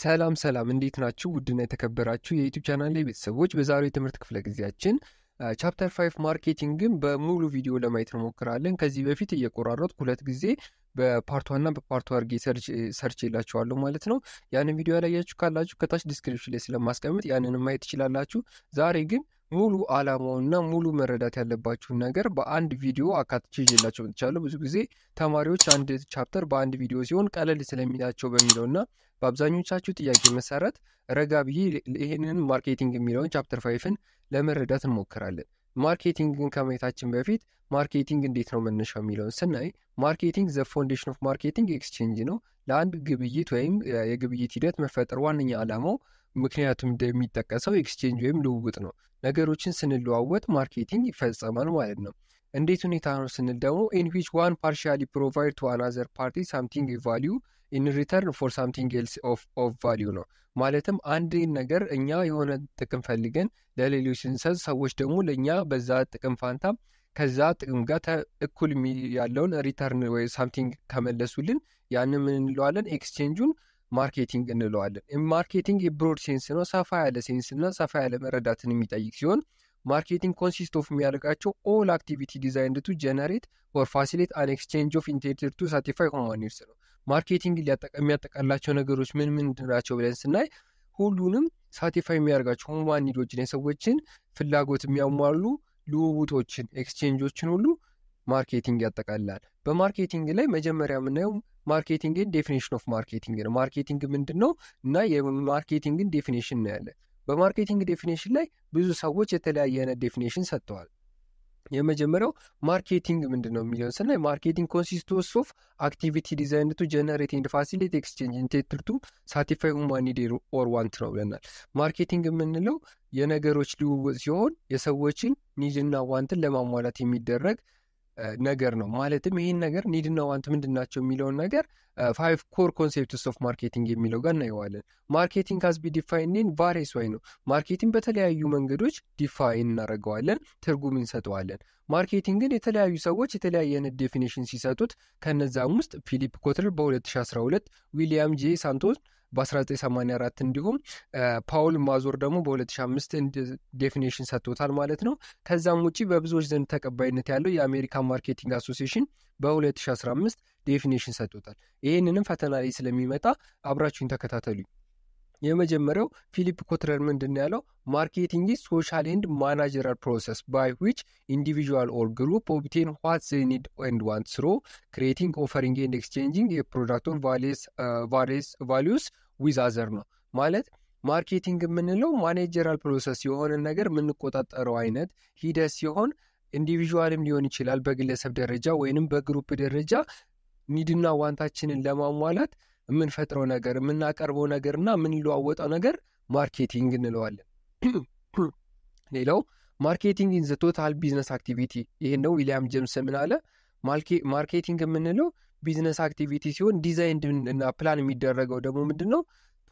ሰላም ሰላም፣ እንዴት ናችሁ? ውድና የተከበራችሁ የዩቱብ ቻናል ላይ ቤተሰቦች፣ በዛሬው የትምህርት ክፍለ ጊዜያችን ቻፕተር ፋይቭ ማርኬቲንግን በሙሉ ቪዲዮ ለማየት እንሞክራለን። ከዚህ በፊት እየቆራረጥኩ ሁለት ጊዜ በፓርት ዋን እና በፓርት ሰርች ይላችኋለሁ ማለት ነው። ያንን ቪዲዮ ያላያችሁ ካላችሁ ከታች ዲስክሪፕሽን ላይ ስለማስቀምጥ ያንን ማየት ትችላላችሁ። ዛሬ ግን ሙሉ አላማውና ሙሉ መረዳት ያለባችሁን ነገር በአንድ ቪዲዮ አካትቼ ይዤላቸው መጥቻለሁ። ብዙ ጊዜ ተማሪዎች አንድ ቻፕተር በአንድ ቪዲዮ ሲሆን ቀለል ስለሚላቸው በሚለውና በአብዛኞቻችሁ ጥያቄ መሰረት ረጋ ብዬ ይህንን ማርኬቲንግ የሚለውን ቻፕተር ፋይፍን ለመረዳት እንሞክራለን። ማርኬቲንግን ከማየታችን በፊት ማርኬቲንግ እንዴት ነው መነሻው የሚለውን ስናይ ማርኬቲንግ ዘ ፋውንዴሽን ኦፍ ማርኬቲንግ ኤክስቼንጅ ነው። ለአንድ ግብይት ወይም የግብይት ሂደት መፈጠር ዋነኛ ዓላማው ምክንያቱም እንደሚጠቀሰው ኤክስቼንጅ ወይም ልውውጥ ነው። ነገሮችን ስንለዋወጥ ማርኬቲንግ ይፈጸማል ማለት ነው። እንዴት ሁኔታ ነው ስንል ደግሞ ኢን ዊች ዋን ፓርሻሊ ፕሮቫይድ ቱ አናዘር ፓርቲ ሳምቲንግ ቫሊዩ ኢን ሪተርን ፎር ሳምቲንግ ኤልስ ኦፍ ቫሊዩ ነው። ማለትም አንድ ነገር እኛ የሆነ ጥቅም ፈልገን ለሌሎች ስንሰጥ ሰዎች ደግሞ ለእኛ በዛ ጥቅም ፋንታ ከዛ ጥቅም ጋር እኩል ያለውን ሪተርን ወይ ሳምቲንግ ከመለሱልን ያን ምን እንለዋለን? ኤክስቼንጁን ማርኬቲንግ እንለዋለን። ማርኬቲንግ የብሮድ ሴንስ ነው፣ ሰፋ ያለ ሴንስ እና ሰፋ ያለ መረዳትን የሚጠይቅ ሲሆን ማርኬቲንግ ኮንሲስት ኦፍ የሚያደርጋቸው ኦል አክቲቪቲ ዲዛይንድ ቱ ጀነሬት ኦር ፋሲሌት አን ኤክስቼንጅ ኦፍ ኢንቴንቲቭ ቱ ሳቲፋይ ሁማን ኒድስ ነው። ማርኬቲንግ የሚያጠቃላቸው ነገሮች ምን ምን ናቸው ብለን ስናይ ሁሉንም ሳቲፋይ የሚያደርጋቸው ሁማን ኒዶችን የሰዎችን ፍላጎት የሚያሟሉ ልውውጦችን፣ ኤክስቼንጆችን ሁሉ ማርኬቲንግ ያጠቃልላል። በማርኬቲንግ ላይ መጀመሪያ የምናየው ማርኬቲንግን ዴፊኒሽን ኦፍ ማርኬቲንግ ነው። ማርኬቲንግ ምንድን ነው እና የማርኬቲንግን ዴፊኒሽን እናያለን። በማርኬቲንግ ዴፊኒሽን ላይ ብዙ ሰዎች የተለያየ አይነት ዴፊኒሽን ሰጥተዋል። የመጀመሪያው ማርኬቲንግ ምንድን ነው የሚለውን ስናይ ማርኬቲንግ ኮንሲስቶስ ኦፍ አክቲቪቲ ዲዛይን ቱ ጀነሬት ኤንድ ፋሲሊቲ ኤክስቼንጅ ኢንቴንት ቱ ሳቲስፋይ ሁማን ኒድ ኦር ዋንት ነው ብለናል። ማርኬቲንግ የምንለው የነገሮች ልውውጥ ሲሆን የሰዎችን ኒድና ዋንትን ለማሟላት የሚደረግ ነገር ነው። ማለትም ይህን ነገር ኒድና ዋንት ምንድን ናቸው የሚለውን ነገር ፋይቭ ኮር ኮንሴፕትስ ኦፍ ማርኬቲንግ የሚለው ጋር እናየዋለን። ማርኬቲንግ ካዝ ቢ ዲፋይን ን ቫሪየስ ወይ ነው። ማርኬቲንግ በተለያዩ መንገዶች ዲፋይን እናደርገዋለን፣ ትርጉም እንሰጠዋለን። ማርኬቲንግ ግን የተለያዩ ሰዎች የተለያየ አይነት ዴፊኒሽን ሲሰጡት ከነዛም ውስጥ ፊሊፕ ኮትለር በ2012 ዊሊያም ጄ ሳንቶስ በ1984 እንዲሁም ፓውል ማዞር ደግሞ በ2005 ዴፊኔሽን ሰጥቶታል ማለት ነው። ከዛም ውጭ በብዙዎች ዘንድ ተቀባይነት ያለው የአሜሪካን ማርኬቲንግ አሶሲሽን በ2015 ዴፊኔሽን ሰጥቶታል። ይህንንም ፈተና ላይ ስለሚመጣ አብራችሁን ተከታተሉኝ። የመጀመሪያው ፊሊፕ ኮትረር ምንድን ያለው ማርኬቲንግ ሶሻል ኤንድ ማናጀራል ፕሮሰስ ባይ ዊች ኢንዲቪዥዋል ኦር ግሩፕ ኦብቴን ዋት ኒድ ኤንድ ዋንት ስሮ ክሬቲንግ ኦፈሪንግ ኤንድ ኤክስቼንጂንግ የፕሮዳክቱን ቫሊዩስ ዊዝ አዘር ነው ማለት ማርኬቲንግ የምንለው ማኔጀራል ፕሮሰስ የሆነ ነገር የምንቆጣጠረው አይነት ሂደት ሲሆን ኢንዲቪዥዋልም ሊሆን ይችላል በግለሰብ ደረጃ ወይንም በግሩፕ ደረጃ ኒድና ዋንታችንን ለማሟላት የምንፈጥረው ነገር የምናቀርበው ነገር እና የምንለዋወጠው ነገር ማርኬቲንግ እንለዋለን። ሌላው ማርኬቲንግ ኢንዘ ቶታል ቢዝነስ አክቲቪቲ ይህን ነው ዊሊያም ጀምስ ምን አለ። ማርኬቲንግ የምንለው ቢዝነስ አክቲቪቲ ሲሆን ዲዛይን እና ፕላን የሚደረገው ደግሞ ምንድን ነው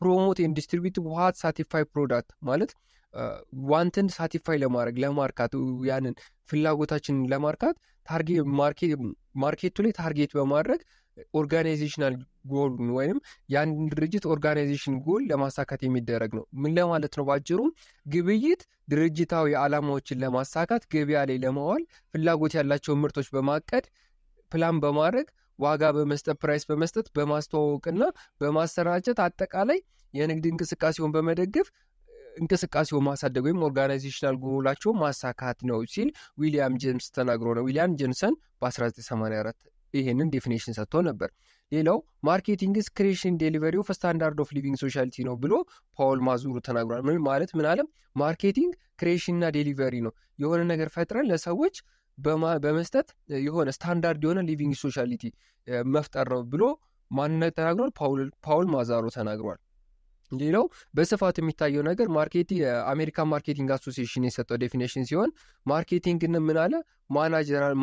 ፕሮሞት ን ዲስትሪቢዩት ውሃት ሳቲፋይ ፕሮዳክት ማለት ዋንትን ሳቲፋይ ለማድረግ ለማርካት ያንን ፍላጎታችንን ለማርካት ማርኬቱ ላይ ታርጌት በማድረግ ኦርጋናይዜሽናል ጎሉን ወይም የአንድን ድርጅት ኦርጋናይዜሽን ጎል ለማሳካት የሚደረግ ነው። ምን ለማለት ነው? ባጭሩ ግብይት ድርጅታዊ ዓላማዎችን ለማሳካት ገበያ ላይ ለማዋል ፍላጎት ያላቸውን ምርቶች በማቀድ ፕላን በማድረግ ዋጋ በመስጠት ፕራይስ በመስጠት በማስተዋወቅና በማሰራጨት አጠቃላይ የንግድ እንቅስቃሴውን በመደገፍ እንቅስቃሴውን ማሳደግ ወይም ኦርጋናይዜሽናል ጎላቸው ማሳካት ነው ሲል ዊሊያም ጄምስ ተናግሮ ነው። ዊሊያም ጄምሰን በ1984 ይህንን ዴፊኔሽን ሰጥቶ ነበር። ሌላው ማርኬቲንግስ ክሬሽን ዴሊቨሪ ኦፍ ስታንዳርድ ኦፍ ሊቪንግ ሶሻሊቲ ነው ብሎ ፓውል ማዙሩ ተናግሯል። ምን ማለት ምን አለም ማርኬቲንግ እና ዴሊቨሪ ነው። የሆነ ነገር ፈጥረን ለሰዎች በመስጠት የሆነ ስታንዳርድ የሆነ ሊቪንግ ሶሻሊቲ መፍጠር ነው ብሎ ማንነት ተናግሯል። ፓውል ማዛሮ ተናግሯል። ሌላው በስፋት የሚታየው ነገር ማርኬቲንግ የአሜሪካን ማርኬቲንግ አሶሲሽን የሰጠው ዴፊኔሽን ሲሆን ማርኬቲንግ ምን አለ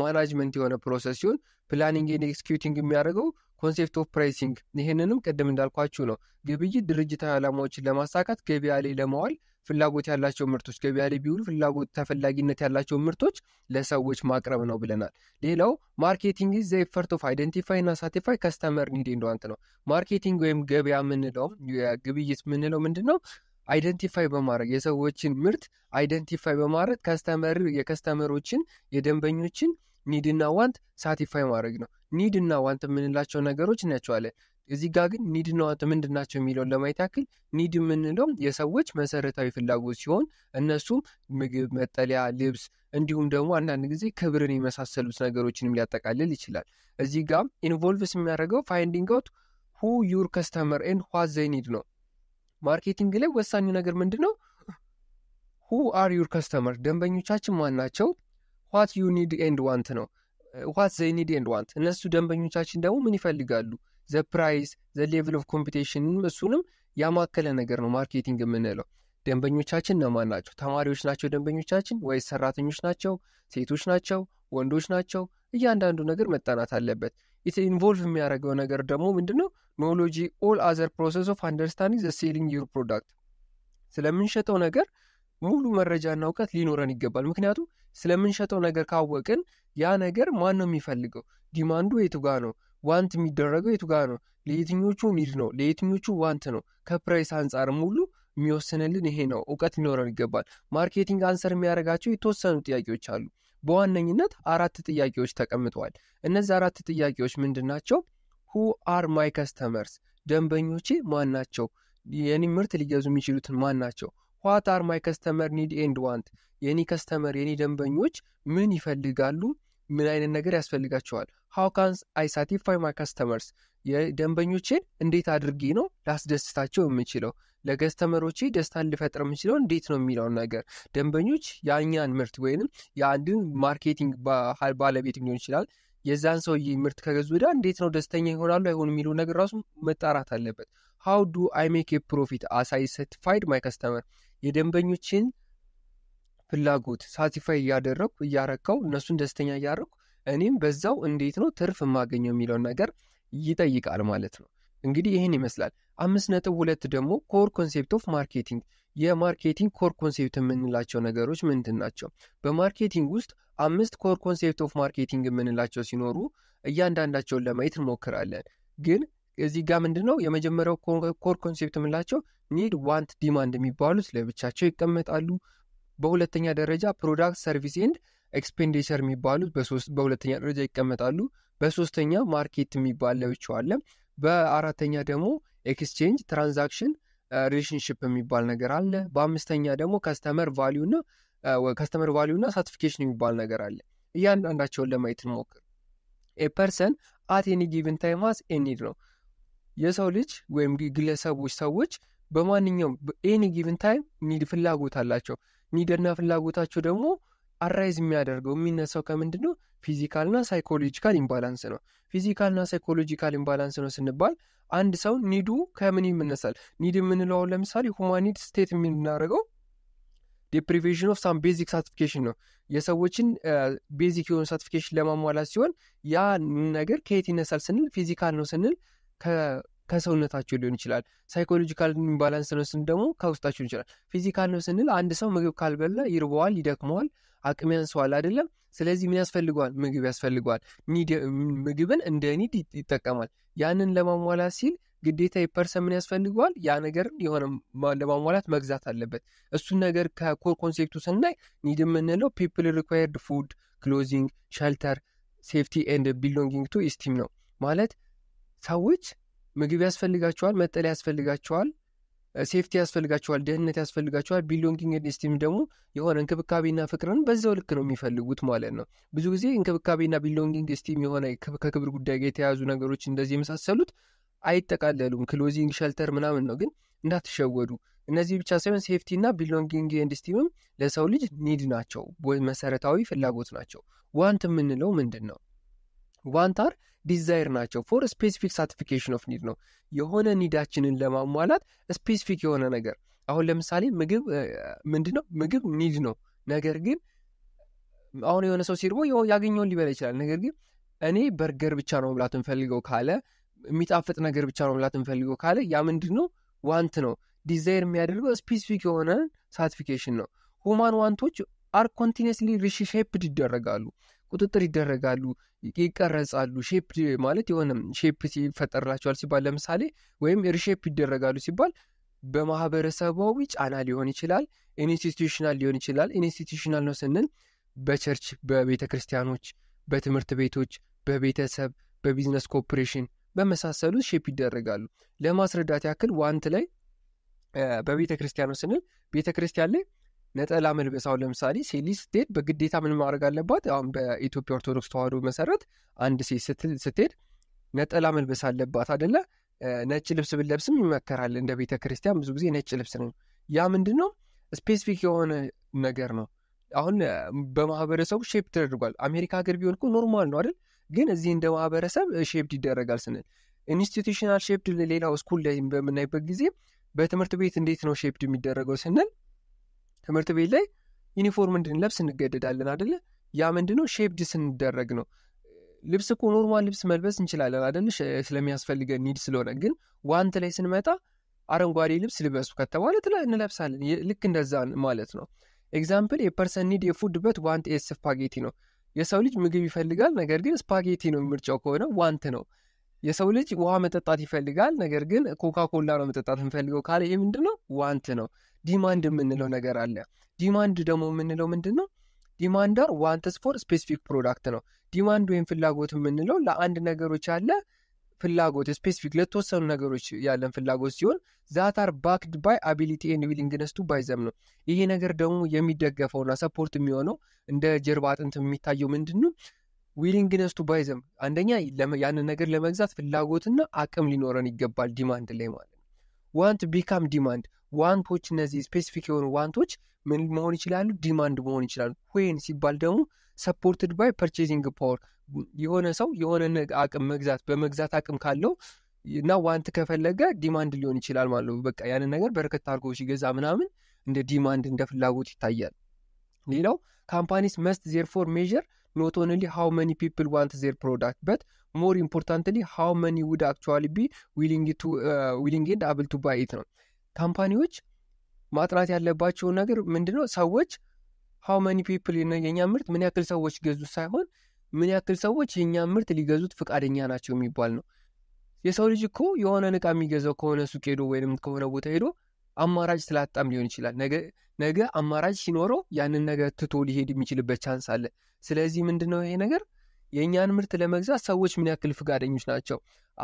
ማናጅመንት የሆነ ፕሮሰስ ሲሆን ፕላኒንግ ኤክስኪዩቲንግ የሚያደርገው ኮንሴፕት ኦፍ ፕራይሲንግ ይህንንም ቅድም እንዳልኳችሁ ነው። ግብይት ድርጅታዊ ዓላማዎችን ለማሳካት ገበያ ላይ ለማዋል ፍላጎት ያላቸው ምርቶች ገበያ ላይ ቢውሉ ፍላጎት ተፈላጊነት ያላቸው ምርቶች ለሰዎች ማቅረብ ነው ብለናል። ሌላው ማርኬቲንግ ዘ ኤፈርት ኦፍ አይደንቲፋይ እና ሳቲፋይ ከስተመር ኒድ እንደዋንት ነው። ማርኬቲንግ ወይም ገበያ ምንለውም ግብይት ምንለው ምንድን ነው? አይደንቲፋይ በማድረግ የሰዎችን ምርት አይደንቲፋይ በማድረግ ከስተመር የከስተመሮችን የደንበኞችን ኒድ እና ዋንት ሳቲፋይ ማድረግ ነው። ኒድ እና ዋንት የምንላቸው ነገሮች እናያቸዋለን። እዚህ ጋር ግን ኒድ እና ዋንት ምንድን ናቸው የሚለውን ለማየት ያክል ኒድ የምንለው የሰዎች መሰረታዊ ፍላጎት ሲሆን እነሱም ምግብ፣ መጠለያ፣ ልብስ እንዲሁም ደግሞ አንዳንድ ጊዜ ክብርን የመሳሰሉት ነገሮችንም ሊያጠቃልል ይችላል። እዚህ ጋር ኢንቮልቭስ የሚያደርገው ፋይንዲንግ አውት ሁ ዩር ከስተመር ኤንድ ዋት ዘይ ኒድ ነው። ማርኬቲንግ ላይ ወሳኙ ነገር ምንድን ነው? ሁ አር ዩር ከስተመር፣ ደንበኞቻችን ማን ናቸው? ዋት ዩ ኒድ ኤንድ ዋንት ነው። ዋት ዘ ኒድ ኤንድ ዋንት እነሱ ደንበኞቻችን ደግሞ ምን ይፈልጋሉ? ዘ ፕራይስ ዘ ሌቭል ኦፍ ኮምፒቴሽን እሱንም ያማከለ ነገር ነው ማርኬቲንግ የምንለው። ደንበኞቻችን ነማን ናቸው? ተማሪዎች ናቸው ደንበኞቻችን ወይስ ሰራተኞች ናቸው? ሴቶች ናቸው? ወንዶች ናቸው? እያንዳንዱ ነገር መጠናት አለበት። ኢንቮልቭ የሚያደርገው ነገር ደግሞ ምንድ ነው? ኖሎጂ ኦል አዘር ፕሮሰስ ኦፍ አንደርስታንዲንግ ዘ ሴሊንግ ዩር ፕሮዳክት ስለምንሸጠው ነገር ሙሉ መረጃና እውቀት ሊኖረን ይገባል። ምክንያቱም ስለምንሸጠው ነገር ካወቅን ያ ነገር ማን ነው የሚፈልገው? ዲማንዱ የቱ ጋ ነው? ዋንት የሚደረገው የቱ ጋ ነው? ለየትኞቹ ኒድ ነው? ለየትኞቹ ዋንት ነው? ከፕራይስ አንጻርም ሁሉ የሚወስንልን ይሄ ነው። እውቀት ሊኖረን ይገባል። ማርኬቲንግ አንሰር የሚያደርጋቸው የተወሰኑ ጥያቄዎች አሉ። በዋነኝነት አራት ጥያቄዎች ተቀምጠዋል። እነዚህ አራት ጥያቄዎች ምንድን ናቸው? ሁ አር ማይ ከስተመርስ፣ ደንበኞቼ ማን ናቸው? የኔ ምርት ሊገዙ የሚችሉትን ማን ናቸው? ዋት አር ማይ ከስተመር ኒድ ኤንድ ዋንት፣ የኔ ከስተመር የኔ ደንበኞች ምን ይፈልጋሉ፣ ምን አይነት ነገር ያስፈልጋቸዋል። ሃው ካንስ አይ ሳቲፋይ ማይ ከስተመርስ፣ የደንበኞቼን እንዴት አድርጌ ነው ላስደስታቸው የምችለው፣ ለከስተመሮቼ ደስታን ልፈጥር የምችለው እንዴት ነው የሚለውን ነገር ደንበኞች የእኛን ምርት ወይንም የአንድን ማርኬቲንግ ባለቤት ሊሆን ይችላል የዛን ሰውዬ ምርት ከገዙ ወዲያ እንዴት ነው ደስተኛ ይሆናሉ አይሆን የሚለው ነገር ራሱ መጣራት አለበት። ሃው ዱ አይ ሜክ ፕሮፊት አሳይ ሰርቲፋይድ ማይ ከስተመር የደንበኞችን ፍላጎት ሳቲፋይ እያደረግኩ እያረካው እነሱን ደስተኛ እያደረግኩ እኔም በዛው እንዴት ነው ትርፍ የማገኘው የሚለውን ነገር ይጠይቃል ማለት ነው። እንግዲህ ይህን ይመስላል። አምስት ነጥብ ሁለት ደግሞ ኮር ኮንሴፕት ኦፍ ማርኬቲንግ የማርኬቲንግ ኮር ኮንሴፕት የምንላቸው ነገሮች ምንድን ናቸው? በማርኬቲንግ ውስጥ አምስት ኮር ኮንሴፕት ኦፍ ማርኬቲንግ የምንላቸው ሲኖሩ እያንዳንዳቸውን ለማየት እንሞክራለን። ግን እዚህ ጋር ምንድን ነው የመጀመሪያው ኮር ኮንሴፕት የምንላቸው ኒድ፣ ዋንት፣ ዲማንድ የሚባሉት ለብቻቸው ይቀመጣሉ። በሁለተኛ ደረጃ ፕሮዳክት፣ ሰርቪስ ኤንድ ኤክስፔንዲቸር የሚባሉት በሁለተኛ ደረጃ ይቀመጣሉ። በሶስተኛ ማርኬት የሚባል ለብቻው አለ። በአራተኛ ደግሞ ኤክስቼንጅ፣ ትራንዛክሽን ሪሌሽንሽፕ የሚባል ነገር አለ። በአምስተኛ ደግሞ ከስተመር ቫሊዩ እና ከስተመር uh, ቫሊዩ እና ሳቲፊኬሽን የሚባል ነገር አለ። እያንዳንዳቸውን ለማየት እንሞክር። ኤ ፐርሰን አት ኤኒ ጊቭን ታይም ሃዝ ኤ ኒድ ነው። የሰው ልጅ ወይም ግለሰቦች ሰዎች በማንኛውም ኤኒ ጊቭን ታይም ኒድ ፍላጎት አላቸው። ኒድና ፍላጎታቸው ደግሞ አራይዝ የሚያደርገው የሚነሳው ከምንድን ነው? ፊዚካልና ሳይኮሎጂካል ኢምባላንስ ነው። ፊዚካልና ሳይኮሎጂካል ኢምባላንስ ነው ስንባል አንድ ሰው ኒዱ ከምን ይመነሳል? ኒድ የምንለው አሁን ለምሳሌ ሁማኒድ ስቴት የምናደርገው ዴፕሪቬሽን ኦፍ ሳም ቤዚክ ሳቲፊኬሽን ነው። የሰዎችን ቤዚክ የሆኑ ሳቲፊኬሽን ለማሟላት ሲሆን ያ ነገር ከየት ይነሳል ስንል ፊዚካል ነው ስንል ከሰውነታቸው ሊሆን ይችላል። ሳይኮሎጂካል ኢምባላንስ ነው ስንል ደግሞ ከውስጣቸው ይችላል። ፊዚካል ነው ስንል አንድ ሰው ምግብ ካልበላ ይርበዋል፣ ይደክመዋል አቅም ያንሰዋል አይደለም። ስለዚህ ምን ያስፈልገዋል? ምግብ ያስፈልገዋል። ምግብን እንደ ኒድ ይጠቀማል። ያንን ለማሟላት ሲል ግዴታ የፐርሰን ምን ያስፈልገዋል? ያ ነገር የሆነ ለማሟላት መግዛት አለበት። እሱን ነገር ከኮር ኮንሴፕቱ ስናይ ኒድ የምንለው ፒፕል ሪኳየርድ ፉድ፣ ክሎዚንግ፣ ሸልተር፣ ሴፍቲ ኤንድ ቢሎንጊንግ ቱ ኢስቲም ነው ማለት ሰዎች ምግብ ያስፈልጋቸዋል፣ መጠለያ ያስፈልጋቸዋል፣ ሴፍቲ ያስፈልጋቸዋል፣ ደህንነት ያስፈልጋቸዋል። ቢሎንጊንግ ኤንድ ደግሞ የሆነ እንክብካቤና ፍቅርን በዛው ልክ ነው የሚፈልጉት ማለት ነው። ብዙ ጊዜ እንክብካቤና ቢሎንጊንግ ኢስቲም የሆነ ከክብር ጉዳይ ጋር የተያዙ ነገሮች እንደዚህ የመሳሰሉት አይጠቃለሉም። ክሎዚንግ ሸልተር ምናምን ነው ግን እንዳትሸወዱ። እነዚህ ብቻ ሳይሆን ሴፍቲ እና ቢሎንጊንግ ኤንድ ስቲምም ለሰው ልጅ ኒድ ናቸው፣ መሰረታዊ ፍላጎት ናቸው። ዋንት የምንለው ምንድን ነው? ዋንት አር ዲዛይር ናቸው ፎር ስፔሲፊክ ሳቲፊኬሽን ኦፍ ኒድ ነው የሆነ ኒዳችንን ለማሟላት ስፔሲፊክ የሆነ ነገር አሁን ለምሳሌ ምግብ ምንድን ነው ምግብ ኒድ ነው ነገር ግን አሁን የሆነ ሰው ሲርቦ ያገኘውን ሊበላ ይችላል ነገር ግን እኔ በርገር ብቻ ነው መብላት እንፈልገው ካለ የሚጣፍጥ ነገር ብቻ ነው መብላት እንፈልገው ካለ ያ ምንድን ነው ዋንት ነው ዲዛይር የሚያደርገው ስፔሲፊክ የሆነ ሳቲፊኬሽን ነው ሁማን ዋንቶች አር ኮንቲኒስሊ ሪሽሼፕድ ይደረጋሉ ቁጥጥር ይደረጋሉ፣ ይቀረጻሉ። ሼፕ ማለት የሆነ ሼፕ ይፈጠርላቸዋል ሲባል ለምሳሌ ወይም ሪሼፕ ይደረጋሉ ሲባል በማህበረሰባዊ ጫና ሊሆን ይችላል፣ ኢንስቲቱሽናል ሊሆን ይችላል። ኢንስቲቱሽናል ነው ስንል በቸርች፣ በቤተ ክርስቲያኖች፣ በትምህርት ቤቶች፣ በቤተሰብ፣ በቢዝነስ ኮርፖሬሽን በመሳሰሉ ሼፕ ይደረጋሉ። ለማስረዳት ያክል ዋንት ላይ በቤተ ክርስቲያኑ ስንል ቤተ ክርስቲያን ላይ ነጠላ አሁን ለምሳሌ ሴት ስትሄድ በግዴታ ምን ማድረግ አለባት? አሁን በኢትዮጵያ ኦርቶዶክስ ተዋህዶ መሰረት አንድ ሴት ስትሄድ ነጠላ መልበስ አለባት አደለ? ነጭ ልብስ ብንለብስም ይመከራል። እንደ ቤተ ክርስቲያን ብዙ ጊዜ ነጭ ልብስ ነው። ያ ምንድን ነው? ስፔሲፊክ የሆነ ነገር ነው። አሁን በማህበረሰቡ ሼፕ ተደርጓል። አሜሪካ ሀገር ቢሆን እኮ ኖርማል ነው አይደል? ግን እዚህ እንደ ማህበረሰብ ሼፕድ ይደረጋል ስንል ኢንስቲቱሽናል ሼፕድ፣ ሌላው ስኩል ላይ በምናይበት ጊዜ በትምህርት ቤት እንዴት ነው ሼፕድ የሚደረገው ስንል ትምህርት ቤት ላይ ዩኒፎርም እንድንለብስ እንገደዳለን አደለ? ያ ምንድነው ሼፕድ ስንደረግ ነው። ልብስ እኮ ኖርማል ልብስ መልበስ እንችላለን አደለ? ስለሚያስፈልገን ኒድ ስለሆነ። ግን ዋንት ላይ ስንመጣ አረንጓዴ ልብስ ልበሱ ከተባለ እንለብሳለን። ልክ እንደዛ ማለት ነው። ኤግዛምፕል የፐርሰን ኒድ የፉድ በት ዋንት ኤስ ስፓጌቲ ነው። የሰው ልጅ ምግብ ይፈልጋል፣ ነገር ግን ስፓጌቲ ነው ምርጫው ከሆነ ዋንት ነው። የሰው ልጅ ውሃ መጠጣት ይፈልጋል፣ ነገር ግን ኮካኮላ ነው መጠጣት እንፈልገው ካለ ይህ ምንድን ነው? ዋንት ነው። ዲማንድ የምንለው ነገር አለ። ዲማንድ ደግሞ የምንለው ምንድን ነው? ዲማንደር ዋንትስ ፎር ስፔሲፊክ ፕሮዳክት ነው። ዲማንድ ወይም ፍላጎት የምንለው ለአንድ ነገሮች ያለ ፍላጎት ስፔሲፊክ ለተወሰኑ ነገሮች ያለን ፍላጎት ሲሆን ዛት አር ባክድ ባይ አቢሊቲ ኤንድ ዊሊንግነስ ቱ ባይ ዘም ነው። ይሄ ነገር ደግሞ የሚደገፈውና ሰፖርት የሚሆነው እንደ ጀርባ አጥንት የሚታየው ምንድን ነው? ዊሊንግነስ ቱ ባይ ዘም አንደኛ ያንን ነገር ለመግዛት ፍላጎትና አቅም ሊኖረን ይገባል። ዲማንድ ላይ ማለት ዋንት ቢካም ዲማንድ ዋንቶች እነዚህ ስፔሲፊክ የሆኑ ዋንቶች ምን መሆን ይችላሉ? ዲማንድ መሆን ይችላሉ። ዌን ሲባል ደግሞ ሰፖርትድ ባይ ፐርቼዚንግ ፓወር የሆነ ሰው የሆነ አቅም መግዛት በመግዛት አቅም ካለው እና ዋንት ከፈለገ ዲማንድ ሊሆን ይችላል ማለት ነው። በቃ ያንን ነገር በርከት አድርጎ ሲገዛ ምናምን እንደ ዲማንድ እንደ ፍላጎት ይታያል። ሌላው ካምፓኒስ መስት ዜርፎር ሜዥር ኖት ኦንሊ ሃው መኒ ፒፕል ዋንት ዜር ፕሮዳክት በት ሞር ኢምፖርታንትሊ ሃው መኒ ውድ አክቹዋሊ ቢ ዊሊንግ ኤንድ አብል ቱ ባይ ኢት ነው። ካምፓኒዎች ማጥናት ያለባቸውን ነገር ምንድነው ሰዎች ሀው መኒ ፒፕል የኛ ምርት ምን ያክል ሰዎች ገዙ ሳይሆን ምን ያክል ሰዎች የእኛ ምርት ሊገዙት ፈቃደኛ ናቸው የሚባል ነው። የሰው ልጅ እኮ የሆነን እቃ የሚገዛው ከሆነ ሱቅ ሄዶ ወይም ከሆነ ቦታ ሄዶ አማራጭ ስላጣም ሊሆን ይችላል። ነገ አማራጭ ሲኖረው ያንን ነገር ትቶ ሊሄድ የሚችልበት ቻንስ አለ። ስለዚህ ምንድነው ይሄ ነገር የእኛን ምርት ለመግዛት ሰዎች ምን ያክል ፍቃደኞች ናቸው?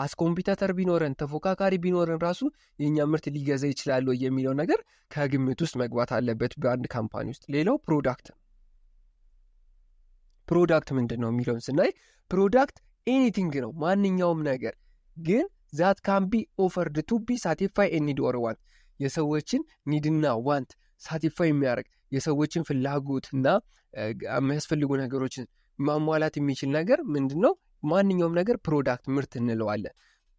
አስኮምፒተተር ቢኖረን ተፎካካሪ ቢኖረን ራሱ የእኛ ምርት ሊገዛ ይችላል የሚለው ነገር ከግምት ውስጥ መግባት አለበት በአንድ ካምፓኒ ውስጥ። ሌላው ፕሮዳክት ፕሮዳክት ምንድን ነው የሚለውን ስናይ ፕሮዳክት ኤኒቲንግ ነው ማንኛውም ነገር ግን ዛት ካን ቢ ኦፈርድ ቱ ቢ ሳቲፋይ ኤኒድ ኦር ዋንት የሰዎችን ኒድና ዋንት ሳቲፋይ የሚያደርግ የሰዎችን ፍላጎትና የሚያስፈልጉ ነገሮችን ማሟላት የሚችል ነገር ምንድን ነው? ማንኛውም ነገር ፕሮዳክት ምርት እንለዋለን።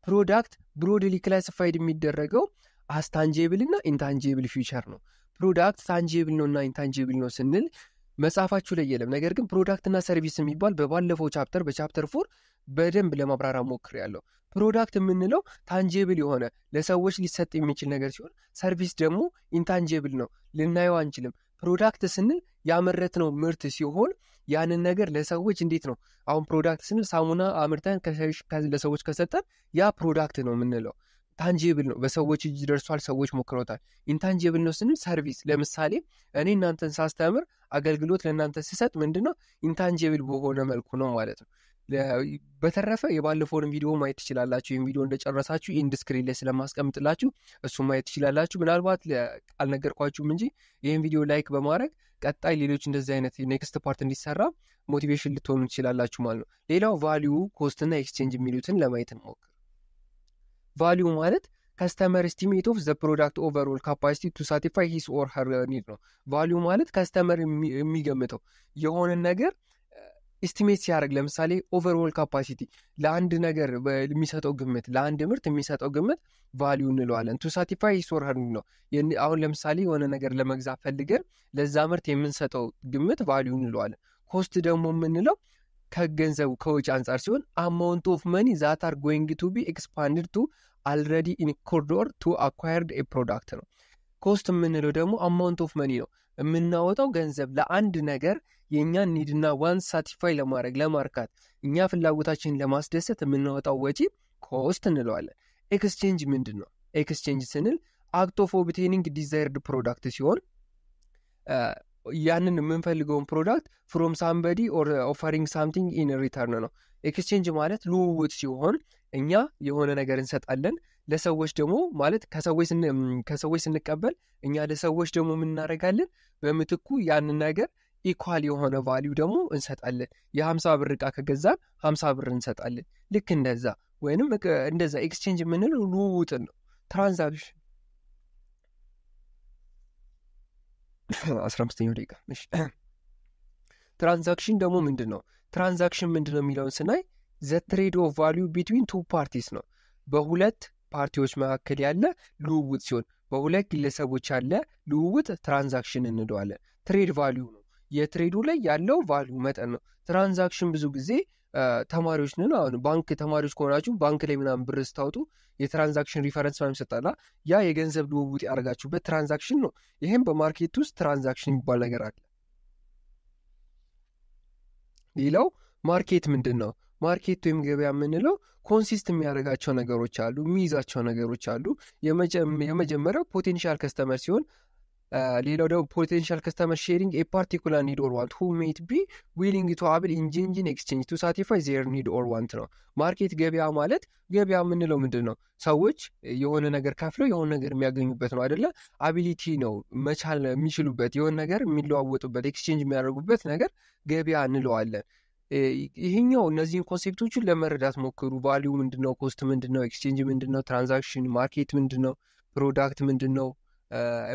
ፕሮዳክት ብሮድሊ ክላሲፋይድ የሚደረገው አስታንጄብል እና ኢንታንጄብል ፊውቸር ነው። ፕሮዳክት ታንጄብል ነው እና ኢንታንጄብል ነው ስንል መጽሐፋችሁ ላይ የለም። ነገር ግን ፕሮዳክትና ሰርቪስ የሚባል በባለፈው ቻፕተር በቻፕተር ፎር በደንብ ለማብራራ ሞክር ያለው ፕሮዳክት የምንለው ታንጄብል የሆነ ለሰዎች ሊሰጥ የሚችል ነገር ሲሆን፣ ሰርቪስ ደግሞ ኢንታንጄብል ነው፣ ልናየው አንችልም። ፕሮዳክት ስንል ያመረትነው ምርት ሲሆን ያንን ነገር ለሰዎች እንዴት ነው አሁን ፕሮዳክት ስንል ሳሙና አምርተን ለሰዎች ከሰጠን ያ ፕሮዳክት ነው የምንለው። ታንጂብል ነው፣ በሰዎች እጅ ደርሷል፣ ሰዎች ሞክረውታል። ኢንታንጂብል ነው ስንል ሰርቪስ፣ ለምሳሌ እኔ እናንተን ሳስተምር አገልግሎት ለእናንተ ስሰጥ ምንድን ነው ኢንታንጂብል በሆነ መልኩ ነው ማለት ነው። በተረፈ የባለፈውንም ቪዲዮ ማየት ትችላላችሁ። ይህም ቪዲዮ እንደጨረሳችሁ ኢንድ ላይ ስለማስቀምጥላችሁ እሱ ማየት ትችላላችሁ። ምናልባት አልነገርኳችሁም እንጂ ይህም ቪዲዮ ላይክ በማድረግ ቀጣይ ሌሎች እንደዚህ አይነት ኔክስት ፓርት እንዲሰራ ሞቲቬሽን ልትሆኑ ትችላላችሁ ማለት ነው። ሌላው ቫሊዩ ኮስትና ኤክስቼንጅ የሚሉትን ለማየት እንሞክር። ቫሊዩ ማለት ከስተመር ስቲሜት ኦፍ ዘ ፕሮዳክት ኦቨርል ካፓሲቲ ቱ ሳቲፋይ ሂስ ኦር ሀር ኒድ ነው። ቫሊዩ ማለት ከስተመር የሚገምተው የሆነን ነገር ኢስቲሜት ሲያደርግ ለምሳሌ ኦቨርኦል ካፓሲቲ ለአንድ ነገር የሚሰጠው ግምት ለአንድ ምርት የሚሰጠው ግምት ቫሊዩ እንለዋለን። ቱ ሳቲፋይ ሶር ነው። አሁን ለምሳሌ የሆነ ነገር ለመግዛት ፈልገን ለዛ ምርት የምንሰጠው ግምት ቫሊዩ እንለዋለን። ኮስት ደግሞ የምንለው ከገንዘቡ ከውጭ አንጻር ሲሆን አማውንት ኦፍ መኒ ዛት አር ጎይንግ ቱ ቢ ኤክስፓንድድ ቱ አልሬዲ ኢን ኦር ቱ አኳርድ ኤ ፕሮዳክት ነው። ኮስት የምንለው ደግሞ አማውንት ኦፍ መኒ ነው የምናወጣው ገንዘብ ለአንድ ነገር የእኛ ኒድና ዋን ሳቲስፋይ ለማድረግ ለማርካት እኛ ፍላጎታችንን ለማስደሰት የምናወጣው ወጪ ኮስት እንለዋለን። ኤክስቼንጅ ምንድን ነው? ኤክስቼንጅ ስንል አክት ኦፍ ኦብቴኒንግ ዲዛይርድ ፕሮዳክት ሲሆን ያንን የምንፈልገውን ፕሮዳክት ፍሮም ሳምበዲ ኦር ኦፈሪንግ ሳምቲንግ ኢን ሪተርን ነው። ኤክስቼንጅ ማለት ልውውጥ ሲሆን እኛ የሆነ ነገር እንሰጣለን ለሰዎች ደግሞ ማለት ከሰዎች ስንቀበል እኛ ለሰዎች ደግሞ የምናደርጋለን በምትኩ ያንን ነገር ኢኳል የሆነ ቫሊዩ ደግሞ እንሰጣለን። የሀምሳ ብር እቃ ከገዛን ሀምሳ ብር እንሰጣለን። ልክ እንደዛ ወይንም እንደዛ ኤክስቼንጅ የምንለው ልውውጥን ነው። ትራንዛክሽን ደቂቃ ትራንዛክሽን ደግሞ ምንድን ነው? ትራንዛክሽን ምንድን ነው የሚለውን ስናይ ዘ ትሬድ ኦፍ ቫሊዩ ቢትዊን ቱ ፓርቲስ ነው። በሁለት ፓርቲዎች መካከል ያለ ልውውጥ ሲሆን፣ በሁለት ግለሰቦች ያለ ልውውጥ ትራንዛክሽን እንለዋለን። ትሬድ ቫሊዩ ነው። የትሬዱ ላይ ያለው ቫሉ መጠን ነው። ትራንዛክሽን ብዙ ጊዜ ተማሪዎች ነን አሁን ባንክ ተማሪዎች ከሆናችሁ ባንክ ላይ ምናምን ብር ስታወጡ የትራንዛክሽን ሪፈረንስ ምናምን ይሰጣላ። ያ የገንዘብ ልውውጥ ያደርጋችሁበት ትራንዛክሽን ነው። ይህም በማርኬት ውስጥ ትራንዛክሽን የሚባል ነገር አለ። ሌላው ማርኬት ምንድን ነው? ማርኬት ወይም ገበያ የምንለው ኮንሲስት የሚያደርጋቸው ነገሮች አሉ፣ የሚይዛቸው ነገሮች አሉ። የመጀመሪያው ፖቴንሻል ከስተመር ሲሆን ሌላው ደግሞ ፖቴንሻል ከስተመር ሼሪንግ ኤ ፓርቲኩላር ኒድ ኦር ዋንት ሁ ሜት ቢ ዊሊንግ ቱ ሀብል ኢንጂንጂን ኤክስቼንጅ ቱ ሳቲፋይ ዜር ኒድ ኦር ዋንት ነው። ማርኬት ገበያ ማለት ገበያ የምንለው ምንድን ነው? ሰዎች የሆነ ነገር ከፍለው የሆነ ነገር የሚያገኙበት ነው አይደለ? አቢሊቲ ነው መቻል የሚችሉበት የሆነ ነገር የሚለዋወጡበት ኤክስቼንጅ የሚያደርጉበት ነገር ገበያ እንለዋለን። ይህኛው እነዚህን ኮንሴፕቶችን ለመረዳት ሞክሩ። ቫሊዩ ምንድን ነው? ኮስት ምንድን ነው? ኤክስቼንጅ ምንድን ነው? ትራንዛክሽን ማርኬት ምንድን ነው? ፕሮዳክት ምንድን ነው?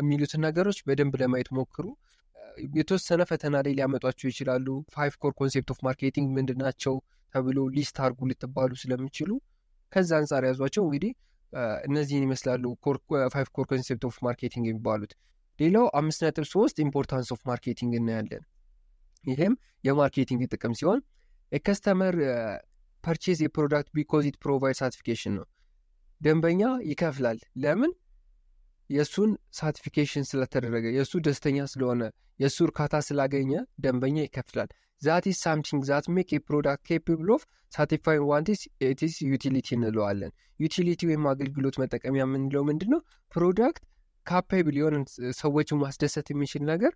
የሚሉትን ነገሮች በደንብ ለማየት ሞክሩ። የተወሰነ ፈተና ላይ ሊያመጧቸው ይችላሉ። ፋይቭ ኮር ኮንሴፕት ኦፍ ማርኬቲንግ ምንድን ናቸው ተብሎ ሊስት አድርጉ ልትባሉ ስለሚችሉ ከዛ አንጻር ያዟቸው። እንግዲህ እነዚህን ይመስላሉ ፋይቭ ኮር ኮንሴፕት ኦፍ ማርኬቲንግ የሚባሉት። ሌላው አምስት ነጥብ ሶስት ኢምፖርታንስ ኦፍ ማርኬቲንግ እናያለን። ይህም የማርኬቲንግ ጥቅም ሲሆን የከስተመር ፐርቼዝ የፕሮዳክት ቢኮዝ ኢት ፕሮቫይድ ሳቲፊኬሽን ነው። ደንበኛ ይከፍላል ለምን የእሱን ሳቲፊኬሽን ስለተደረገ የእሱ ደስተኛ ስለሆነ የእሱ እርካታ ስላገኘ ደንበኛ ይከፍላል። ዛት ኢዝ ሳምቲንግ ዛት ሜክ ፕሮዳክት ኬፕብል ኦፍ ሳቲፋይ ዋንቲስ ኢትስ ዩቲሊቲ እንለዋለን። ዩቲሊቲ ወይም አገልግሎት መጠቀሚያ የምንለው ምንድን ነው? ፕሮዳክት ካፓብል የሆነ ሰዎችን ማስደሰት የሚችል ነገር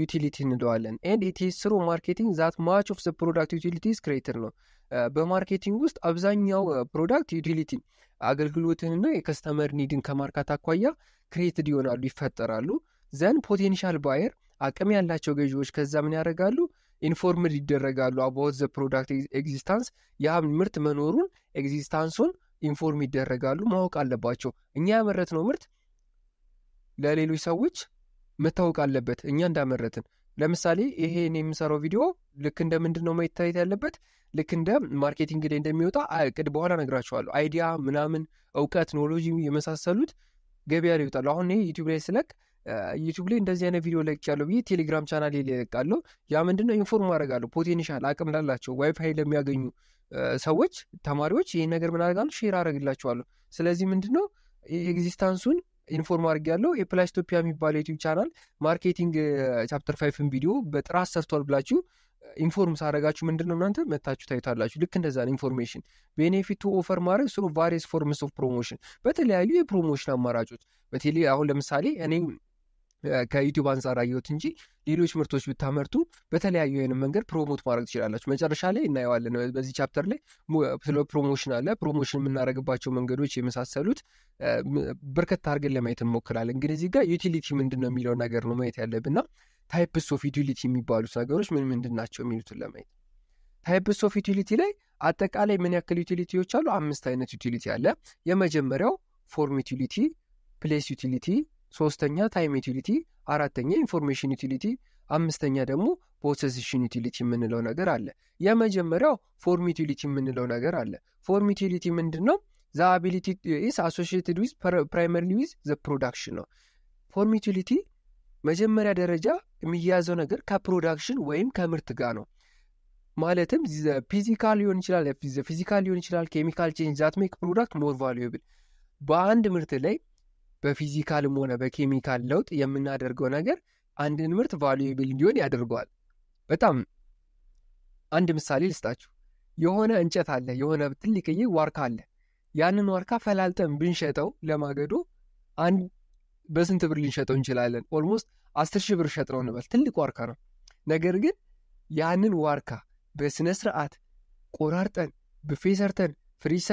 ዩቲሊቲ እንለዋለን። ኤንድ ኢት ኢዝ ስሩ ማርኬቲንግ ዛት ማች ኦፍ ዘ ፕሮዳክት ዩቲሊቲስ ክሬትድ ነው። በማርኬቲንግ ውስጥ አብዛኛው ፕሮዳክት ዩቲሊቲ አገልግሎትንና የከስተመር ኒድን ከማርካት አኳያ ክሬትድ ይሆናሉ፣ ይፈጠራሉ። ዘን ፖቴንሻል ባየር አቅም ያላቸው ገዢዎች ከዛ ምን ያደርጋሉ? ኢንፎርምድ ይደረጋሉ አባውት ዘ ፕሮዳክት ኤግዚስታንስ፣ ያ ምርት መኖሩን ኤግዚስታንሱን ኢንፎርም ይደረጋሉ፣ ማወቅ አለባቸው። እኛ ያመረትነው ምርት ለሌሎች ሰዎች መታወቅ አለበት እኛ እንዳመረትን። ለምሳሌ ይሄ የምሰራው ቪዲዮ ልክ እንደ ምንድን ነው መታየት ያለበት? ልክ እንደ ማርኬቲንግ ላይ እንደሚወጣ ቅድ በኋላ ነግራችኋለሁ። አይዲያ ምናምን፣ እውቀት፣ ኖሎጂ የመሳሰሉት ገበያ ላይ ይወጣሉ። አሁን ዩቲዩብ ላይ ስለቅ ዩቲዩብ ላይ እንደዚህ አይነት ቪዲዮ ያለው ብዬ ቴሌግራም ቻናል ላይ ያ ምንድነው ኢንፎርም አደርጋለሁ። ፖቴንሻል አቅም ላላቸው ዋይፋይ ለሚያገኙ ሰዎች፣ ተማሪዎች ይህን ነገር ምን አደርጋለሁ ሼር አደርግላቸዋለሁ። ስለዚህ ምንድነው ኤግዚስታንሱን ኢንፎርም አድርግ ያለው ኢትዮጵያ የሚባለው ዩቲዩብ ቻናል ማርኬቲንግ ቻፕተር ፋይፍን ቪዲዮ በጥራት ሰርቷል ብላችሁ ኢንፎርም ሳረጋችሁ ምንድን ነው እናንተ መታችሁ ታይታላችሁ። ልክ እንደዛ ነው። ኢንፎርሜሽን ቤኔፊቱ ኦፈር ማድረግ ስሩ ቫሪየስ ፎርምስ ኦፍ ፕሮሞሽን በተለያዩ የፕሮሞሽን አማራጮች በቴሌ አሁን ለምሳሌ እኔ ከዩቲዩብ አንጻር አየሁት እንጂ ሌሎች ምርቶች ብታመርቱ በተለያዩ አይነት መንገድ ፕሮሞት ማድረግ ትችላላችሁ። መጨረሻ ላይ እናየዋለን። በዚህ ቻፕተር ላይ ስለ ፕሮሞሽን አለ፣ ፕሮሞሽን የምናደርግባቸው መንገዶች የመሳሰሉት በርከት አድርገን ለማየት እንሞክራለን። እንግዲህ እዚህ ጋር ዩቲሊቲ ምንድን ነው የሚለው ነገር ነው ማየት ያለብንና ታይፕስ ኦፍ ዩቲሊቲ የሚባሉት ነገሮች ምን ምንድን ናቸው የሚሉትን ለማየት ታይፕስ ኦፍ ዩቲሊቲ ላይ አጠቃላይ ምን ያክል ዩቲሊቲዎች አሉ? አምስት አይነት ዩቲሊቲ አለ። የመጀመሪያው ፎርም ዩቲሊቲ፣ ፕሌስ ዩቲሊቲ ሶስተኛ ታይም ዩቲሊቲ፣ አራተኛ ኢንፎርሜሽን ዩቲሊቲ፣ አምስተኛ ደግሞ ፖሴሽን ዩቲሊቲ የምንለው ነገር አለ። የመጀመሪያው ፎርም ዩቲሊቲ የምንለው ነገር አለ። ፎርም ዩቲሊቲ ምንድን ነው? ዘ አቢሊቲ ኢዝ አሶሺየትድ ዊዝ ፕራይመሪሊ ዊዝ ዘ ፕሮዳክሽን ነው። ፎርም ዩቲሊቲ መጀመሪያ ደረጃ የሚያዘው ነገር ከፕሮዳክሽን ወይም ከምርት ጋር ነው። ማለትም ፊዚካል ሊሆን ይችላል ፊዚካል ሊሆን ይችላል ኬሚካል ቼንጅ ዛት ሜክ ፕሮዳክት ሞር ቫሉብል በአንድ ምርት ላይ በፊዚካልም ሆነ በኬሚካል ለውጥ የምናደርገው ነገር አንድን ምርት ቫሉዌብል እንዲሆን ያደርገዋል። በጣም አንድ ምሳሌ ልስጣችሁ። የሆነ እንጨት አለ፣ የሆነ ትልቅዬ ዋርካ አለ። ያንን ዋርካ ፈላልጠን ብንሸጠው ለማገዶ አንድ በስንት ብር ልንሸጠው እንችላለን? ኦልሞስት አስር ሺህ ብር ሸጥነው እንበል። ትልቅ ዋርካ ነው። ነገር ግን ያንን ዋርካ በስነ ስርዓት ቆራርጠን ብፌ ሰርተን ፍሪጅ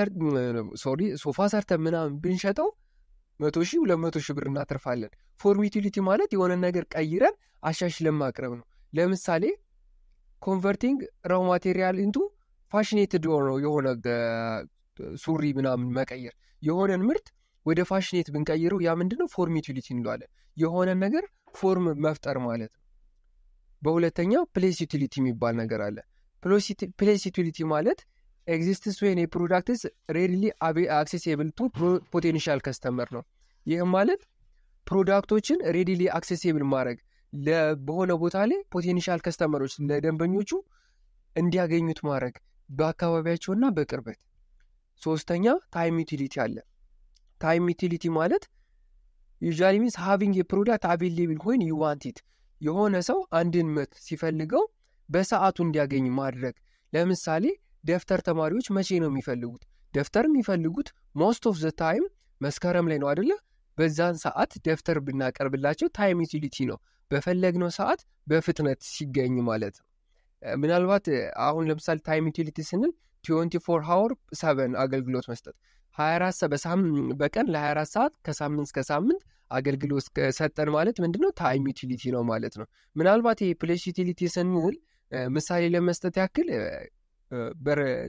ሶፋ ሰርተን ምናምን ብንሸጠው መቶ ሺህ ሁለት መቶ ሺህ ብር እናተርፋለን። ፎርም ዩቲሊቲ ማለት የሆነ ነገር ቀይረን አሻሽ ለማቅረብ ነው። ለምሳሌ ኮንቨርቲንግ ራው ማቴሪያል እንቱ ፋሽኔትድ የሆነ ሱሪ ምናምን መቀየር የሆነን ምርት ወደ ፋሽኔት ብንቀይረው ያ ምንድነው ፎርም ዩቲሊቲ እንለዋለን። የሆነን ነገር ፎርም መፍጠር ማለት ነው። በሁለተኛው ፕሌስ ዩቲሊቲ የሚባል ነገር አለ። ፕሌስ ዩቲሊቲ ማለት ኤግዚስትስ ወይ ፕሮዳክትስ ሬድሊ አክሴሲብል ቱ ፖቴንሻል ከስተመር ነው። ይህም ማለት ፕሮዳክቶችን ሬድሊ አክሴሲብል ማድረግ በሆነ ቦታ ላይ ፖቴንሻል ከስተመሮች ለደንበኞቹ እንዲያገኙት ማድረግ በአካባቢያቸውና በቅርበት። ሶስተኛ ታይም ዩቲሊቲ አለ። ታይም ዩቲሊቲ ማለት ዩዛሊ ሚንስ ሃቪንግ የፕሮዳክት አቬሌብል ወይን ዩዋንቲት የሆነ ሰው አንድን ምርት ሲፈልገው በሰዓቱ እንዲያገኝ ማድረግ ለምሳሌ ደፍተር ተማሪዎች መቼ ነው የሚፈልጉት? ደፍተር የሚፈልጉት ሞስት ኦፍ ዘ ታይም መስከረም ላይ ነው አደለ? በዛን ሰዓት ደፍተር ብናቀርብላቸው ታይም ዩቲሊቲ ነው፣ በፈለግነው ሰዓት በፍጥነት ሲገኝ ማለት ነው። ምናልባት አሁን ለምሳሌ ታይም ዩቲሊቲ ስንል ትዌንቲ ሃወር ሰቨን አገልግሎት መስጠት 24 በቀን ለ24 ሰዓት ከሳምንት እስከ ሳምንት አገልግሎት ሰጠን ማለት ምንድነው ታይም ዩቲሊቲ ነው ማለት ነው። ምናልባት ይሄ ፕሌስ ዩቲሊቲ ስንል ምሳሌ ለመስጠት ያክል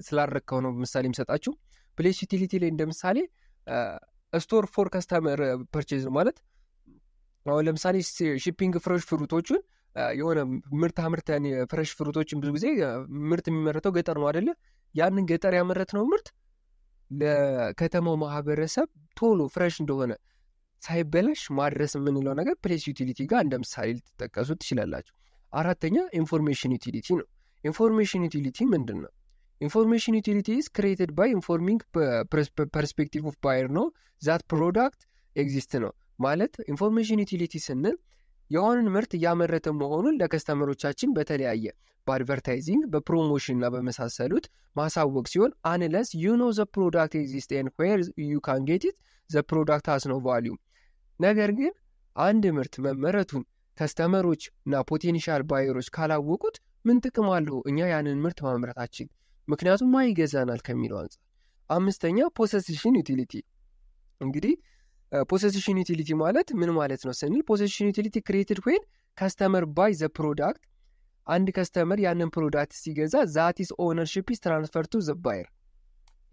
ስላረከው ነው ምሳሌ የሚሰጣችሁ። ፕሌስ ዩቲሊቲ ላይ እንደ ምሳሌ ስቶር ፎር ከስተመር ፐርቼዝ ነው ማለት አሁን ለምሳሌ ሺፒንግ ፍሬሽ ፍሩቶቹን የሆነ ምርት አምርተን ፍሬሽ ፍሩቶችን ብዙ ጊዜ ምርት የሚመረተው ገጠር ነው አደለ? ያንን ገጠር ያመረትነው ምርት ለከተማው ማህበረሰብ ቶሎ ፍሬሽ እንደሆነ ሳይበላሽ ማድረስ የምንለው ነገር ፕሌስ ዩቲሊቲ ጋር እንደ ምሳሌ ልትጠቀሱ ትችላላችሁ። አራተኛ ኢንፎርሜሽን ዩቲሊቲ ነው። ኢንፎርሜሽን ዩቲሊቲ ምንድን ነው? ኢንፎርሜሽን ዩቲሊቲስ ክሬትድ ባይ ኢንፎርሚንግ ፐርስፔክቲቭ ኦፍ ባየር ነው ዛት ፕሮዳክት ኤግዚስት ነው ማለት ኢንፎርሜሽን ዩቲሊቲ ስንል የሆንን ምርት እያመረተ መሆኑን ለከስተመሮቻችን በተለያየ በአድቨርታይዚንግ በፕሮሞሽን እና በመሳሰሉት ማሳወቅ ሲሆን አንለስ ዩ ኖ ዘ ፕሮዳክት ኤግዚስት ን ዌር ዩ ካን ጌት ዘ ፕሮዳክት አስ ነው ቫሊዩ። ነገር ግን አንድ ምርት መመረቱን ከስተመሮች እና ፖቴንሻል ባየሮች ካላወቁት ምን ጥቅም አለው እኛ ያንን ምርት ማምረታችን? ምክንያቱም ማ ይገዛናል ከሚለው አንጻር። አምስተኛ ፖሴሽን ዩቲሊቲ እንግዲህ ፖሴሽን ዩቲሊቲ ማለት ምን ማለት ነው ስንል ፖሴሽን ዩቲሊቲ ክሬትድ ዌን ከስተመር ባይ ዘ ፕሮዳክት አንድ ከስተመር ያንን ፕሮዳክት ሲገዛ ዛቲስ ኦነርሽፕ ስ ትራንስፈር ቱ ዘ ባየር።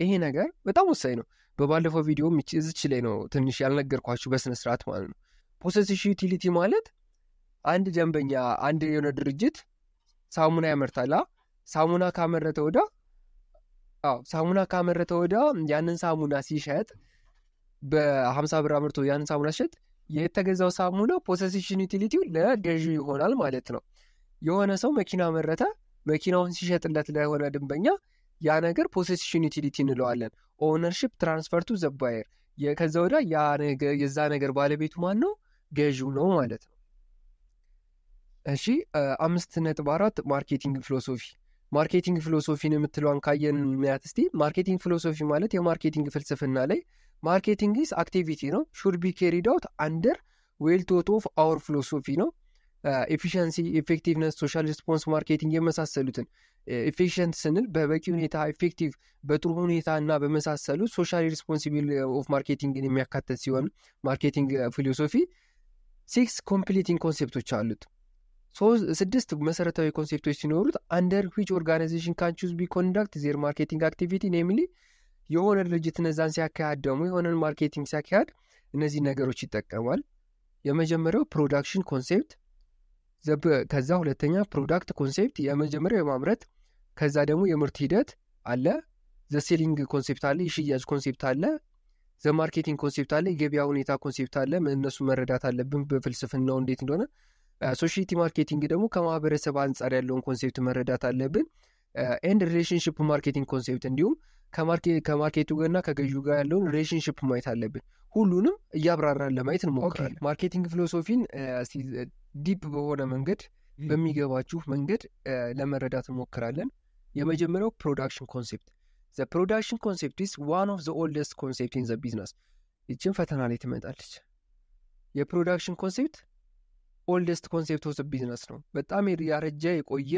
ይሄ ነገር በጣም ወሳኝ ነው። በባለፈው ቪዲዮ እዚች ላይ ነው ትንሽ ያልነገርኳችሁ በስነስርዓት ማለት ነው። ፖሴሽን ዩቲሊቲ ማለት አንድ ደንበኛ አንድ የሆነ ድርጅት ሳሙና ያመርታል። ሳሙና ካመረተ ወዳ አዎ ሳሙና ካመረተ ወዳ ያንን ሳሙና ሲሸጥ በሀምሳ ብር አምርቶ ያንን ሳሙና ሲሸጥ የተገዛው ሳሙና ፖሰሲሽን ዩቲሊቲው ለገዢ ይሆናል ማለት ነው። የሆነ ሰው መኪና መረተ መኪናውን ሲሸጥለት ለሆነ ድንበኛ ያ ነገር ፖሴሽን ዩቲሊቲ እንለዋለን። ኦነርሽፕ ትራንስፈር ቱ ዘባየር ከዛ ወዳ የዛ ነገር ባለቤቱ ማን ነው? ገዢው ነው ማለት ነው። እሺ አምስት ነጥብ አራት ማርኬቲንግ ፊሎሶፊ ማርኬቲንግ ፊሎሶፊን የምትለዋን ካየን ምያት እስቲ ማርኬቲንግ ፊሎሶፊ ማለት የማርኬቲንግ ፍልስፍና ላይ ስ አክቲቪቲ ነው ሹድ ቢ ኬሪድ አውት አንደር ዌልቶት ኦፍ አወር ፊሎሶፊ ነው ኤፊሽንሲ ኤፌክቲቭነስ ሶሻል ሪስፖንስ ማርኬቲንግ የመሳሰሉትን ኤፊሽንት ስንል በበቂ ሁኔታ ኤፌክቲቭ በጥሩ ሁኔታ እና በመሳሰሉ ሶሻል ሪስፖንሲቢል ኦፍ ማርኬቲንግን የሚያካተት ሲሆን ማርኬቲንግ ፊሎሶፊ ሲክስ ኮምፕሊቲንግ ኮንሴፕቶች አሉት ስድስት መሰረታዊ ኮንሴፕቶች ሲኖሩት አንደር ዊች ኦርጋናይዜሽን ካን ቹዝ ቢ ኮንዳክት ዜር ማርኬቲንግ አክቲቪቲ ኔምሊ የሆነ ድርጅት እነዛን ሲያካሄድ ደግሞ የሆነን ማርኬቲንግ ሲያካሂድ እነዚህ ነገሮች ይጠቀማል። የመጀመሪያው ፕሮዳክሽን ኮንሴፕት፣ ከዛ ሁለተኛ ፕሮዳክት ኮንሴፕት፣ የመጀመሪያው የማምረት ከዛ ደግሞ የምርት ሂደት አለ። ዘሴሊንግ ኮንሴፕት አለ፣ የሽያጭ ኮንሴፕት አለ። ዘማርኬቲንግ ኮንሴፕት አለ፣ የገበያ ሁኔታ ኮንሴፕት አለ። እነሱ መረዳት አለብን በፍልስፍናው እንዴት እንደሆነ ሶሽይቲ ማርኬቲንግ ደግሞ ከማህበረሰብ አንጻር ያለውን ኮንሴፕት መረዳት አለብን። ኤንድ ሪሌሽንሽፕ ማርኬቲንግ ኮንሴፕት እንዲሁም ከማርኬቱ እና ከገዢው ጋር ያለውን ሪሌሽንሽፕ ማየት አለብን። ሁሉንም እያብራራን ለማየት እንሞክራለን። ማርኬቲንግ ፊሎሶፊን ዲፕ በሆነ መንገድ በሚገባችሁ መንገድ ለመረዳት እንሞክራለን። የመጀመሪያው ፕሮዳክሽን ኮንሴፕት ዘ ፕሮዳክሽን ኮንሴፕት ኢዝ ዋን ኦፍ ዘ ኦልደስት ኮንሴፕት ኢን ዘ ቢዝነስ። ይችን ፈተና ላይ ትመጣለች። የፕሮዳክሽን ኮንሴፕት ኦልደስት ኮንሴፕት ኦፍ ቢዝነስ ነው። በጣም ያረጀ የቆየ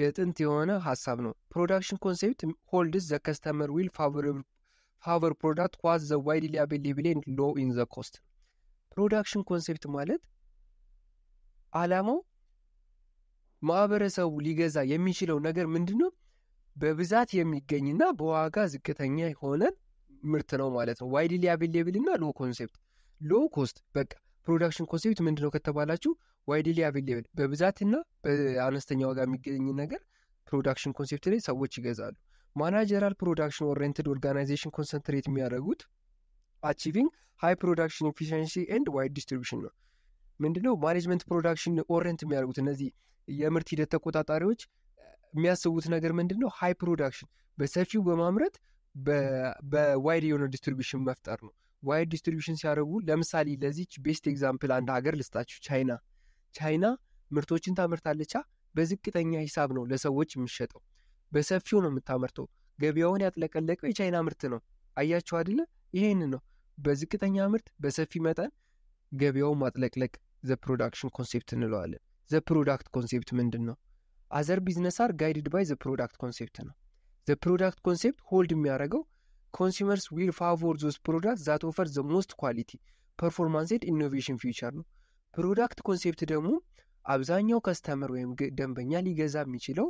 የጥንት የሆነ ሀሳብ ነው። ፕሮዳክሽን ኮንሴፕት ሆልድስ ዘ ከስተመር ዊል ፋቨር ፕሮዳክት ዋዝ ዘ ዋይድሊ አቬይላብል ኤንድ ሎ ኢን ዘ ኮስት። ፕሮዳክሽን ኮንሴፕት ማለት አላማው ማህበረሰቡ ሊገዛ የሚችለው ነገር ምንድን ነው? በብዛት የሚገኝና በዋጋ ዝቅተኛ የሆነ ምርት ነው ማለት ነው። ዋይድሊ አቬይላብል እና ሎ ኮንሴፕት ሎ ኮስት በቃ ፕሮዳክሽን ኮንሴፕት ምንድን ነው ከተባላችሁ ዋይድሊ አቬሌብል በብዛትና በአነስተኛ ዋጋ የሚገኝ ነገር ፕሮዳክሽን ኮንሴፕት ላይ ሰዎች ይገዛሉ። ማናጀራል ፕሮዳክሽን ኦሪንትድ ኦርጋናይዜሽን ኮንሰንትሬት የሚያደርጉት አቺቪንግ ሃይ ፕሮዳክሽን ኤፊሽንሲ ኤንድ ዋይድ ዲስትሪቢሽን ነው። ምንድነው ማኔጅመንት ፕሮዳክሽን ኦሪንት የሚያደርጉት እነዚህ የምርት ሂደት ተቆጣጣሪዎች የሚያስቡት ነገር ምንድን ነው? ሃይ ፕሮዳክሽን በሰፊው በማምረት በዋይድ የሆነ ዲስትሪቢሽን መፍጠር ነው። ዋይድ ዲስትሪቢሽን ሲያደርጉ ለምሳሌ ለዚች ቤስት ኤግዛምፕል አንድ ሀገር ልስጣችሁ፣ ቻይና። ቻይና ምርቶችን ታመርታለቻ በዝቅተኛ ሂሳብ ነው ለሰዎች የሚሸጠው። በሰፊው ነው የምታመርተው። ገበያውን ያጥለቀለቀው የቻይና ምርት ነው። አያችሁ አይደለ? ይህን ነው በዝቅተኛ ምርት በሰፊ መጠን ገበያው ማጥለቅለቅ ዘ ፕሮዳክሽን ኮንሴፕት እንለዋለን። ዘ ፕሮዳክት ኮንሴፕት ምንድን ነው? አዘር ቢዝነስ አር ጋይድድ ባይ ዘ ፕሮዳክት ኮንሴፕት ነው። ዘ ፕሮዳክት ኮንሴፕት ሆልድ የሚያደርገው ኮንሱመርስ ዊል ፋቮር ዞዝ ፕሮዳክት ዛት ኦፈር ዘ ሞስት ኳሊቲ ፐርፎርማንስ ኤድ ኢኖቬሽን ፊውቸር ነው። ፕሮዳክት ኮንሴፕት ደግሞ አብዛኛው ከስተመር ወይም ደንበኛ ሊገዛ የሚችለው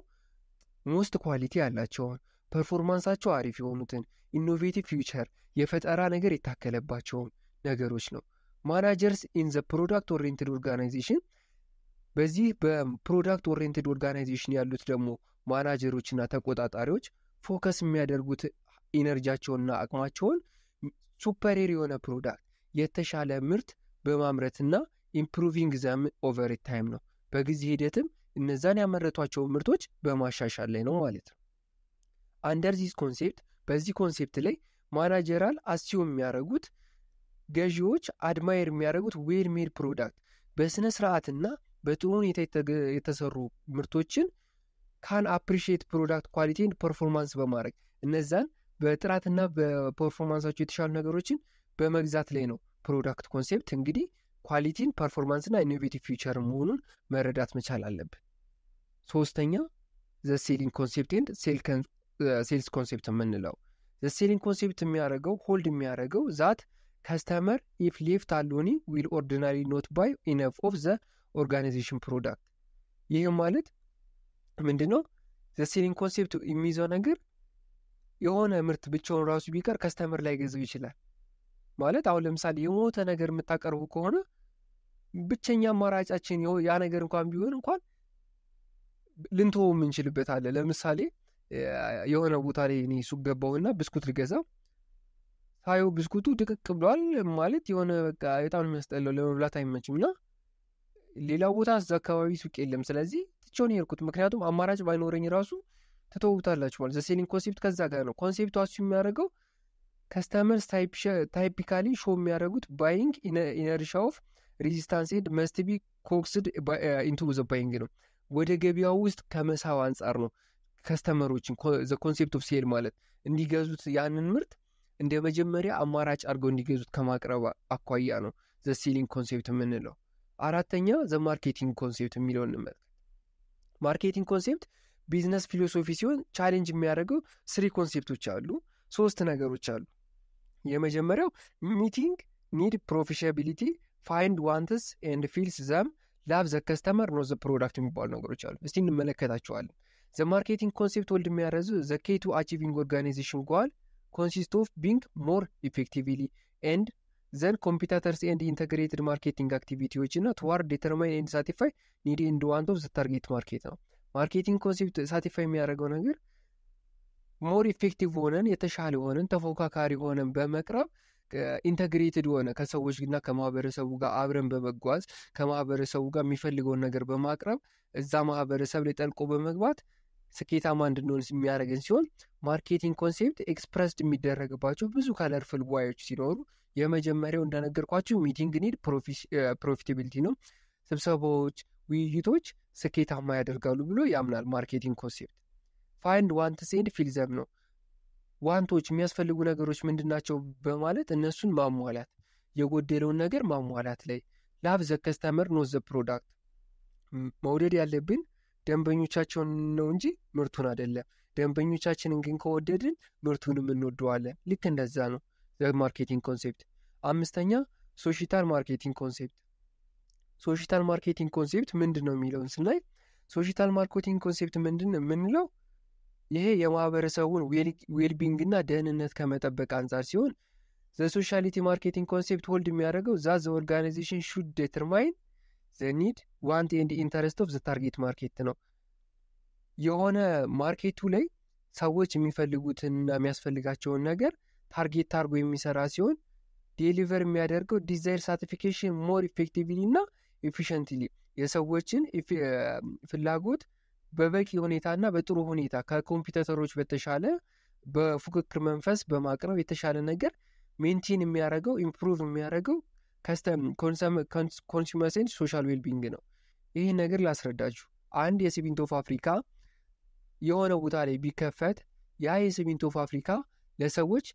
ሞስት ኳሊቲ ያላቸውን ፐርፎርማንሳቸው አሪፍ የሆኑትን ኢኖቬቲቭ ፊውቸር የፈጠራ ነገር የታከለባቸውን ነገሮች ነው። ማናጀርስ ኢን ዘ ፕሮዳክት ኦሪየንትድ ኦርጋናይዜሽን በዚህ በፕሮዳክት ኦሪየንትድ ኦርጋናይዜሽን ያሉት ደግሞ ማናጀሮችና ተቆጣጣሪዎች ፎከስ የሚያደርጉት ኢነርጂያቸውንና አቅማቸውን ሱፐሬር የሆነ ፕሮዳክት የተሻለ ምርት በማምረትና ኢምፕሩቪንግ ዘም ኦቨር ታይም ነው። በጊዜ ሂደትም እነዛን ያመረቷቸው ምርቶች በማሻሻል ላይ ነው ማለት ነው። አንደር ዚስ ኮንሴፕት በዚህ ኮንሴፕት ላይ ማናጀራል አስዩም የሚያደርጉት ገዢዎች አድማየር የሚያደርጉት ዌል ሜድ ፕሮዳክት በስነ ስርዓትና በጥሩ ሁኔታ የተሰሩ ምርቶችን ካን አፕሪሺየት ፕሮዳክት ኳሊቲን ፐርፎርማንስ በማድረግ እነዛን በጥራትና በፐርፎርማንሳቸው የተሻሉ ነገሮችን በመግዛት ላይ ነው። ፕሮዳክት ኮንሴፕት እንግዲህ ኳሊቲን፣ ፐርፎርማንስና ኢኖቬቲቭ ፊቸር መሆኑን መረዳት መቻል አለብን። ሶስተኛ ዘሴሊንግ ኮንሴፕት ንድ ሴልስ ኮንሴፕት የምንለው ዘሴሊንግ ኮንሴፕት የሚያደርገው ሆልድ የሚያደርገው ዛት ከስተመር ኢፍ ሌፍት አሎኒ ዊል ኦርዲናሪ ኖት ባይ ኢነፍ ኦፍ ዘ ኦርጋናይዜሽን ፕሮዳክት። ይህም ማለት ምንድነው? ዘሴሊንግ ኮንሴፕት የሚይዘው ነገር የሆነ ምርት ብቻውን ራሱ ቢቀር ከስተምር ላይ ገዛው ይችላል ማለት አሁን ለምሳሌ የሞተ ነገር የምታቀርቡ ከሆነ ብቸኛ አማራጫችን ያ ነገር እንኳን ቢሆን እንኳን ልንቶ የምንችልበት አለ። ለምሳሌ የሆነ ቦታ ላይ እኔ ሱቅ ገባሁና ብስኩት ልገዛ ሳየው ብስኩቱ ድቅቅ ብሏል። ማለት የሆነ በቃ በጣም የሚያስጠለው ለመብላት አይመችም እና ሌላ ቦታ እዛ አካባቢ ሱቅ የለም። ስለዚህ ትቼውን የርኩት ምክንያቱም አማራጭ ባይኖረኝ ራሱ ትተውታላችሁ ማለት ዘሴሊንግ ኮንሴፕት ከዛ ጋር ነው። ኮንሴፕቱ አሱ የሚያደርገው ከስተመርስ ታይፒካሊ ሾ የሚያደርጉት ባይንግ ኢነርሻ ኦፍ ሬዚስታንስ ኤንድ መስት ቢ ኮክስድ ኢንቱ ዘ ባይንግ ነው። ወደ ገበያው ውስጥ ከመሳብ አንጻር ነው ከስተመሮችን ዘ ኮንሴፕት ኦፍ ሴል ማለት እንዲገዙት ያንን ምርት እንደ መጀመሪያ አማራጭ አድርገው እንዲገዙት ከማቅረብ አኳያ ነው ዘ ሴሊንግ ኮንሴፕት የምንለው። አራተኛ ዘ ማርኬቲንግ ኮንሴፕት የሚለውን እንመልከት። ማርኬቲንግ ኮንሴፕት ቢዝነስ ፊሎሶፊ ሲሆን ቻሌንጅ የሚያደርገው ስሪ ኮንሴፕቶች አሉ፣ ሶስት ነገሮች አሉ። የመጀመሪያው ሚቲንግ ኒድ ፕሮፌሽቢሊቲ ፋይንድ ዋንትስ ኤንድ ፊልስ ዘም ላቭ ዘ ከስተመር ኖት ዘ ፕሮዳክት የሚባሉ ነገሮች አሉ። እስቲ እንመለከታቸዋለን። ዘ ማርኬቲንግ ኮንሴፕት ወልድ የሚያረዙ ዘ ኬቱ አቺቪንግ ኦርጋናይዜሽን ጓል ኮንሲስት ኦፍ ቢንግ ሞር ኢፌክቲቭሊ ኤንድ ዘን ኮምፒታተርስ ኤንድ ኢንተግሬትድ ማርኬቲንግ አክቲቪቲዎች እና ትዋርድ ዴተርማይን ኤንድ ሳቲፋይ ኒድ ኤንድ ዋንት ኦፍ ዘ ታርጌት ማርኬት ነው። ማርኬቲንግ ኮንሴፕት ሳቲፋይ የሚያደርገው ነገር ሞር ኢፌክቲቭ ሆነን የተሻለ ሆነን ተፎካካሪ ሆነን በመቅረብ ኢንተግሬትድ ሆነ ከሰዎች እና ከማህበረሰቡ ጋር አብረን በመጓዝ ከማህበረሰቡ ጋር የሚፈልገውን ነገር በማቅረብ እዛ ማህበረሰብ ላይ ጠልቆ በመግባት ስኬታማ እንድንሆን የሚያደርገን ሲሆን ማርኬቲንግ ኮንሴፕት ኤክስፕረስድ የሚደረግባቸው ብዙ ከለርፍል ዋዮች ሲኖሩ የመጀመሪያው እንደነገርኳቸው ሚቲንግ ኒድ ፕሮፊቲቢሊቲ ነው። ስብሰባዎች ውይይቶች ስኬታማ ያደርጋሉ ብሎ ያምናል። ማርኬቲንግ ኮንሴፕት ፋይንድ ዋንት ሴንድ ፊልዘም ነው። ዋንቶች የሚያስፈልጉ ነገሮች ምንድናቸው በማለት እነሱን ማሟላት፣ የጎደለውን ነገር ማሟላት ላይ ላቭ ዘ ከስተመር ኖዘ ዘ ፕሮዳክት መውደድ ያለብን ደንበኞቻቸውን ነው እንጂ ምርቱን አይደለም። ደንበኞቻችንን ግን ከወደድን ምርቱንም እንወደዋለን። ልክ እንደዛ ነው ማርኬቲንግ ኮንሴፕት። አምስተኛ ሶሽታል ማርኬቲንግ ኮንሴፕት ሶሽታል ማርኬቲንግ ኮንሴፕት ምንድን ነው የሚለውን ስናይ ሶሽታል ማርኬቲንግ ኮንሴፕት ምንድን የምንለው ይሄ የማህበረሰቡን ዌልቢንግ እና ደህንነት ከመጠበቅ አንጻር ሲሆን ዘ ሶሻሊቲ ማርኬቲንግ ኮንሴፕት ሆልድ የሚያደርገው ዛ ዘ ኦርጋናይዜሽን ሹድ ዴተርማይን ዘ ኒድ ዋንት ኤንድ ኢንተረስት ኦፍ ዘ ታርጌት ማርኬት ነው። የሆነ ማርኬቱ ላይ ሰዎች የሚፈልጉትንና የሚያስፈልጋቸውን ነገር ታርጌት ታርጎ የሚሰራ ሲሆን ዴሊቨር የሚያደርገው ዲዛይር ሳርቲፊኬሽን ሞር ኢፌክቲቭሊ እና ኢፊሸንትሊ የሰዎችን ፍላጎት በበቂ ሁኔታና በጥሩ ሁኔታ ከኮምፒውተሮች በተሻለ በፉክክር መንፈስ በማቅረብ የተሻለ ነገር ሜንቴን የሚያደርገው ኢምፕሩቭ የሚያደርገው ኮንሱመር ሴንድ ሶሻል ዌልቢንግ ነው። ይህ ነገር ላስረዳችሁ። አንድ የሲሚንቶ ፋብሪካ የሆነ ቦታ ላይ ቢከፈት ያ የሲሚንቶ ፋብሪካ ለሰዎች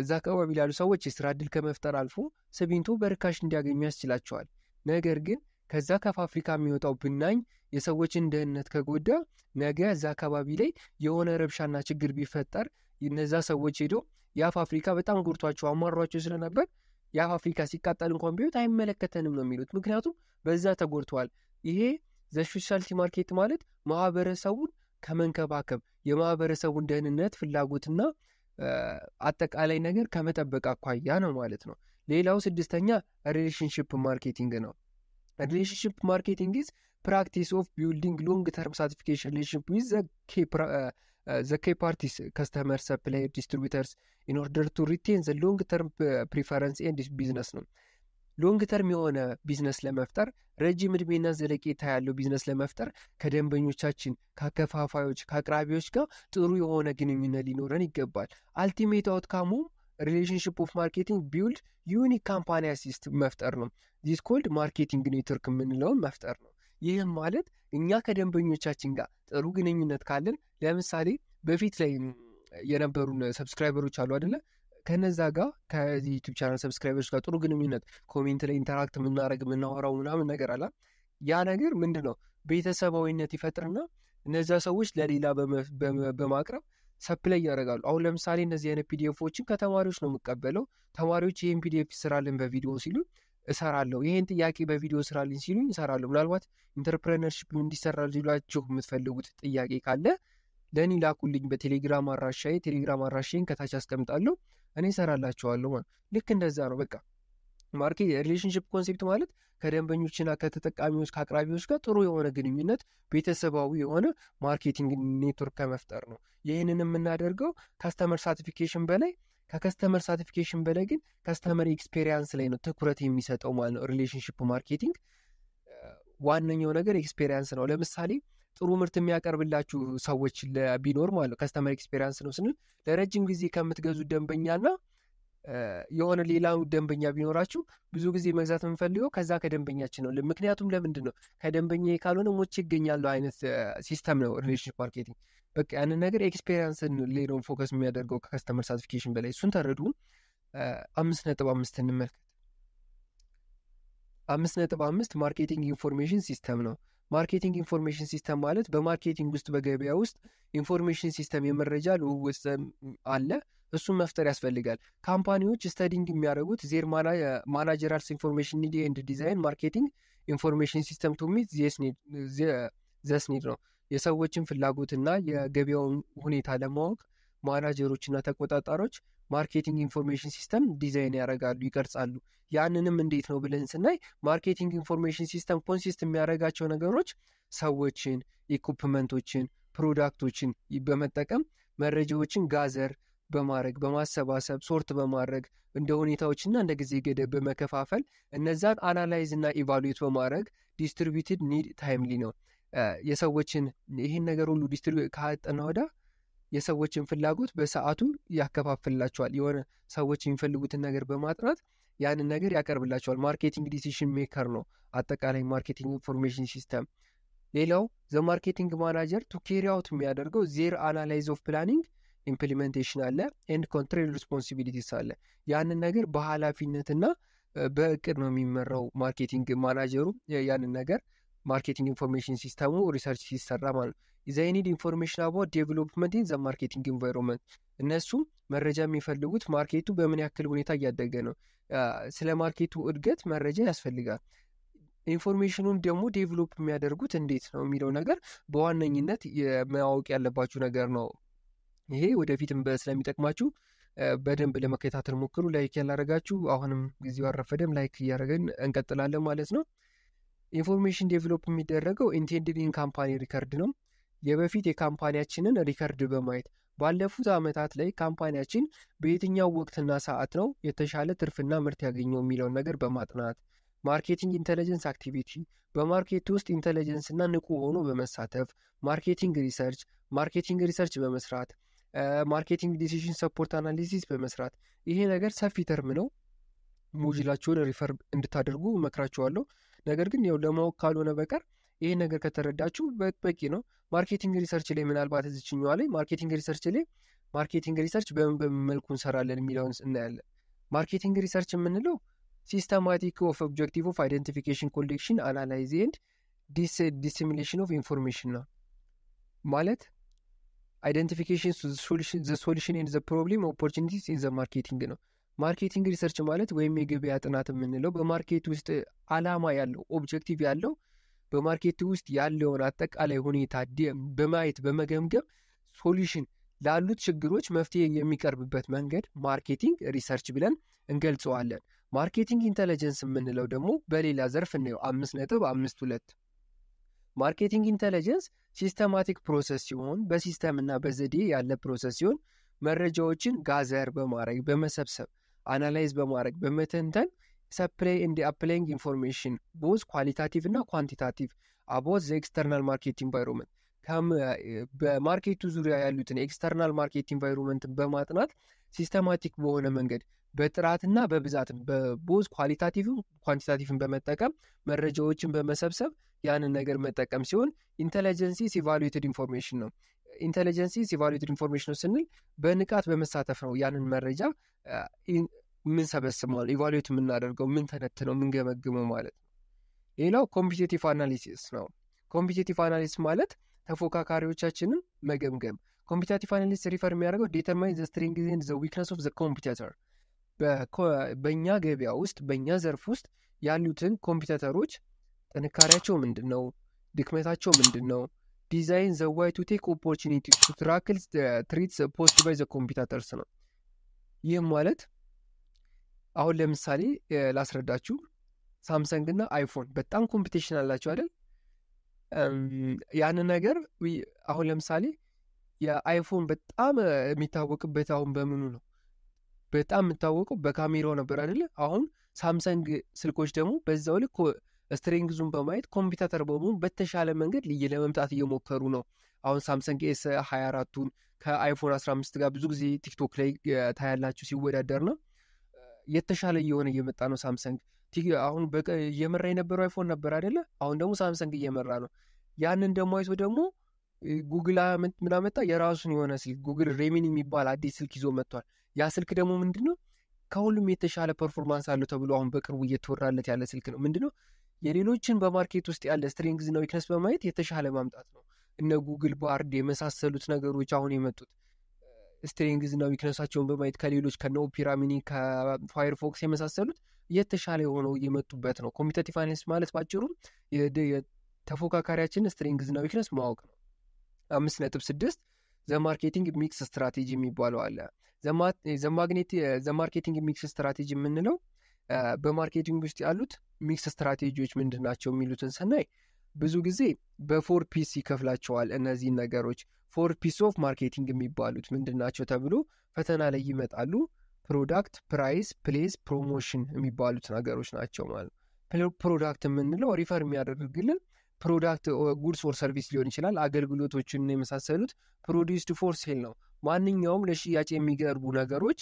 እዛ አካባቢ ላሉ ሰዎች የስራ እድል ከመፍጠር አልፎ ሲሚንቶ በርካሽ እንዲያገኙ ያስችላቸዋል። ነገር ግን ከዛ ከፋብሪካ የሚወጣው ብናኝ የሰዎችን ደህንነት ከጎዳ ነገ እዛ አካባቢ ላይ የሆነ ረብሻና ችግር ቢፈጠር እነዛ ሰዎች ሄዶ የአፍ አፍሪካ በጣም ጉርቷቸው አሟሯቸው ስለነበር የአፍ አፍሪካ ሲቃጠል እንኳን ቢሆን አይመለከተንም ነው የሚሉት። ምክንያቱም በዛ ተጎድተዋል። ይሄ ዘስፔሻልቲ ማርኬት ማለት ማህበረሰቡን ከመንከባከብ የማህበረሰቡን ደህንነት ፍላጎትና አጠቃላይ ነገር ከመጠበቅ አኳያ ነው ማለት ነው። ሌላው ስድስተኛ ሪሌሽንሽፕ ማርኬቲንግ ነው። ሪሌሽንሽፕ ማርኬቲንግ ኢዝ ፕራክቲስ ኦፍ ቢልዲንግ ሎንግ ተርም ሳቲፊኬሽን ሪሌሽንሽፕ ዊዝ ዘ ኬ ፓርቲስ ከስተመር ሰፕላይ ዲስትሪቢተርስ ኢን ቱ ሪቴን ዘ ሎንግ ተርም ፕሪፈረንስ ኤንድ ቢዝነስ ነው ሎንግ ተርም የሆነ ቢዝነስ ለመፍጠር ረጅም እድሜና ዘለቄታ ያለው ቢዝነስ ለመፍጠር ከደንበኞቻችን ከከፋፋዮች፣ ከአቅራቢዎች ጋር ጥሩ የሆነ ግንኙነት ሊኖረን ይገባል አልቲሜት አውትካሙም ሪሌሽንሽፕ ኦፍ ማርኬቲንግ ቢውልድ ዩኒክ ካምፓኒ አሲስት መፍጠር ነው። ዚስ ኮልድ ማርኬቲንግ ኔትወርክ የምንለውን መፍጠር ነው። ይህም ማለት እኛ ከደንበኞቻችን ጋር ጥሩ ግንኙነት ካለን፣ ለምሳሌ በፊት ላይ የነበሩን ሰብስክራይበሮች አሉ አደለ? ከነዛ ጋር ከዚህ ዩቱብ ቻናል ሰብስክራይበሮች ጋር ጥሩ ግንኙነት፣ ኮሜንት ላይ ኢንተራክት የምናደረግ የምናወራው ምናምን ነገር አላ ያ ነገር ምንድን ነው ቤተሰባዊነት ይፈጥርና እነዚያ ሰዎች ለሌላ በማቅረብ ሰፕላይ ያደርጋሉ። አሁን ለምሳሌ እነዚህ አይነት ፒዲኤፎችን ከተማሪዎች ነው የምቀበለው። ተማሪዎች ይህን ፒዲኤፍ ስራልን በቪዲዮ ሲሉ እሰራለሁ። ይህን ጥያቄ በቪዲዮ ስራልኝ ሲሉ ይሰራለሁ። ምናልባት ኢንተርፕረነርሽፕ እንዲሰራ ሊሏችሁ የምትፈልጉት ጥያቄ ካለ ለእኔ ላኩልኝ። በቴሌግራም አድራሻዬ ቴሌግራም አድራሻዬን ከታች አስቀምጣለሁ። እኔ እሰራላችኋለሁ። ልክ እንደዛ ነው በቃ ማርኬት ሪሌሽንሽፕ ኮንሴፕት ማለት ከደንበኞችና ከተጠቃሚዎች ከአቅራቢዎች ጋር ጥሩ የሆነ ግንኙነት ቤተሰባዊ የሆነ ማርኬቲንግ ኔትወርክ ከመፍጠር ነው። ይህንን የምናደርገው ከስተመር ሳርቲፊኬሽን በላይ ከከስተመር ሳርቲፊኬሽን በላይ ግን ከስተመር ኤክስፔሪንስ ላይ ነው ትኩረት የሚሰጠው ማለት ነው። ሪሌሽንሽፕ ማርኬቲንግ ዋነኛው ነገር ኤክስፔሪንስ ነው። ለምሳሌ ጥሩ ምርት የሚያቀርብላችሁ ሰዎች ቢኖር ማለት ነው ከስተመር ኤክስፔሪንስ ነው ስንል ለረጅም ጊዜ ከምትገዙት ደንበኛና የሆነ ሌላ ደንበኛ ቢኖራችሁ ብዙ ጊዜ መግዛት የምንፈልገው ከዛ ከደንበኛችን ነው። ምክንያቱም ለምንድን ነው ከደንበኛ ካልሆነ ሞች ይገኛሉ አይነት ሲስተም ነው ሪሌሽንሽፕ ማርኬቲንግ። በቃ ያንን ነገር ኤክስፔሪንስን ሌላው ፎከስ የሚያደርገው ከከስተመር ሳቲስፋክሽን በላይ እሱን ተረዱን። አምስት ነጥብ አምስት እንመልከት። አምስት ነጥብ አምስት ማርኬቲንግ ኢንፎርሜሽን ሲስተም ነው። ማርኬቲንግ ኢንፎርሜሽን ሲስተም ማለት በማርኬቲንግ ውስጥ በገበያ ውስጥ ኢንፎርሜሽን ሲስተም የመረጃ ልውውጥ አለ እሱን መፍጠር ያስፈልጋል። ካምፓኒዎች ስተዲንግ የሚያደርጉት ዜር ማናጀራልስ ኢንፎርሜሽን ኒድ ኤንድ ዲዛይን ማርኬቲንግ ኢንፎርሜሽን ሲስተም ቱ ሚት ዘስ ኒድ ነው። የሰዎችን ፍላጎትና የገበያውን ሁኔታ ለማወቅ ማናጀሮችና ተቆጣጣሮች ማርኬቲንግ ኢንፎርሜሽን ሲስተም ዲዛይን ያደርጋሉ፣ ይቀርጻሉ። ያንንም እንዴት ነው ብለን ስናይ ማርኬቲንግ ኢንፎርሜሽን ሲስተም ኮንሲስት የሚያደርጋቸው ነገሮች ሰዎችን፣ ኢኩፕመንቶችን፣ ፕሮዳክቶችን በመጠቀም መረጃዎችን ጋዘር በማድረግ በማሰባሰብ ሶርት በማድረግ እንደ ሁኔታዎችና እንደ ጊዜ ገደብ በመከፋፈል እነዛን አናላይዝ እና ኢቫሉዌት በማድረግ ዲስትሪቢዩትድ ኒድ ታይምሊ ነው። የሰዎችን ይህን ነገር ሁሉ ካጠና ወዳ የሰዎችን ፍላጎት በሰዓቱ ያከፋፍላቸዋል። የሆነ ሰዎች የሚፈልጉትን ነገር በማጥናት ያንን ነገር ያቀርብላቸዋል። ማርኬቲንግ ዲሲሽን ሜከር ነው አጠቃላይ ማርኬቲንግ ኢንፎርሜሽን ሲስተም። ሌላው ዘ ማርኬቲንግ ማናጀር ቱ ኬሪ አውት የሚያደርገው ዜር አናላይዝ ኦፍ ፕላኒንግ ኢምፕሊሜንቴሽን አለ ኤንድ ኮንትሬል ሪስፖንሲቢሊቲስ አለ ያንን ነገር በኃላፊነትና በእቅድ ነው የሚመራው ማርኬቲንግ ማናጀሩ ያንን ነገር ማርኬቲንግ ኢንፎርሜሽን ሲስተሙ ሪሰርች ሲሰራ ማለት ነው ኢንፎርሜሽን አባ ዴቨሎፕመንት ኢን ዘ ማርኬቲንግ ኢንቫይሮንመንት እነሱም መረጃ የሚፈልጉት ማርኬቱ በምን ያክል ሁኔታ እያደገ ነው ስለ ማርኬቱ እድገት መረጃ ያስፈልጋል ኢንፎርሜሽኑን ደግሞ ዴቨሎፕ የሚያደርጉት እንዴት ነው የሚለው ነገር በዋነኝነት ማወቅ ያለባችሁ ነገር ነው ይሄ ወደፊትም ስለሚጠቅማችሁ በደንብ ለመከታተል ሞክሩ። ላይክ ያላረጋችሁ አሁንም ጊዜው አረፈደም፣ ላይክ እያደረግን እንቀጥላለን ማለት ነው። ኢንፎርሜሽን ዴቨሎፕ የሚደረገው ኢንቴንድድ ኢን ካምፓኒ ሪከርድ ነው። የበፊት የካምፓኒያችንን ሪከርድ በማየት ባለፉት ዓመታት ላይ ካምፓኒያችን በየትኛው ወቅትና ሰዓት ነው የተሻለ ትርፍና ምርት ያገኘው የሚለውን ነገር በማጥናት ማርኬቲንግ ኢንቴሊጀንስ አክቲቪቲ በማርኬት ውስጥ እና ንቁ ሆኖ በመሳተፍ ማርኬቲንግ ሪሰርች ማርኬቲንግ ሪሰርች በመስራት ማርኬቲንግ ዲሲዥን ሰፖርት አናሊሲስ በመስራት ይሄ ነገር ሰፊ ተርም ነው። ሞጅላቸውን ሪፈር እንድታደርጉ መክራችኋለሁ። ነገር ግን ያው ለማወቅ ካልሆነ በቀር ይሄ ነገር ከተረዳችሁ በቂ ነው። ማርኬቲንግ ሪሰርች ላይ ምናልባት እዚችኛዋ ላይ ማርኬቲንግ ሪሰርች ላይ ማርኬቲንግ ሪሰርች በምን በምን መልኩ እንሰራለን የሚለውን እናያለን። ማርኬቲንግ ሪሰርች የምንለው ሲስተማቲክ ኦፍ ኦብጀክቲቭ ኦፍ አይደንቲፊኬሽን ኮሌክሽን አናላይዝ ኤንድ ዲስሚሌሽን ኦፍ ኢንፎርሜሽን ነው ማለት አይደንቲፊኬሽን ሶሉሽን ኤንድ ዘ ፕሮብሌም ኦፖርቹኒቲስ ኢን ዘ ማርኬቲንግ ነው። ማርኬቲንግ ሪሰርች ማለት ወይም የገበያ ጥናት የምንለው በማርኬት ውስጥ አላማ ያለው ኦብጀክቲቭ ያለው በማርኬት ውስጥ ያለውን አጠቃላይ ሁኔታ በማየት በመገምገም ሶሉሽን ላሉት ችግሮች መፍትሄ የሚቀርብበት መንገድ ማርኬቲንግ ሪሰርች ብለን እንገልጸዋለን። ማርኬቲንግ ኢንተለጀንስ የምንለው ደግሞ በሌላ ዘርፍ እናየው አምስት ነጥብ አምስት ሁለት ማርኬቲንግ ኢንቴሊጀንስ ሲስተማቲክ ፕሮሰስ ሲሆን በሲስተምና በዘዴ ያለ ፕሮሰስ ሲሆን መረጃዎችን ጋዘር በማድረግ በመሰብሰብ አናላይዝ በማድረግ በመተንተን ሰፕላይ እንዲ አፕላይንግ ኢንፎርሜሽን ቦዝ ኳሊታቲቭ እና ኳንቲታቲቭ አቦት ዘኤክስተርናል ማርኬት ኢንቫይሮንመንት በማርኬቱ ዙሪያ ያሉትን ኤክስተርናል ማርኬት ኢንቫይሮንመንትን በማጥናት ሲስተማቲክ በሆነ መንገድ በጥራትና በብዛት በቦዝ ኳሊታቲቭ ኳንቲታቲቭን በመጠቀም መረጃዎችን በመሰብሰብ ያንን ነገር መጠቀም ሲሆን ኢንቴሊጀንሲስ ኢቫሉዌትድ ኢንፎርሜሽን ነው። ኢንቴሊጀንሲስ ኢቫሉዌትድ ኢንፎርሜሽን ነው ስንል በንቃት በመሳተፍ ነው ያንን መረጃ ምን ሰበስበዋል፣ ኢቫሉዌት የምናደርገው ምን ተነትነው ምንገመግመው ማለት ነው። ሌላው ኮምፒቴቲቭ አናሊሲስ ነው። ኮምፒቴቲቭ አናሊሲስ ማለት ተፎካካሪዎቻችንን መገምገም። ኮምፒቴቲቭ አናሊሲስ ሪፈር የሚያደርገው ዴተርማይን ዘ ስትሪንግዝ ኤንድ ዘ ዊክነስ ኦፍ ዘ ኮምፒቴተር በእኛ ገበያ ውስጥ በእኛ ዘርፍ ውስጥ ያሉትን ኮምፒውተሮች ጥንካሬያቸው ምንድን ነው? ድክመታቸው ምንድን ነው? ዲዛይን ዘ ዋይ ቱ ቴክ ኦፖርቹኒቲ ቱ ትራክል ትሪት ፖስት ባይ ዘ ኮምፒውተርስ ነው። ይህም ማለት አሁን ለምሳሌ ላስረዳችሁ፣ ሳምሰንግ እና አይፎን በጣም ኮምፒቴሽን አላቸው አይደል? ያንን ነገር አሁን ለምሳሌ የአይፎን በጣም የሚታወቅበት አሁን በምኑ ነው በጣም የምታወቀው በካሜራው ነበር አይደለ? አሁን ሳምሰንግ ስልኮች ደግሞ በዛው ልክ ስትሪንግዙን በማየት ኮምፒውተር በመሆን በተሻለ መንገድ ልይ ለመምጣት እየሞከሩ ነው። አሁን ሳምሰንግ ኤስ 24ቱን ከአይፎን 15 ጋር ብዙ ጊዜ ቲክቶክ ላይ ታያላችሁ ሲወዳደር ነው። የተሻለ እየሆነ እየመጣ ነው ሳምሰንግ። አሁን እየመራ የነበረው አይፎን ነበር አይደለ? አሁን ደግሞ ሳምሰንግ እየመራ ነው። ያንን ደግሞ አይቶ ደግሞ ጉግል ምናመጣ የራሱን የሆነ ስልክ ጉግል ሬሚን የሚባል አዲስ ስልክ ይዞ መጥቷል። ያ ስልክ ደግሞ ምንድነው ከሁሉም የተሻለ ፐርፎርማንስ አለው ተብሎ አሁን በቅርቡ እየተወራለት ያለ ስልክ ነው። ምንድነው የሌሎችን በማርኬት ውስጥ ያለ ስትሬንግዝ እና ዊክነስ በማየት የተሻለ ማምጣት ነው። እነ ጉግል ባርድ የመሳሰሉት ነገሮች አሁን የመጡት ስትሬንግዝ እና ዊክነሳቸውን በማየት ከሌሎች ከነ ፒራሚኒ ከፋይርፎክስ የመሳሰሉት የተሻለ የሆነው እየመጡበት ነው። ኮምፒውተቲቭ ፋይናንስ ማለት ባጭሩም ተፎካካሪያችን ስትሬንግዝ እና ዊክነስ ማወቅ ነው። አምስት ነጥብ ስድስት ዘማርኬቲንግ ሚክስ ስትራቴጂ የሚባለው አለ። ዘማርኬቲንግ ሚክስ ስትራቴጂ የምንለው በማርኬቲንግ ውስጥ ያሉት ሚክስ ስትራቴጂዎች ምንድን ናቸው የሚሉትን ስናይ ብዙ ጊዜ በፎር ፒስ ይከፍላቸዋል። እነዚህን ነገሮች ፎር ፒስ ኦፍ ማርኬቲንግ የሚባሉት ምንድን ናቸው ተብሎ ፈተና ላይ ይመጣሉ። ፕሮዳክት፣ ፕራይስ፣ ፕሌስ፣ ፕሮሞሽን የሚባሉት ነገሮች ናቸው ማለት ፕሮዳክት የምንለው ሪፈር የሚያደርግልን ፕሮዳክት ጉድስ ኦር ሰርቪስ ሊሆን ይችላል። አገልግሎቶችን የመሳሰሉት ፕሮዲውስድ ፎር ሴል ነው። ማንኛውም ለሽያጭ የሚቀርቡ ነገሮች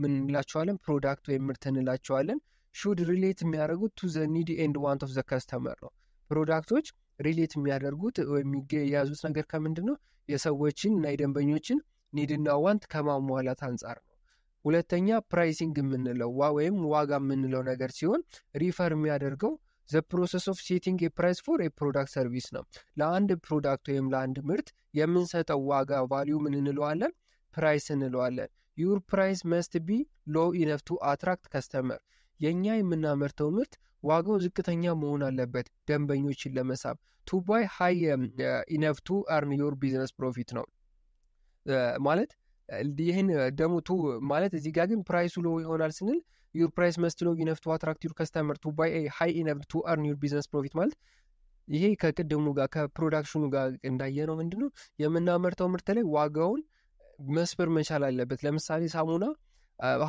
ምን እንላቸዋለን? ፕሮዳክት ወይም ምርት እንላቸዋለን። ሹድ ሪሌት የሚያደርጉት ቱ ዘ ኒድ ኤንድ ዋንት ኦፍ ዘ ከስተመር ነው። ፕሮዳክቶች ሪሌት የሚያደርጉት ወይም የያዙት ነገር ከምንድን ነው? የሰዎችን እና የደንበኞችን ኒድና ዋንት ከማሟላት አንጻር ነው። ሁለተኛ ፕራይሲንግ የምንለው ወይም ዋጋ የምንለው ነገር ሲሆን ሪፈር የሚያደርገው ዘ ፕሮሰስ ኦፍ ሴቲንግ የፕራይስ ፎር የፕሮዳክት ሰርቪስ ነው። ለአንድ ፕሮዳክት ወይም ለአንድ ምርት የምንሰጠው ዋጋ ቫሊዩ ምን እንለዋለን? ፕራይስ እንለዋለን። ዩር ፕራይስ መስት ቢ ሎ ኢነፍ ቱ አትራክት ከስተመር። የእኛ የምናመርተው ምርት ዋጋው ዝቅተኛ መሆን አለበት ደንበኞችን ለመሳብ። ቱ ባይ ሃይ ኢነፍ ቱ አርን ዩር ቢዝነስ ፕሮፊት ነው uh, ማለት uh, ይህን ቱ uh, ማለት እዚህ ጋር ግን ፕራይሱ ሎ ይሆናል ስንል ዩር ፕራይስ መስት ሎው ኢነፍ ቱ አትራክት ዩር ከስተመር ቱ ባይ ሃይ ኢነፍ ቱ አርን ዩር ቢዝነስ ፕሮፊት ማለት ይሄ ከቅድሙ ጋር ከፕሮዳክሽኑ ጋር እንዳየ ነው። ምንድን ነው የምናመርተው ምርት ላይ ዋጋውን መስበር መቻል አለበት። ለምሳሌ ሳሙና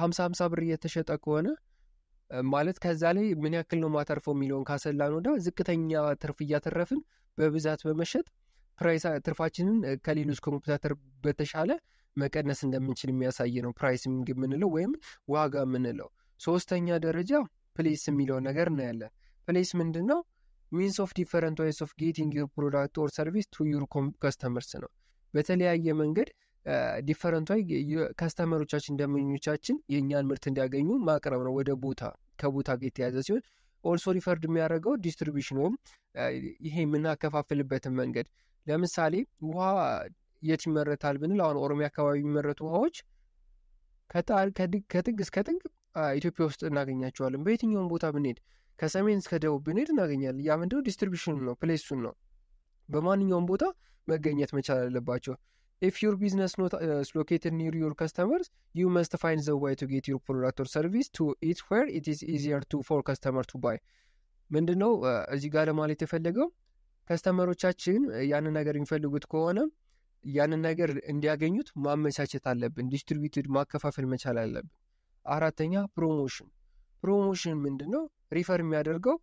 ሀምሳ ሀምሳ ብር እየተሸጠ ከሆነ ማለት ከዛ ላይ ምን ያክል ነው ማተርፈው የሚለውን ካሰላ ነው ወደ ዝቅተኛ ትርፍ እያተረፍን በብዛት በመሸጥ ፕራይስ ትርፋችንን ከሌሎች ኮምፒውተር በተሻለ መቀነስ እንደምንችል የሚያሳይ ነው። ፕራይስ የምንለው ወይም ዋጋ የምንለው ሶስተኛ ደረጃ ፕሌስ የሚለውን ነገር እናያለን። ፕሌስ ምንድን ነው? ሚንስ ኦፍ ዲፈረንት ዋይስ ኦፍ ጌቲንግ ዩር ፕሮዳክት ኦር ሰርቪስ ቱ ዩር ከስተመርስ ነው። በተለያየ መንገድ ዲፈረንት ወይ ከስተመሮቻችን ደመኞቻችን የእኛን ምርት እንዲያገኙ ማቅረብ ነው ወደ ቦታ ከቦታ ጋር የተያዘ ሲሆን ኦልሶ ሪፈርድ የሚያደርገው ዲስትሪቢሽን ወይም ይሄ የምናከፋፍልበትን መንገድ ለምሳሌ ውሃ የት ይመረታል ብንል አሁን ኦሮሚያ አካባቢ የሚመረቱ ውሃዎች ከጥግ እስከ ጥግ ኢትዮጵያ ውስጥ እናገኛቸዋለን። በየትኛውም ቦታ ብንሄድ ከሰሜን እስከ ደቡብ ብንሄድ እናገኛለን። ያ ምንድነው? ዲስትሪቢሽኑ ነው፣ ፕሌሱን ነው። በማንኛውም ቦታ መገኘት መቻል አለባቸው። ኢፍ ዩር ቢዝነስ ኖት ሎኬትድ ኒር ዩር ከስተመርስ ዩ መስት ፋይንድ ዘ ዋይ ቱ ጌት ዩር ፕሮዳክት ኦር ሰርቪስ ቱ ኢት ዌር ኢት ኢዝ ኢዚየር ቱ ፎር ከስተመር ቱ ባይ። ምንድን ነው እዚህ ጋር ለማለት የፈለገው ከስተመሮቻችን ያንን ነገር የሚፈልጉት ከሆነ ያንን ነገር እንዲያገኙት ማመቻቸት አለብን። ዲስትሪቢዩትድ ማከፋፈል መቻል አለብን። አራተኛ ፕሮሞሽን። ፕሮሞሽን ምንድን ነው? ሪፈር የሚያደርገው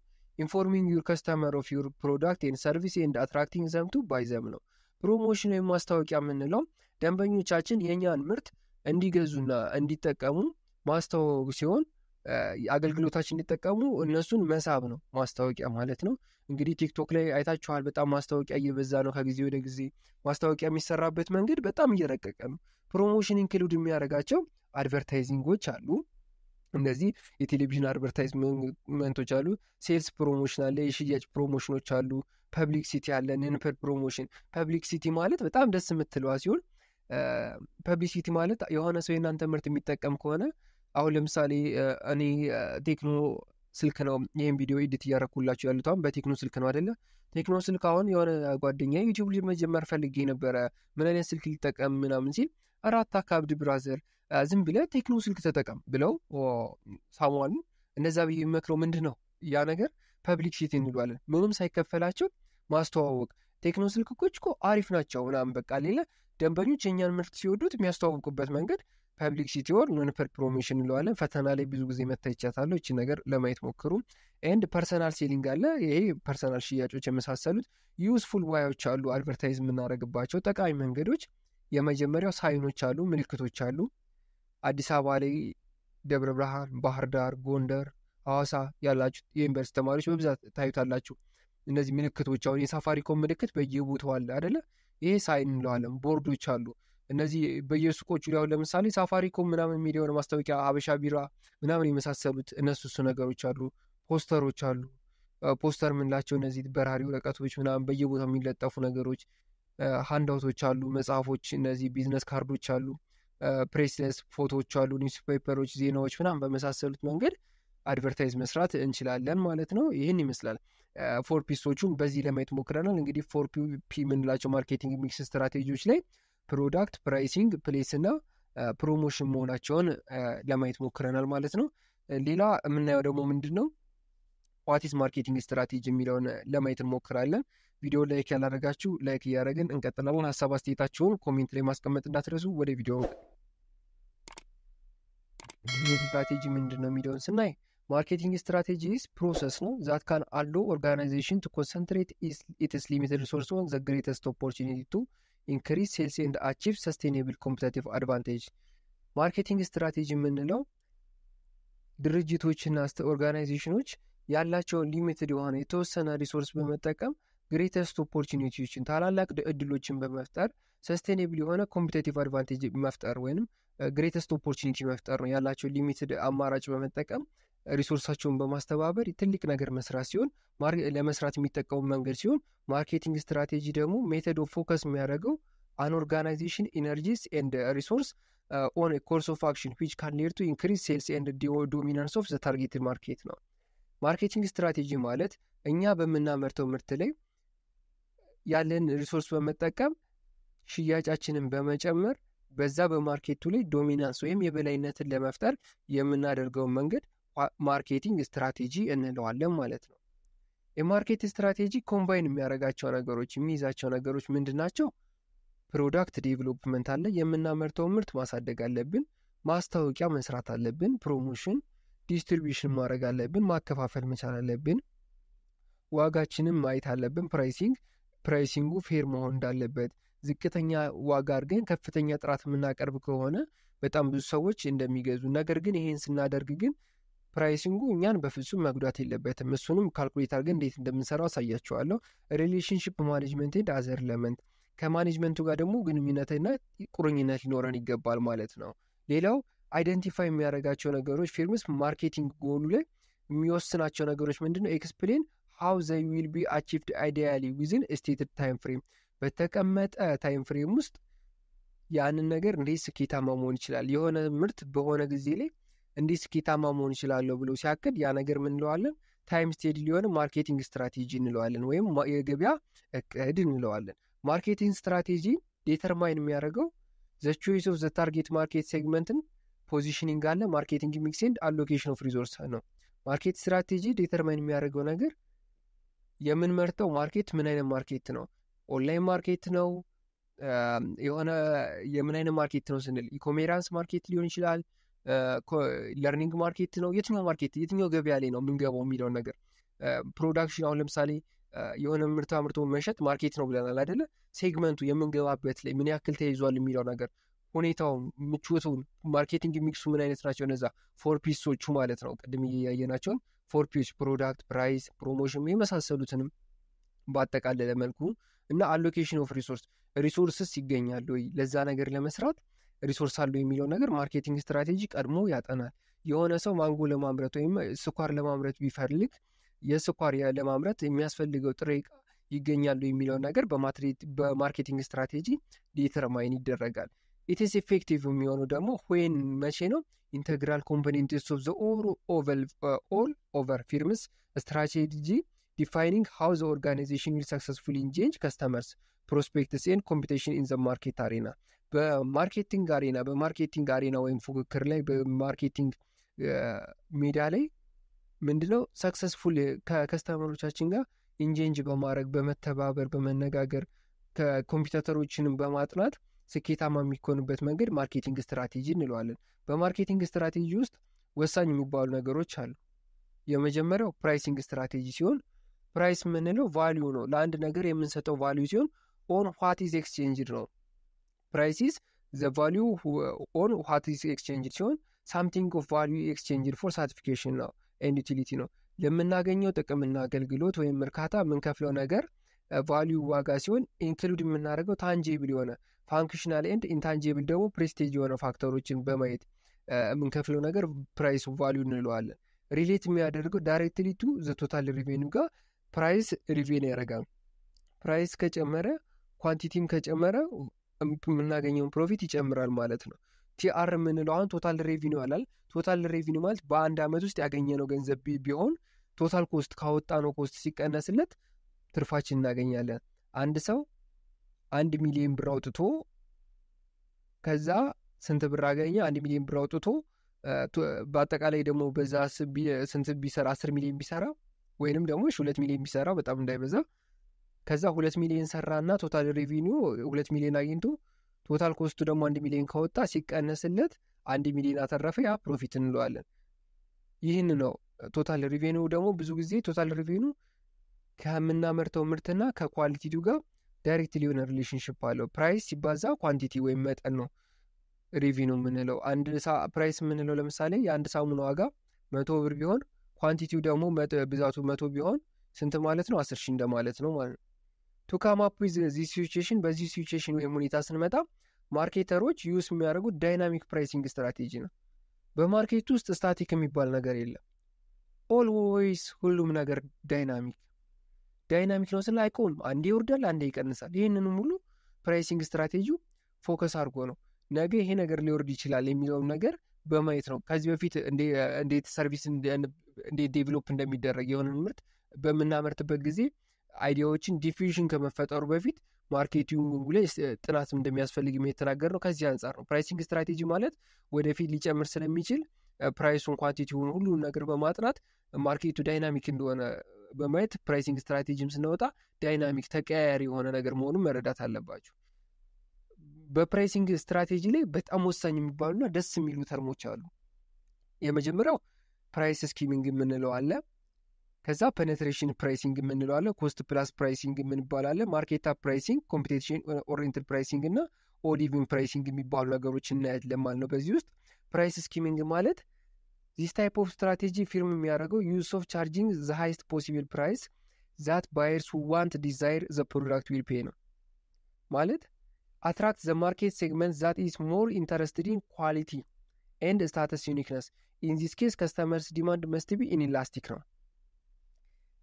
ኢንፎርሚንግ ዩር ከስተመር ኦፍ ዩር ፕሮዳክት ኤንድ ሰርቪስ ኤንድ አትራክቲንግ ዘምቱ ባይዘም ነው። ፕሮሞሽን ወይም ማስታወቂያ የምንለው ደንበኞቻችን የእኛን ምርት እንዲገዙና እንዲጠቀሙ ማስተዋወቅ ሲሆን አገልግሎታችን እንዲጠቀሙ እነሱን መሳብ ነው ማስታወቂያ ማለት ነው። እንግዲህ ቲክቶክ ላይ አይታችኋል፣ በጣም ማስታወቂያ እየበዛ ነው ከጊዜ ወደ ጊዜ። ማስታወቂያ የሚሰራበት መንገድ በጣም እየረቀቀ ነው። ፕሮሞሽን ኢንክሉድ የሚያደርጋቸው አድቨርታይዚንጎች አሉ። እነዚህ የቴሌቪዥን አድቨርታይዝመንቶች አሉ። ሴልስ ፕሮሞሽን አለ። የሽያጭ ፕሮሞሽኖች አሉ። ፐብሊክ ሲቲ አለ። ንንፐር ፕሮሞሽን ፐብሊክ ሲቲ ማለት በጣም ደስ የምትለዋ ሲሆን ፐብሊሲቲ ማለት የሆነ ሰው የእናንተ ምርት የሚጠቀም ከሆነ አሁን ለምሳሌ እኔ ቴክኖ ስልክ ነው ይህም ቪዲዮ ኤዲት እያረኩላችሁ ያሉት አሁን በቴክኖ ስልክ ነው አደለ? ቴክኖ ስልክ አሁን የሆነ ጓደኛ ዩቲዩብ መጀመር ፈልጌ ነበረ ምን አይነት ስልክ ሊጠቀም ምናምን ሲል አራት አካብድ ብራዘር ዝም ብለ ቴክኖ ስልክ ተጠቀም ብለው ሳሙዋልን እነዛ ብዬ የሚመክረው ምንድን ነው ያ ነገር ፐብሊክ ሺት እንለዋለን። ምንም ሳይከፈላቸው ማስተዋወቅ ቴክኖ ስልኮች እኮ አሪፍ ናቸው ምናምን በቃ ሌለ ደንበኞች የእኛን ምርት ሲወዱት የሚያስተዋውቁበት መንገድ ፐብሊክ ሲቲ ወር ኖን ፕሮሜሽን ፕሮሞሽን እንለዋለን። ፈተና ላይ ብዙ ጊዜ መታ ይቻታለ እቺ ነገር ለማየት ሞክሩ። ኤንድ ፐርሰናል ሴሊንግ አለ። ይሄ ፐርሰናል ሽያጮች የመሳሰሉት ዩስፉል ዋዮች አሉ። አድቨርታይዝ የምናደረግባቸው ጠቃሚ መንገዶች የመጀመሪያው ሳይኖች አሉ፣ ምልክቶች አሉ። አዲስ አበባ ላይ ደብረ ብርሃን፣ ባህር ዳር፣ ጎንደር፣ ሐዋሳ ያላችሁ የዩኒቨርስቲ ተማሪዎች በብዛት ታዩታላችሁ። እነዚህ ምልክቶች አሁን የሳፋሪኮም ምልክት በየቦታው አለ አደለ? ይሄ ሳይን እንለዋለን። ቦርዶች አሉ እነዚህ በየሱቆቹ ላይ ለምሳሌ ሳፋሪኮም ምናምን የሚል ማስታወቂያ፣ አበሻ ቢራ ምናምን የመሳሰሉት እነሱ እሱ ነገሮች አሉ። ፖስተሮች አሉ። ፖስተር ምንላቸው እነዚህ በራሪ ወረቀቶች ምናምን በየቦታው የሚለጠፉ ነገሮች፣ ሀንዳውቶች አሉ፣ መጽሐፎች፣ እነዚህ ቢዝነስ ካርዶች አሉ። ፕሬስለስ ፎቶዎች አሉ፣ ኒውስ ፔፐሮች፣ ዜናዎች ምናምን በመሳሰሉት መንገድ አድቨርታይዝ መስራት እንችላለን ማለት ነው። ይህን ይመስላል። ፎር ፒሶቹን በዚህ ለማየት ሞክረናል። እንግዲህ ፎር ፒ የምንላቸው ማርኬቲንግ ሚክስ ስትራቴጂዎች ላይ ፕሮዳክት፣ ፕራይሲንግ፣ ፕሌስ እና ፕሮሞሽን መሆናቸውን ለማየት ሞክረናል ማለት ነው። ሌላ የምናየው ደግሞ ምንድን ነው ዋቲስ ማርኬቲንግ ስትራቴጂ የሚለውን ለማየት እንሞክራለን። ቪዲዮ ላይክ ያላደረጋችሁ ላይክ እያደረግን እንቀጥላለን። ሀሳብ አስተያየታችሁን ኮሜንት ላይ ማስቀመጥ እንዳትረሱ። ወደ ቪዲዮ ስትራቴጂ ምንድን ነው የሚለውን ስናይ ማርኬቲንግ ስትራቴጂ ፕሮሰስ ነው ዛት ካን አሎ ኦርጋናይዜሽን ቱ ኮንሰንትሬት ኢትስ ሊሚትድ ሪሶርስ ኦን ዘ ግሬተስት ኦፖርቹኒቲ ቱ ኢንክሪስ ሴልስ ኤንድ አቺቭ ሰስቴኔብል ኮምፒታቲቭ አድቫንቴጅ። ማርኬቲንግ ስትራቴጂ የምንለው ድርጅቶችና ኦርጋናይዜሽኖች ያላቸውን ሊሚትድ የሆነ የተወሰነ ሪሶርስ በመጠቀም ግሬተስት ኦፖርቹኒቲዎችን ታላላቅ እድሎችን በመፍጠር ሰስቴኔብል የሆነ ኮምፒቴቲቭ አድቫንቴጅ መፍጠር ወይም ግሬተስት ኦፖርቹኒቲ መፍጠር ነው። ያላቸው ሊሚትድ አማራጭ በመጠቀም ሪሶርሳቸውን በማስተባበር ትልቅ ነገር መስራት ሲሆን ለመስራት የሚጠቀሙ መንገድ ሲሆን ማርኬቲንግ ስትራቴጂ ደግሞ ሜተድ ኦፍ ፎከስ የሚያደርገው አን ኦርጋናይዜሽን ኢነርጂስ ኤንድ ሪሶርስ ኦን ኮርስ ኦፍ አክሽን ዊች ካን ሊድ ቱ ኢንክሪዝ ሴልስ ኤንድ ዶሚናንስ ኦፍ ዘ ታርጌት ማርኬት ነው። ማርኬቲንግ ስትራቴጂ ማለት እኛ በምናመርተው ምርት ላይ ያለን ሪሶርስ በመጠቀም ሽያጫችንን በመጨመር በዛ በማርኬቱ ላይ ዶሚናንስ ወይም የበላይነትን ለመፍጠር የምናደርገውን መንገድ ማርኬቲንግ ስትራቴጂ እንለዋለን ማለት ነው። የማርኬት ስትራቴጂ ኮምባይን የሚያደርጋቸው ነገሮች የሚይዛቸው ነገሮች ምንድን ናቸው? ፕሮዳክት ዴቨሎፕመንት አለ። የምናመርተው ምርት ማሳደግ አለብን። ማስታወቂያ መስራት አለብን። ፕሮሞሽን፣ ዲስትሪቢሽን ማድረግ አለብን። ማከፋፈል መቻል አለብን። ዋጋችንም ማየት አለብን። ፕራይሲንግ ፕራይሲንጉ ፌር መሆን እንዳለበት፣ ዝቅተኛ ዋጋ አድርገን ከፍተኛ ጥራት የምናቀርብ ከሆነ በጣም ብዙ ሰዎች እንደሚገዙ፣ ነገር ግን ይሄን ስናደርግ ግን ፕራይሲንጉ እኛን በፍጹም መጉዳት የለበትም። እሱንም ካልኩሌት አድርገን እንዴት እንደምንሰራው አሳያቸዋለሁ። ሪሌሽንሽፕ ማኔጅመንት ንድ አዘር ለመንት ከማኔጅመንቱ ጋር ደግሞ ግንኙነትና ቁርኝነት ሊኖረን ይገባል ማለት ነው። ሌላው አይደንቲፋይ የሚያደርጋቸው ነገሮች ፊርምስ ማርኬቲንግ ጎሉ ላይ የሚወስናቸው ነገሮች ምንድነው ኤክስፕሌን ሃው ዘይ ዊል ቢ አቺቭድ አይዲያሊ ዊዝን ስቴትድ ታይም ፍሬም፣ በተቀመጠ ታይም ፍሬም ውስጥ ያንን ነገር እንዴት ስኬታማ መሆን ይችላል፣ የሆነ ምርት በሆነ ጊዜ ላይ እንዴት ስኬታማ መሆን ይችላለሁ ብሎ ሲያቅድ ያ ነገር ምን እንለዋለን? ታይም ስቴድ ሊሆን ማርኬቲንግ ስትራቴጂ እንለዋለን፣ ወይም የገበያ እቅድ እንለዋለን። ማርኬቲንግ ስትራቴጂ ዴተርማይን የሚያደርገው ዘ ቾይስ ኦፍ ዘ ታርጌት ማርኬት ሴግመንትን ፖዚሽኒንግ አለ ማርኬቲንግ ሚክስ ኤንድ አሎኬሽን ኦፍ ሪዞርስ ነው። ማርኬት ስትራቴጂ ዴተርማይን የሚያደርገው ነገር የምንመርጠው ማርኬት ምን አይነት ማርኬት ነው? ኦንላይን ማርኬት ነው የሆነ የምን አይነት ማርኬት ነው ስንል ኢኮሜራንስ ማርኬት ሊሆን ይችላል፣ ለርኒንግ ማርኬት ነው። የትኛው ማርኬት የትኛው ገበያ ላይ ነው የምንገባው የሚለውን ነገር ፕሮዳክሽን፣ አሁን ለምሳሌ የሆነ ምርት አምርቶ መሸጥ ማርኬት ነው ብለናል አደለ ሴግመንቱ የምንገባበት ላይ ምን ያክል ተይዟል የሚለው ነገር ሁኔታውን፣ ምቾቱን፣ ማርኬቲንግ ሚክሱ ምን አይነት ናቸው እነዛ ፎር ፒሶቹ ማለት ነው ቅድም እያየናቸውን ፎርፒዎች፣ ፕሮዳክት፣ ፕራይስ፣ ፕሮሞሽን የመሳሰሉትንም ባጠቃለለ መልኩ እና አሎኬሽን ኦፍ ሪሶርስ ሪሶርስስ ይገኛሉ ወይ ለዛ ነገር ለመስራት ሪሶርስ አለው የሚለው ነገር ማርኬቲንግ ስትራቴጂ ቀድሞ ያጠናል። የሆነ ሰው ማንጎ ለማምረት ወይም ስኳር ለማምረት ቢፈልግ የስኳር ለማምረት የሚያስፈልገው ጥሬ ዕቃ ይገኛሉ የሚለው ነገር በማርኬቲንግ ስትራቴጂ ዲተርማይን ይደረጋል። ኢትስ ኢፌክቲቭ የሚሆኑ ደግሞ ዌን መቼ ነው ኢንተግራል ኮምፖኔንት ኦፍ ዘ ኦል ኦቨር ፊርምስ ስትራቴጂ ዲፋይኒንግ ሃው ዘ ኦርጋናይዜሽን ዊል ሰክሰስፉል ኢንጄንጅ ከስተመርስ ፕሮስፔክትስ ኤን ኮምፒቴሽን ኢን ዘ ማርኬት አሬና በማርኬቲንግ አሬና በማርኬቲንግ አሬና ወይም ፉክክር ላይ በማርኬቲንግ uh, ሜዳ ላይ ምንድነው ሰክሰስፉል ከከስተመሮቻችን ጋር ኢንጄንጅ በማድረግ በመተባበር በመነጋገር ከኮምፒውተሮችንም በማጥናት ስኬታማ የሚኮንበት መንገድ ማርኬቲንግ ስትራቴጂ እንለዋለን። በማርኬቲንግ ስትራቴጂ ውስጥ ወሳኝ የሚባሉ ነገሮች አሉ። የመጀመሪያው ፕራይሲንግ ስትራቴጂ ሲሆን ፕራይስ የምንለው ቫሊዩ ነው። ለአንድ ነገር የምንሰጠው ቫሊዩ ሲሆን ኦን ዋት ኢዝ ኤክስቼንጅድ ነው። ፕራይሲስ ዘ ቫሊዩ ኦን ዋት ኤክስቼንጅድ ሲሆን ሳምቲንግ ኦፍ ቫሊዩ ኤክስቼንጅድ ፎር ሳቲፊኬሽን ነው ኤንድ ዩቲሊቲ ነው። ለምናገኘው ጥቅምና አገልግሎት ወይም እርካታ የምንከፍለው ነገር ቫሊዩ ዋጋ ሲሆን ኢንክሉድ የምናደርገው ታንጂብል የሆነ ፋንክሽናል ኤንድ ኢንታንጂብል ደግሞ ፕሬስቴጅ የሆነ ፋክተሮችን በማየት የምንከፍለው ነገር ፕራይስ ቫሊዩ እንለዋለን። ሪሌት የሚያደርገው ዳይሬክትሊ ቱ ዘ ቶታል ሪቬኒው ጋር ፕራይስ ሪቬን ያደርጋል። ፕራይስ ከጨመረ ኳንቲቲም ከጨመረ የምናገኘውን ፕሮፊት ይጨምራል ማለት ነው። ቲአር የምንለው አሁን ቶታል ሬቪኒው አላል። ቶታል ሬቪኒው ማለት በአንድ ዓመት ውስጥ ያገኘነው ገንዘብ ቢሆን ቶታል ኮስት ካወጣነው ኮስት ሲቀነስለት ትርፋችን እናገኛለን። አንድ ሰው አንድ ሚሊዮን ብር አውጥቶ ከዛ ስንት ብር አገኘ? አንድ ሚሊዮን ብር አውጥቶ በአጠቃላይ ደግሞ በዛ ስንት ቢሰራ አስር ሚሊዮን ቢሰራ ወይንም ደግሞ ሁለት ሚሊዮን ቢሰራ በጣም እንዳይበዛ ከዛ ሁለት ሚሊዮን ሰራና ቶታል ሬቪኒ ሁለት ሚሊዮን አግኝቶ ቶታል ኮስቱ ደግሞ አንድ ሚሊዮን ከወጣ ሲቀነስለት አንድ ሚሊዮን አተረፈ። ያ ፕሮፊት እንለዋለን። ይህን ነው ቶታል ሪቬኒው ደግሞ ብዙ ጊዜ ቶታል ሪቬኒው ከምናመርተው ምርትና ከኳሊቲቱ ጋር ዳይሬክትሊ የሆነ ሪሌሽንሽፕ አለው። ፕራይስ ሲባዛ ኳንቲቲ ወይም መጠን ነው ሬቪኑ የምንለው። አንድ ፕራይስ የምንለው ለምሳሌ የአንድ ሳሙና ዋጋ መቶ ብር ቢሆን ኳንቲቲው ደግሞ ብዛቱ መቶ ቢሆን ስንት ማለት ነው? አስር ሺ እንደማለት ነው ማለት ነው። ቱ ካም አፕ ዊዝ ዚስ ሲቹዌሽን፣ በዚህ ሲቹዌሽን ወይም ሁኔታ ስንመጣ ማርኬተሮች ዩስ የሚያደርጉት ዳይናሚክ ፕራይሲንግ ስትራቴጂ ነው። በማርኬቱ ውስጥ ስታቲክ የሚባል ነገር የለም። ኦልዌይስ ሁሉም ነገር ዳይናሚክ ዳይናሚክ ነው ስለ አይቆም አንዴ ይወርዳል፣ አንዴ ይቀንሳል። ይህንንም ሙሉ ፕራይሲንግ ስትራቴጂ ፎከስ አድርጎ ነው ነገ ይሄ ነገር ሊወርድ ይችላል የሚለውን ነገር በማየት ነው። ከዚህ በፊት እንዴት ሰርቪስ እንዴት ዴቨሎፕ እንደሚደረግ የሆነን ምርት በምናመርትበት ጊዜ አይዲያዎችን ዲፊዥን ከመፈጠሩ በፊት ማርኬቲንጉ ላይ ጥናት እንደሚያስፈልግ የተናገር ነው። ከዚህ አንጻር ነው ፕራይሲንግ ስትራቴጂ ማለት ወደፊት ሊጨምር ስለሚችል ፕራይሱን ኳንቲቲውን ሁሉን ነገር በማጥናት ማርኬቱ ዳይናሚክ እንደሆነ በማየት ፕራይሲንግ ስትራቴጂም ስናወጣ ዳይናሚክ ተቀያያሪ የሆነ ነገር መሆኑን መረዳት አለባቸው። በፕራይሲንግ ስትራቴጂ ላይ በጣም ወሳኝ የሚባሉና ደስ የሚሉ ተርሞች አሉ። የመጀመሪያው ፕራይስ ስኪሚንግ የምንለው አለ። ከዛ ፔኔትሬሽን ፕራይሲንግ የምንለው አለ። ኮስት ፕላስ ፕራይሲንግ የምንባል አለ። ማርኬት አፕ ፕራይሲንግ፣ ኮምፒቴሽን ኦሪንትድ ፕራይሲንግ እና ኦዲቪን ፕራይሲንግ የሚባሉ ነገሮች እናያለን ማለት ነው። በዚህ ውስጥ ፕራይስ ስኪሚንግ ማለት ዚስ ታይፕ ኦፍ ስትራቴጂ ፊርም የሚያደርገው ዩስ ኦፍ ቻርጂንግ ዘ ሃይስት ፖሲብል ፕራይስ ዛት ባየርስ ዋንት ዲዛይር ዘ ፕሮዳክት ዊል ፔ ነው ማለት አትራክት ዘ ማርኬት ሴግመንት ዛት ኢዝ ሞር ኢንተረስትድ ኢን ኳሊቲ ኤንድ ስታተስ ዩኒክነስ ኢን ዚስ ኬስ ከስተመርስ ዲማንድ መስት ቢ ኢን ኢላስቲክ ነው።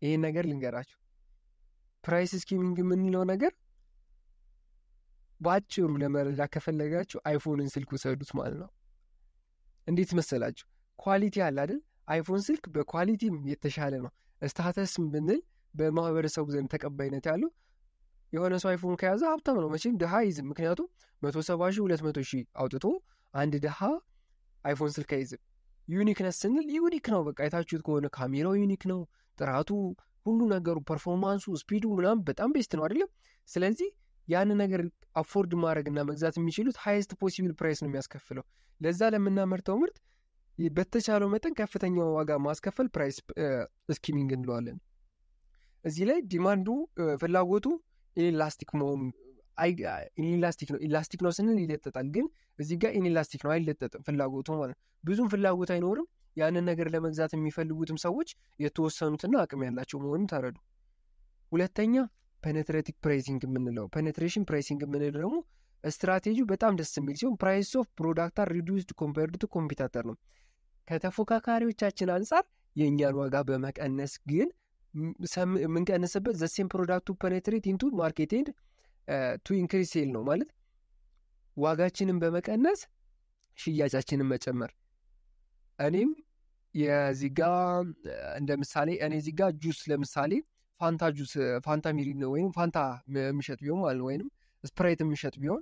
ይህን ነገር ልንገራችሁ። ፕራይስ ስኪሚንግ የምንለው ነገር በአጭሩ ለመረዳ ከፈለጋችሁ አይፎንን ስልክ ውሰዱት ማለት ነው። እንዴት መሰላችሁ? ኳሊቲ አለ አይደል? አይፎን ስልክ በኳሊቲ የተሻለ ነው። ስታተስ ብንል በማህበረሰቡ ዘንድ ተቀባይነት ያለው የሆነ ሰው አይፎን ከያዘ ሀብታም ነው። መቼም ድሃ ይዝ ምክንያቱም መቶ ሰባ ሺ ሁለት መቶ ሺ አውጥቶ አንድ ድሃ አይፎን ስልክ አይዝም። ዩኒክነስ ስንል ዩኒክ ነው። በቃ የታችሁት ከሆነ ካሜራው ዩኒክ ነው፣ ጥራቱ፣ ሁሉ ነገሩ፣ ፐርፎርማንሱ፣ ስፒዱ ምናም በጣም ቤስት ነው አይደለም? ስለዚህ ያንን ነገር አፎርድ ማድረግና መግዛት የሚችሉት ሃይስት ፖሲብል ፕራይስ ነው የሚያስከፍለው ለዛ ለምናመርተው ምርት በተቻለው መጠን ከፍተኛ ዋጋ ማስከፈል ፕራይስ ስኪሚንግ እንለዋለን። እዚህ ላይ ዲማንዱ ፍላጎቱ ኢላስቲክ መሆኑ ኢላስቲክ ነው። ኢላስቲክ ነው ስንል ይለጠጣል፣ ግን እዚህ ጋር ኢላስቲክ ነው አይለጠጥም። ፍላጎቱ ማለት ብዙም ፍላጎት አይኖርም። ያንን ነገር ለመግዛት የሚፈልጉትም ሰዎች የተወሰኑትና አቅም ያላቸው መሆኑ ተረዱ። ሁለተኛ ፔኔትሬቲቭ ፕራይሲንግ የምንለው ፔኔትሬሽን ፕራይሲንግ የምንለው ደግሞ ስትራቴጂው በጣም ደስ የሚል ሲሆን ፕራይስ ኦፍ ፕሮዳክት አር ሪዱስድ ኮምፔርድ ቱ ኮምፒታተር ነው። ከተፎካካሪዎቻችን አንጻር የእኛን ዋጋ በመቀነስ ግን የምንቀንስበት ዘሴም ፕሮዳክቱ ፐኔትሬት ኢንቱ ማርኬት ቱ ኢንክሪስ ሴል ነው ማለት ዋጋችንን በመቀነስ ሽያጫችንን መጨመር። እኔም የዚጋ uh, እንደ ምሳሌ እኔ ዚጋ ጁስ ለምሳሌ ፋንታ ጁስ ፋንታ ሚሪን ወይም ፋንታ የሚሸጥ ቢሆን ማለት ነው ወይም ስፕራይት የሚሸጥ ቢሆን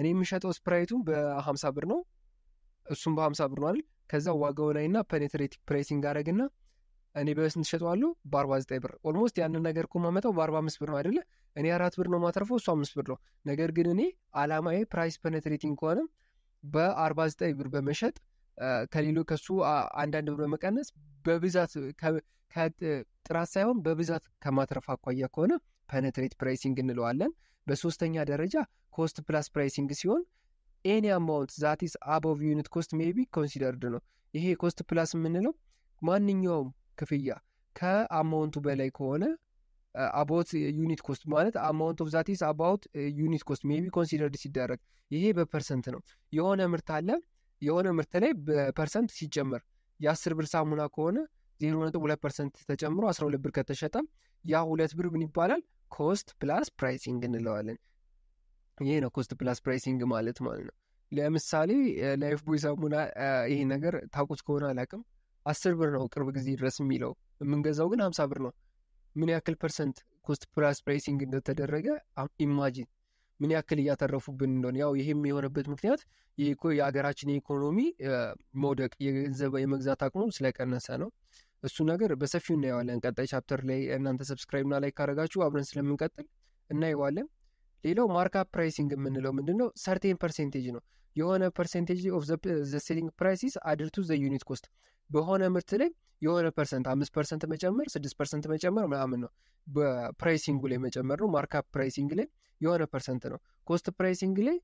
እኔ የሚሸጠው ስፕራይቱን በሀምሳ ብር ነው እሱም በሀምሳ ብር ነው አይደል ከዛ ዋጋው ላይ ና ፔኔትሬቲቭ ፕራይሲንግ ና እኔ በስንት ሸጠዋለሁ በአርባ ዘጠኝ ብር ኦልሞስት ያንን ነገር እኮ ማመጣው በአርባ አምስት ብር ነው አይደለ እኔ አራት ብር ነው ማተርፈው እሱ አምስት ብር ነው ነገር ግን እኔ አላማዬ ፕራይስ ፔኔትሬቲንግ ከሆነም በአርባ ዘጠኝ ብር በመሸጥ ከሌሎ ከሱ አንዳንድ ብር በመቀነስ በብዛት ጥራት ሳይሆን በብዛት ከማትረፍ አኳያ ከሆነ ፔኔትሬት ፕራይሲንግ እንለዋለን በሶስተኛ ደረጃ ኮስት ፕላስ ፕራይሲንግ ሲሆን ኤኒ አማውንት ዛቲስ አቦቭ ዩኒት ኮስት ሜይ ቢ ኮንሲደርድ ነው። ይሄ ኮስት ፕላስ የምንለው ማንኛውም ክፍያ ከአማውንቱ በላይ ከሆነ አባውት ዩኒት ኮስት ማለት አማውንት ኦፍ ዛቲስ አባውት ዩኒት ኮስት ሜይ ቢ ኮንሲደርድ ሲደረግ ይሄ በፐርሰንት ነው። የሆነ ምርት አለ የሆነ ምርት ላይ በፐርሰንት ሲጨመር የአስር ብር ሳሙና ከሆነ ዜሮ ነጥብ ሁለት ፐርሰንት ተጨምሮ አስራ ሁለት ብር ከተሸጠም ያ ሁለት ብር ምን ይባላል? ኮስት ፕላስ ፕራይሲንግ እንለዋለን። ይሄ ነው ኮስት ፕላስ ፕራይሲንግ ማለት ማለት ነው። ለምሳሌ ላይፍ ቦይ ሳሙና ይሄ ነገር ታውቁት ከሆነ አላቅም፣ አስር ብር ነው ቅርብ ጊዜ ድረስ የሚለው የምንገዛው ግን ሀምሳ ብር ነው። ምን ያክል ፐርሰንት ኮስት ፕላስ ፕራይሲንግ እንደተደረገ ኢማጂን ምን ያክል እያተረፉብን እንደሆነ። ያው ይሄም የሆነበት ምክንያት የሀገራችን የኢኮኖሚ መውደቅ የገንዘብ የመግዛት አቅሙ ስለቀነሰ ነው። እሱ ነገር በሰፊው እናየዋለን ቀጣይ ቻፕተር ላይ። እናንተ ሰብስክራይብና ላይ ካረጋችሁ አብረን ስለምንቀጥል እናየዋለን። ሌላው ማርካፕ ፕራይሲንግ የምንለው ምንድን ነው? ሰርቴን ፐርሴንቴጅ ነው። የሆነ ፐርሴንቴጅ ኦፍ ዘ ሴሊንግ ፕራይሲስ አድርቱ ዘ ዩኒት ኮስት በሆነ ምርት ላይ የሆነ ፐርሰንት አምስት ፐርሰንት መጨመር ስድስት ፐርሰንት መጨመር ምናምን ነው። በፕራይሲንጉ ላይ መጨመር ነው። ማርካፕ ፕራይሲንግ ላይ የሆነ ፐርሰንት ነው። ኮስት ፕራይሲንግ ላይ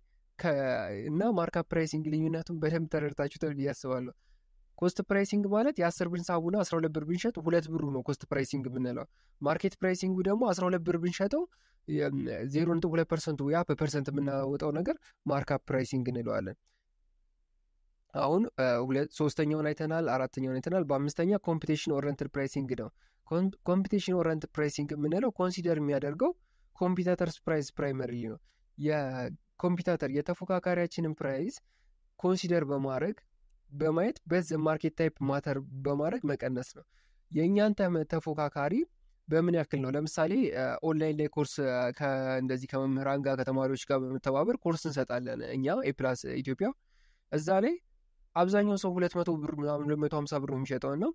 እና ማርካፕ ፕራይሲንግ ልዩነቱን በደንብ ተረድታችሁ ብዬ አስባለሁ። ኮስት ፕራይሲንግ ማለት የአስር ብር ሳሙና አስራ ሁለት ብር ብንሸጥ ሁለት ብሩ ነው ኮስት ፕራይሲንግ ብንለው። ማርኬት ፕራይሲንግ ደግሞ አስራ ሁለት ብር ብንሸጠው ዜሮ ነጥብ ሁለት ፐርሰንቱ ያ በፐርሰንት የምናወጣው ነገር ማርካፕ ፕራይሲንግ እንለዋለን። አሁን ሶስተኛውን አይተናል፣ አራተኛውን አይተናል። በአምስተኛ ኮምፒቴሽን ኦረንትድ ፕራይሲንግ ነው። ኮምፒቴሽን ኦረንት ፕራይሲንግ የምንለው ኮንሲደር የሚያደርገው ኮምፒተተርስ ፕራይስ ፕራይመሪ ነው። የኮምፒተተር የተፎካካሪያችንን ፕራይስ ኮንሲደር በማድረግ በማየት በዚ ማርኬት ታይፕ ማተር በማድረግ መቀነስ ነው። የእኛን ተፎካካሪ በምን ያክል ነው? ለምሳሌ ኦንላይን ላይ ኮርስ እንደዚህ ከመምህራን ጋር ከተማሪዎች ጋር በመተባበር ኮርስ እንሰጣለን እኛ ኤፕላስ ኢትዮጵያ። እዛ ላይ አብዛኛው ሰው ሁለት መቶ ብር ምናምን ሁለት መቶ ሀምሳ ብር የሚሸጠውን ነው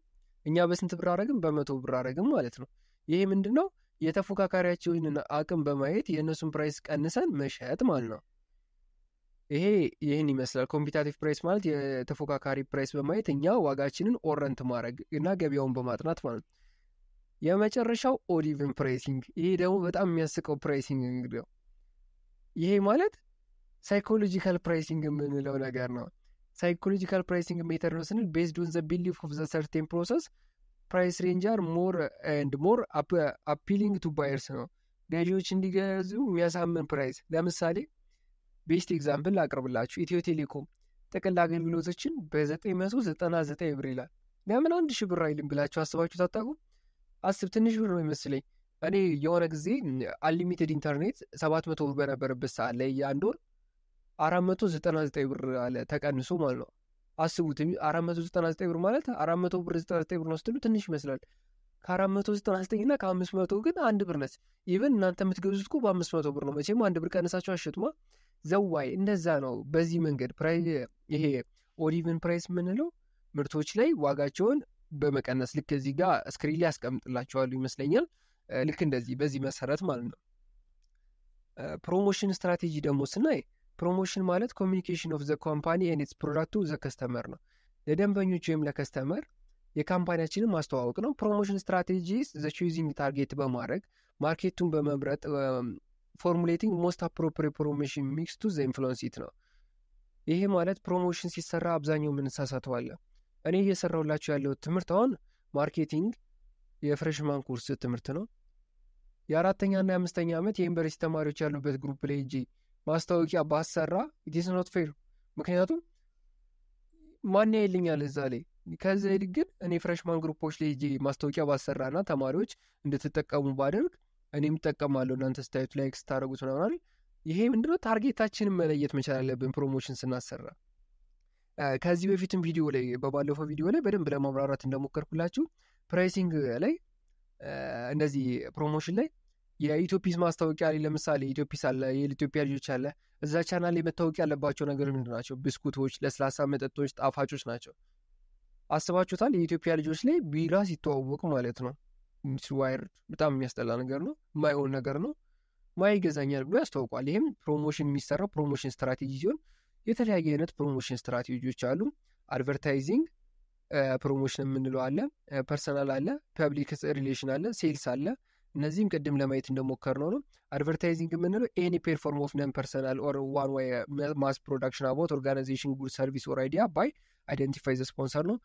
እኛ በስንት ብር አረግም? በመቶ ብር አረግም ማለት ነው። ይሄ ምንድን ነው? የተፎካካሪያቸውን አቅም በማየት የእነሱን ፕራይስ ቀንሰን መሸጥ ማለት ነው። ይሄ ይህን ይመስላል። ኮምፒታቲቭ ፕራይስ ማለት የተፎካካሪ ፕራይስ በማየት እኛ ዋጋችንን ኦረንት ማድረግ እና ገበያውን በማጥናት ማለት ነው። የመጨረሻው ኦዲቭን ፕራይሲንግ፣ ይሄ ደግሞ በጣም የሚያስቀው ፕራይሲንግ እንግዲህ ይሄ ማለት ሳይኮሎጂካል ፕራይሲንግ የምንለው ነገር ነው። ሳይኮሎጂካል ፕራይሲንግ ሜተር ነው ስንል ቤዝድ ኦን ዘ ቢሊፍ ኦፍ ዘ ሰርቴን ፕሮሰስ ፕራይስ ሬንጀር ሞር ኤንድ ሞር አፒሊንግ ቱ ባየርስ ነው ገዢዎች እንዲገዙ የሚያሳምን ፕራይስ ለምሳሌ ቤስት ኤግዛምፕል አቅርብላችሁ ኢትዮ ቴሌኮም ጥቅል አገልግሎቶችን በ999 ብር ይላል። ለምን አንድ ሺ ብር አይልም ብላችሁ አስባችሁ ታታቁም? አስብ ትንሽ ብር ነው ይመስለኝ። እኔ የሆነ ጊዜ አንሊሚትድ ኢንተርኔት 700 ብር በነበረበት ሰዓት ላይ የአንድ ወር 499 ብር አለ ተቀንሶ ማለት ነው። አስቡት 499 ብር ማለት 400 ብር 99 ብር ነው ስትሉ ትንሽ ይመስላል። ከ499 እና ከ500 ግን አንድ ብር ነች። ኢቨን እናንተ የምትገብዙት እኮ በ500 ብር ነው። መቼም አንድ ብር ቀንሳችሁ አሸጡማ ዘዋይ እንደዛ ነው። በዚህ መንገድ ይሄ ኦሊቭን ፕራይስ የምንለው ምርቶች ላይ ዋጋቸውን በመቀነስ ልክ እዚህ ጋር እስክሪን ላይ ያስቀምጥላቸዋሉ ይመስለኛል። ልክ እንደዚህ በዚህ መሰረት ማለት ነው። ፕሮሞሽን ስትራቴጂ ደግሞ ስናይ ፕሮሞሽን ማለት ኮሚኒኬሽን ኦፍ ዘ ኮምፓኒ ኤንድስ ፕሮዳክቱ ዘ ከስተመር ነው። ለደንበኞች ወይም ለከስተመር የካምፓኒያችንን ማስተዋወቅ ነው። ፕሮሞሽን ስትራቴጂስ ዘ ቹዚንግ ታርጌት በማድረግ ማርኬቱን በመምረጥ ፎርሙሌቲንግ ሞስት አፕሮፕሪ ፕሮሞሽን ሚክስ ቱ ዘ ኢንፍሉንስ ነው። ይሄ ማለት ፕሮሞሽን ሲሰራ አብዛኛው የምንሳሳተው እኔ እየሰራሁላችሁ ያለው ትምህርት አሁን ማርኬቲንግ የፍሬሽማን ኮርስ ትምህርት ነው። የአራተኛና የአምስተኛ ዓመት የዩኒቨርሲቲ ተማሪዎች ያሉበት ግሩፕ ላይ እጂ ማስታወቂያ ባሰራ ኢትስ ኖት ፌር። ምክንያቱም ማን ያይልኛል እዛ ላይ ከዚህ ግን እኔ ፍሬሽማን ግሩፖች ላይ እጂ ማስታወቂያ ባሰራና ተማሪዎች እንድትጠቀሙ ባደርግ እኔም እጠቀማለሁ እናንተ ስታዩት ላይክ ስታደረጉት ምናምን ይሄ ምንድነው ታርጌታችንን መለየት መቻል አለብን ፕሮሞሽን ስናሰራ ከዚህ በፊትም ቪዲዮ ላይ በባለፈው ቪዲዮ ላይ በደንብ ለማብራራት እንደሞከርኩላችሁ ፕራይሲንግ ላይ እንደዚህ ፕሮሞሽን ላይ የኢትዮፒስ ማስታወቂያ ላይ ለምሳሌ ኢትዮፒስ አለ የኢትዮጵያ ልጆች አለ እዛ ቻናል ላይ መታወቂያ ያለባቸው ነገር ምንድ ናቸው? ብስኩቶች፣ ለስላሳ መጠጦች፣ ጣፋጮች ናቸው። አስባችሁታል? የኢትዮጵያ ልጆች ላይ ቢራ ሲተዋወቅ ማለት ነው ሚስ ዋይርድ በጣም የሚያስጠላ ነገር ነው፣ የማይሆን ነገር ነው። ማይ ይገዛኛል ብሎ ያስታውቋል። ይህም ፕሮሞሽን የሚሰራው ፕሮሞሽን ስትራቴጂ ሲሆን የተለያየ አይነት ፕሮሞሽን ስትራቴጂዎች አሉ። አድቨርታይዚንግ ፕሮሞሽን የምንለው አለ፣ ፐርሰናል አለ፣ ፐብሊክ ሪሌሽን አለ፣ ሴልስ አለ። እነዚህም ቅድም ለማየት እንደሞከር ነው ነው አድቨርታይዚንግ የምንለው ኤኒ ፔርፎርም ኦፍ ነን ፐርሰናል ኦር ዋን ወይ ማስ ፕሮዳክሽን አባውት ኦርጋናይዜሽን ጉድ ሰርቪስ ኦር አይዲያ ባይ አይደንቲፋይ ዘ ስፖንሰር ነው።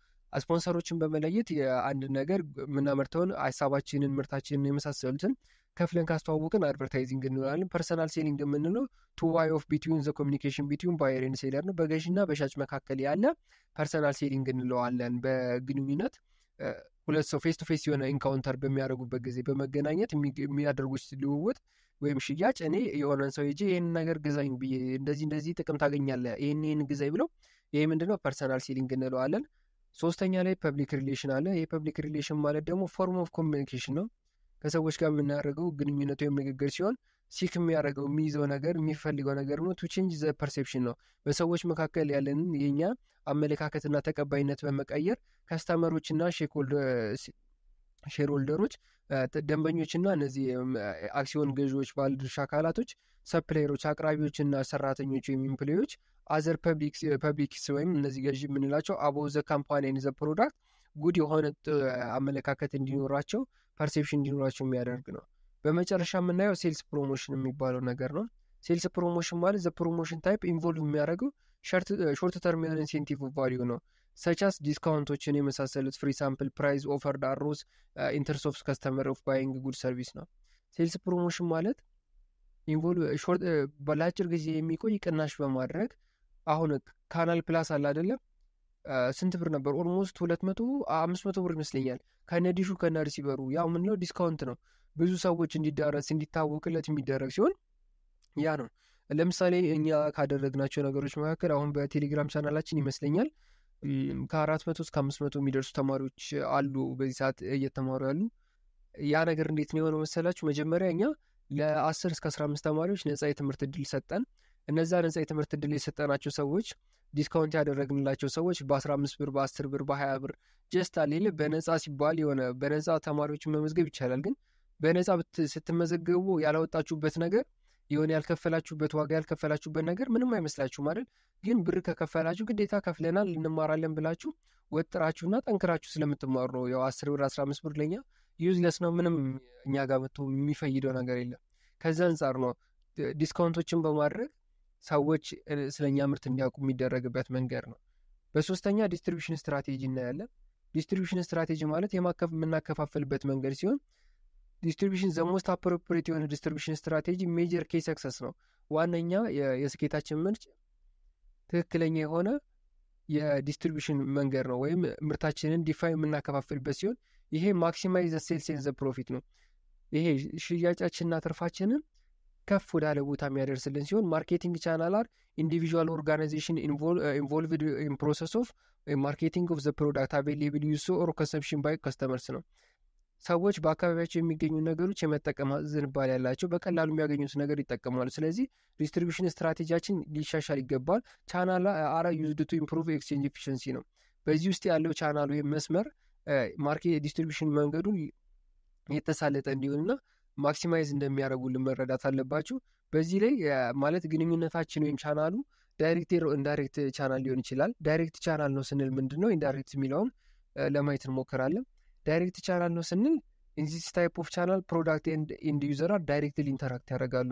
ስፖንሰሮችን በመለየት የአንድ ነገር የምናመርተውን ሀሳባችንን፣ ምርታችንን የመሳሰሉትን ከፍለን ካስተዋወቅን አድቨርታይዚንግ እንላለን። ፐርሰናል ሴሊንግ የምንለው ቱ ዋይ ኦፍ ቢትዊን ዘ ኮሚኒኬሽን ቢትዊን ባየር ኤንድ ሴለር ነው። በገዥና በሻጭ መካከል ያለ ፐርሰናል ሴሊንግ እንለዋለን። በግንኙነት ሁለት ሰው ፌስ ቱ ፌስ የሆነ ኢንካውንተር በሚያደርጉበት ጊዜ በመገናኘት የሚያደርጉት ልውውጥ ወይም ሽያጭ እኔ የሆነን ሰው ሄጄ ይህን ነገር ግዛኝ ብዬ እንደዚህ እንደዚህ ጥቅም ታገኛለህ ይህን ይህን ግዛኝ ብለው ይህ ምንድነው ፐርሰናል ሴሊንግ እንለዋለን። ሶስተኛ ላይ ፐብሊክ ሪሌሽን አለ። ይህ ፐብሊክ ሪሌሽን ማለት ደግሞ ፎርም ኦፍ ኮሚኒኬሽን ነው። ከሰዎች ጋር የምናደርገው ግንኙነት ወይም ንግግር ሲሆን ሲክ የሚያደርገው የሚይዘው ነገር የሚፈልገው ነገር ነው። ቱ ቼንጅ ዘ ፐርሴፕሽን ነው። በሰዎች መካከል ያለንን የእኛ አመለካከትና ተቀባይነት በመቀየር ከስተመሮችና ሼር ሆልደሮች ደንበኞችና እነዚህ um, አክሲዮን ገዢዎች ባለድርሻ አካላቶች ሰፕላየሮች አቅራቢዎችና ሰራተኞች ወይም ኢምፕሎዮች አዘር ፐብሊክስ ወይም እነዚህ ገዢ የምንላቸው አቦ ዘ ካምፓኒ ዘ ፕሮዳክት ጉድ የሆነ አመለካከት እንዲኖራቸው ፐርሴፕሽን እንዲኖራቸው የሚያደርግ ነው። በመጨረሻ የምናየው ሴልስ ፕሮሞሽን የሚባለው ነገር ነው። ሴልስ ፕሮሞሽን ማለት ዘ ፕሮሞሽን ታይፕ ኢንቮልቭ የሚያደርገው ሾርት ተርሚናል ኢንሴንቲቭ ቫሊዩ ነው። ሰቻስ ዲስካውንቶችን የመሳሰሉት ፍሪ ሳምፕል ፕራይዝ ኦፈርድ አሮስ ኢንተርስ ኦፍ ከስተመር ኦፍ ባይንግ ጉድ ሰርቪስ ነው። ሴልስ ፕሮሞሽን ማለት ለአጭር uh, uh, ጊዜ የሚቆይ ቅናሽ በማድረግ አሁን ካናል ፕላስ አለ አይደለም uh, ስንት ብር ነበር? ኦልሞስት ሁለት መቶ አምስት መቶ ብር ይመስለኛል ከነዲሹ ከነር ሲበሩ ያው ምንለው ዲስካውንት ነው። ብዙ ሰዎች እንዲዳረስ እንዲታወቅለት የሚደረግ ሲሆን ያ ነው። ለምሳሌ እኛ ካደረግናቸው ነገሮች መካከል አሁን በቴሌግራም ቻናላችን ይመስለኛል ከአራት መቶ እስከ አምስት መቶ የሚደርሱ ተማሪዎች አሉ በዚህ ሰዓት እየተማሩ ያሉ። ያ ነገር እንዴት ነው የሆነው መሰላችሁ? መጀመሪያ እኛ ለአስር እስከ አስራ አምስት ተማሪዎች ነጻ የትምህርት እድል ሰጠን። እነዛ ነጻ የትምህርት እድል የሰጠናቸው ሰዎች ዲስካውንት ያደረግንላቸው ሰዎች በአስራ አምስት ብር በአስር ብር በሀያ ብር ጀስት አሌለ በነጻ ሲባል የሆነ በነጻ ተማሪዎችን መመዝገብ ይቻላል። ግን በነጻ ስትመዘገቡ ያላወጣችሁበት ነገር የሆነ ያልከፈላችሁበት ዋጋ ያልከፈላችሁበት ነገር ምንም አይመስላችሁ ማለት ግን ብር ከከፈላችሁ ግዴታ ከፍለናል እንማራለን ብላችሁ ወጥራችሁና ጠንክራችሁ ስለምትማሩ ነው። ያው አስር ብር አስራ አምስት ብር ለኛ ዩዝለስ ነው። ምንም እኛ ጋር መጥቶ የሚፈይደው ነገር የለም። ከዚ አንጻር ነው ዲስካውንቶችን በማድረግ ሰዎች ስለኛ ምርት እንዲያውቁ የሚደረግበት መንገድ ነው። በሶስተኛ ዲስትሪቢሽን ስትራቴጂ እናያለን። ዲስትሪቢሽን ስትራቴጂ ማለት የማከፍ የምናከፋፈልበት መንገድ ሲሆን ዲስትሪቢሽን ዘሞስት አፕሮፕሬት የሆነ ዲስትሪቢሽን ስትራቴጂ ሜጀር ኬ ሰክሰስ ነው። ዋነኛ የስኬታችን ምንጭ ትክክለኛ የሆነ የዲስትሪቢሽን መንገድ ነው፣ ወይም ምርታችንን ዲፋይ የምናከፋፍልበት ሲሆን ይሄ ማክሲማይዝ ሴልስ ኤንድ ፕሮፊት ነው። ይሄ ሽያጫችንና ትርፋችንን ከፍ ወዳለ ቦታ የሚያደርስልን ሲሆን ማርኬቲንግ ቻናል አር ኢንዲቪዥዋል ኦርጋናይዜሽን ኢንቮልቭድ ኢን ፕሮሰስ ኦፍ ማርኬቲንግ ኦፍ ዘ ፕሮዳክት አቬሌብል ዩስ ኦር ኮንሰምፕሽን ባይ ከስተመርስ ነው። ሰዎች በአካባቢያቸው የሚገኙ ነገሮች የመጠቀም ዝንባል ያላቸው በቀላሉ የሚያገኙት ነገር ይጠቀማሉ። ስለዚህ ዲስትሪቢሽን ስትራቴጂያችን ሊሻሻል ይገባል። ቻናል አራ ዩዝድ ቱ ኢምፕሩቭ ኤክስቼንጅ ኤፊሽንሲ ነው። በዚህ ውስጥ ያለው ቻናል ወይም መስመር ማርኬት የዲስትሪቢሽን መንገዱን የተሳለጠ እንዲሆንና ማክሲማይዝ እንደሚያደርጉልን መረዳት አለባችሁ። በዚህ ላይ ማለት ግንኙነታችን ወይም ቻናሉ ዳይሬክት ኢንዳይሬክት ቻናል ሊሆን ይችላል። ዳይሬክት ቻናል ነው ስንል ምንድን ነው? ኢንዳይሬክት የሚለውን ለማየት እንሞክራለን። ዳይሬክት ቻናል ነው ስንል እንዚስ ታይፕ ኦፍ ቻናል ፕሮዳክት ኤንድ ዩዘር ዳይሬክትሊ ኢንተራክት ያደርጋሉ።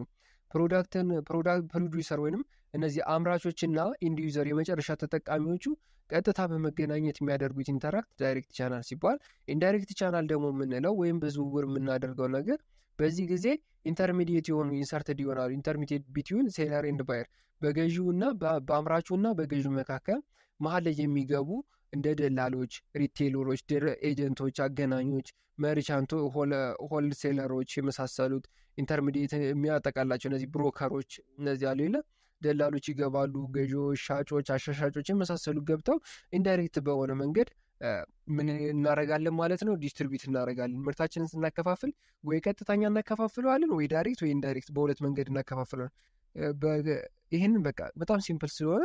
ፕሮዳክትን ፕሮዳክት ፕሮዲውሰር ወይንም እነዚህ አምራቾችና ኢንድ ዩዘር የመጨረሻ ተጠቃሚዎቹ ቀጥታ በመገናኘት የሚያደርጉት ኢንተራክት ዳይሬክት ቻናል ሲባል፣ ኢንዳይሬክት ቻናል ደግሞ የምንለው ወይም በዝውውር የምናደርገው ነገር በዚህ ጊዜ ኢንተርሚዲየት የሆኑ ኢንሰርትድ ይሆናሉ። ኢንተርሚዲየት ቢትዊን ሴለር ኤንድ ባየር በአምራቹ በአምራቹና በገዢው መካከል መሀል ላይ የሚገቡ እንደ ደላሎች፣ ሪቴይለሮች፣ ድር ኤጀንቶች፣ አገናኞች፣ መርቻንቶ፣ ሆልሴለሮች የመሳሰሉት ኢንተርሚዲየት የሚያጠቃላቸው እነዚህ ብሮከሮች እነዚህ አሉ የለ ደላሎች ይገባሉ። ገዢዎች፣ ሻጮች፣ አሻሻጮች የመሳሰሉ ገብተው ኢንዳይሬክት በሆነ መንገድ ምን እናረጋለን ማለት ነው? ዲስትሪቢዩት እናረጋለን። ምርታችንን ስናከፋፍል ወይ ቀጥታኛ እናከፋፍለዋለን ወይ ዳይሬክት ወይ ኢንዳይሬክት በሁለት መንገድ እናከፋፍለዋለን። ይህንን በቃ በጣም ሲምፕል ስለሆነ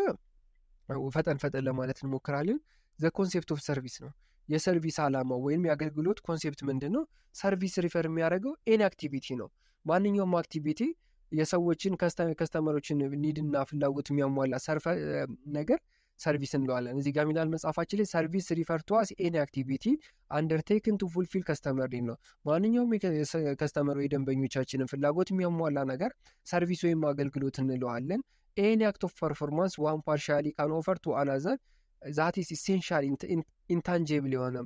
ፈጠን ፈጠን ለማለት እንሞክራለን። ዘ ኮንሴፕት ኦፍ ሰርቪስ ነው። የሰርቪስ ዓላማ ወይም የአገልግሎት ኮንሴፕት ምንድን ነው? ሰርቪስ ሪፈር የሚያደርገው ኤን አክቲቪቲ ነው። ማንኛውም አክቲቪቲ የሰዎችን ከስተመሮችን ኒድና ፍላጎት የሚያሟላ ነገር ሰርቪስ እንለዋለን። እዚህ ጋር ሚላል መጽሐፋችን ላይ ሰርቪስ ሪፈር ቱ አስ ኤኒ አክቲቪቲ አንደርቴክን ቱ ፉልፊል ከስተመር ኒድ ነው። ማንኛውም ከስተመር ወይ ደንበኞቻችንን ፍላጎት የሚያሟላ ነገር ሰርቪስ ወይም አገልግሎት እንለዋለን። ኤኒ አክት ኦፍ ፐርፎርማንስ ዋን ፓርሻሊ ካን ኦፈር ቱ አናዘር ዛቲስ ኢሴንሻል ኢንታንጀብል የሆነ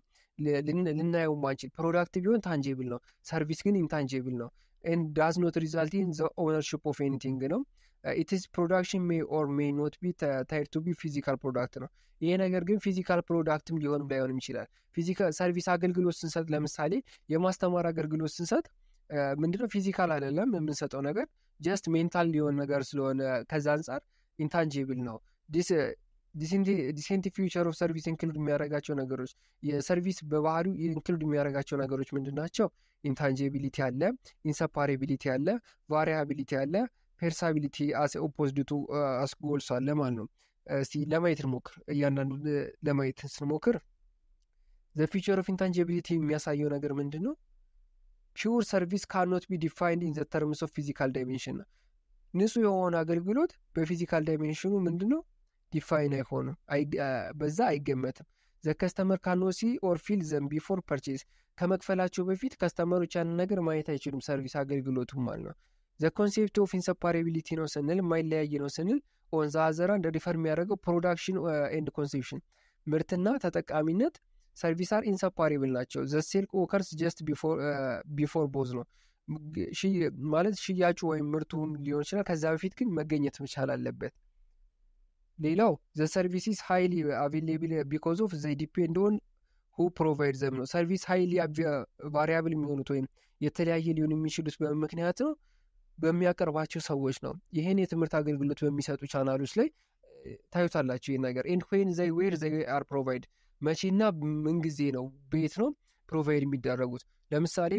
ልናየው ማንችል ፕሮዳክት ቢሆን ታንጀብል ነው፣ ሰርቪስ ግን ኢንታንጀብል ነው። ኤንድ ዳዝ ኖት ሪዛልት ኢን ዘ ኦነርሽፕ ኦፍ ኤኒቲንግ ነው። ኢትስ ፕሮዳክሽን ሜ ኦር ሜ ኖት ቢ ታይድ ቱ ቢ ፊዚካል ፕሮዳክት ነው። ይሄ ነገር ግን ፊዚካል ፕሮዳክትም ሊሆን ላይሆንም ይችላል። ፊዚካል ሰርቪስ አገልግሎት ስንሰጥ፣ ለምሳሌ የማስተማር አገልግሎት ስንሰጥ ምንድነው ፊዚካል አይደለም የምንሰጠው ነገር ጀስት ሜንታል ሊሆን ነገር ስለሆነ ከዛ አንጻር ኢንታንጂብል ነው ዲስ ዲሴንት ፊውቸር ኦፍ ሰርቪስ ኢንክሉድ የሚያደርጋቸው ነገሮች የሰርቪስ በባህሪው ኢንክሉድ የሚያደርጋቸው ነገሮች ምንድን ናቸው? ኢንታንጂቢሊቲ አለ፣ ኢንሰፓሬቢሊቲ አለ፣ ቫሪያቢሊቲ አለ፣ ፐርሳቢሊቲ አስ ኦፖዝድ ቱ አስ ጎልስ አለ ማለት ነው። እስቲ ለማየት እንሞክር። እያንዳንዱ ለማየት ስንሞክር ዘ ፊቸር ኦፍ ኢንታንጂቢሊቲ የሚያሳየው ነገር ምንድን ነው? ፒውር ሰርቪስ ካኖት ቢ ዲፋይንድ ኢን ዘ ተርምስ ኦፍ ፊዚካል ዳይሜንሽን። ንጹህ የሆነ አገልግሎት በፊዚካል ዳይሜንሽኑ ምንድን ነው ዲፋይን አይሆንም፣ በዛ አይገመትም። ዘ ከስተመር ካንሲ ኦር ፊል ዘም ቢፎር ፐርቼዝ ከመክፈላቸው በፊት ከስተመሮች ያንን ነገር ማየት አይችሉም። ሰርቪስ አገልግሎቱም ማለት ነው። ዘ ኮንሴፕት ኦፍ ኢንሰፓሬቢሊቲ ነው ስንል የማይለያይ ነው ስንል ኦን ዘ አዘር አንድ ሪፈር የሚያደርገው ፕሮዳክሽን ኤንድ ኮንሴፕሽን ምርትና ተጠቃሚነት ሰርቪስ አር ኢንሰፓሬብል ናቸው። ዘ ሴል ኦከርስ ጀስት ቢፎር ቦዝ ነው ማለት ሽያጩ ወይም ምርቱ ሊሆን ይችላል። ከዛ በፊት ግን መገኘት መቻል አለበት። ሌላው ዘ ሃይሊ አቬሌብል ቢኮዝ ኦፍ ዘ ዲፔንድ ኦን ሁ ፕሮቫይድ ዘም ነው። ሰርቪስ ሃይሊ ቫሪያብል የሚሆኑት ወይም የተለያየ ሊሆኑ የሚችሉት ምክንያት ነው በሚያቀርባቸው ሰዎች ነው። ይህን የትምህርት አገልግሎት በሚሰጡ ቻናሎች ላይ ታዩታላቸው ይህ ነገር ኤንድ ዌን ዘይ ዌር ዘይ አር ፕሮቫይድ መቼና ምንጊዜ ነው ቤት ነው ፕሮቫይድ የሚደረጉት። ለምሳሌ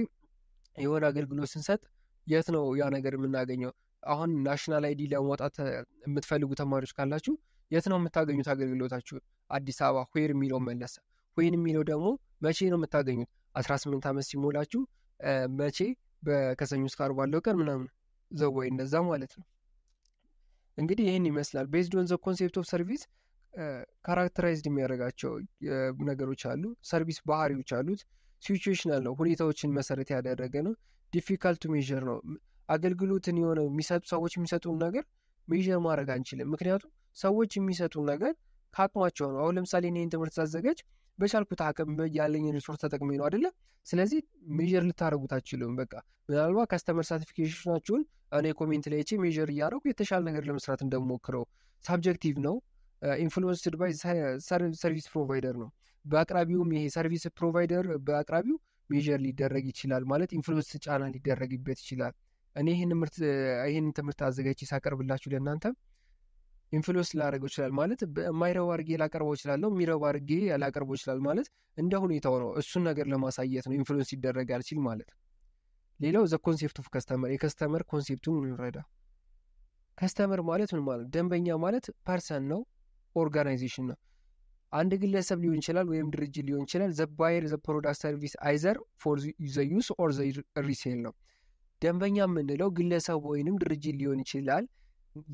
የሆነ አገልግሎት ስንሰጥ የት ነው ያ ነገር የምናገኘው? አሁን ናሽናል አይዲ ለመውጣት የምትፈልጉ ተማሪዎች ካላችሁ የት ነው የምታገኙት አገልግሎታችሁ? አዲስ አበባ ሁር የሚለው መለሰ። ሁር የሚለው ደግሞ መቼ ነው የምታገኙት? አስራ ስምንት ዓመት ሲሞላችሁ መቼ በከሰኞ እስከ ዓርብ ባለው ቀን ምናምን ዘወይ እንደዛ ማለት ነው። እንግዲህ ይህን ይመስላል። ቤዝድ ኦን ዘ ኮንሴፕት ኦፍ ሰርቪስ ካራክተራይዝድ የሚያደርጋቸው ነገሮች አሉ። ሰርቪስ ባህሪዎች አሉት። ሲቹዌሽናል ነው፣ ሁኔታዎችን መሰረት ያደረገ ነው። ዲፊካልት ሜዥር ነው አገልግሎትን የሆነ የሚሰጡ ሰዎች የሚሰጡን ነገር ሜዥር ማድረግ አንችልም። ምክንያቱም ሰዎች የሚሰጡን ነገር ከአቅማቸው ነው። አሁን ለምሳሌ እኔን ትምህርት ሳዘጋጅ በቻልኩት አቅም ያለኝን ሪሶርስ ተጠቅሜ ነው አይደለ? ስለዚህ ሜዥር ልታደረጉት አችልም። በቃ ምናልባት ከስተመር ሳርቲፊኬሽናችሁን እኔ ኮሜንት ላይ ቼ ሜዥር እያደረጉ የተሻለ ነገር ለመስራት እንደሞክረው ሳብጀክቲቭ ነው። ኢንፍሉዌንስድ ባይ ሰርቪስ ፕሮቫይደር ነው። በአቅራቢውም ይሄ ሰርቪስ ፕሮቫይደር በአቅራቢው ሜዥር ሊደረግ ይችላል ማለት ኢንፍሉንስ ጫና ሊደረግበት ይችላል። እኔ ይህን ትምህርት አዘጋጅ ሳቀርብላችሁ ለእናንተ ኢንፍሉዌንስ ላደርገው ይችላል ማለት የማይረባ አድርጌ ላቀርበው ይችላለሁ፣ የሚረባ አድርጌ ላቀርበው ይችላል ማለት እንደ ሁኔታው ነው። እሱን ነገር ለማሳየት ነው ኢንፍሉዌንስ ይደረጋል ሲል ማለት። ሌላው ዘ ኮንሴፕት ኦፍ ከስተመር የከስተመር ኮንሴፕቱን እንረዳ። ከስተመር ማለት ምን ማለት ደንበኛ ማለት ፐርሰን ነው፣ ኦርጋናይዜሽን ነው። አንድ ግለሰብ ሊሆን ይችላል ወይም ድርጅት ሊሆን ይችላል። ዘ ባየር ዘ ፕሮዳክት ሰርቪስ አይዘር ፎር ዘ ዩስ ኦር ዘ ሪሴል ነው ደንበኛ የምንለው ግለሰብ ወይንም ድርጅት ሊሆን ይችላል።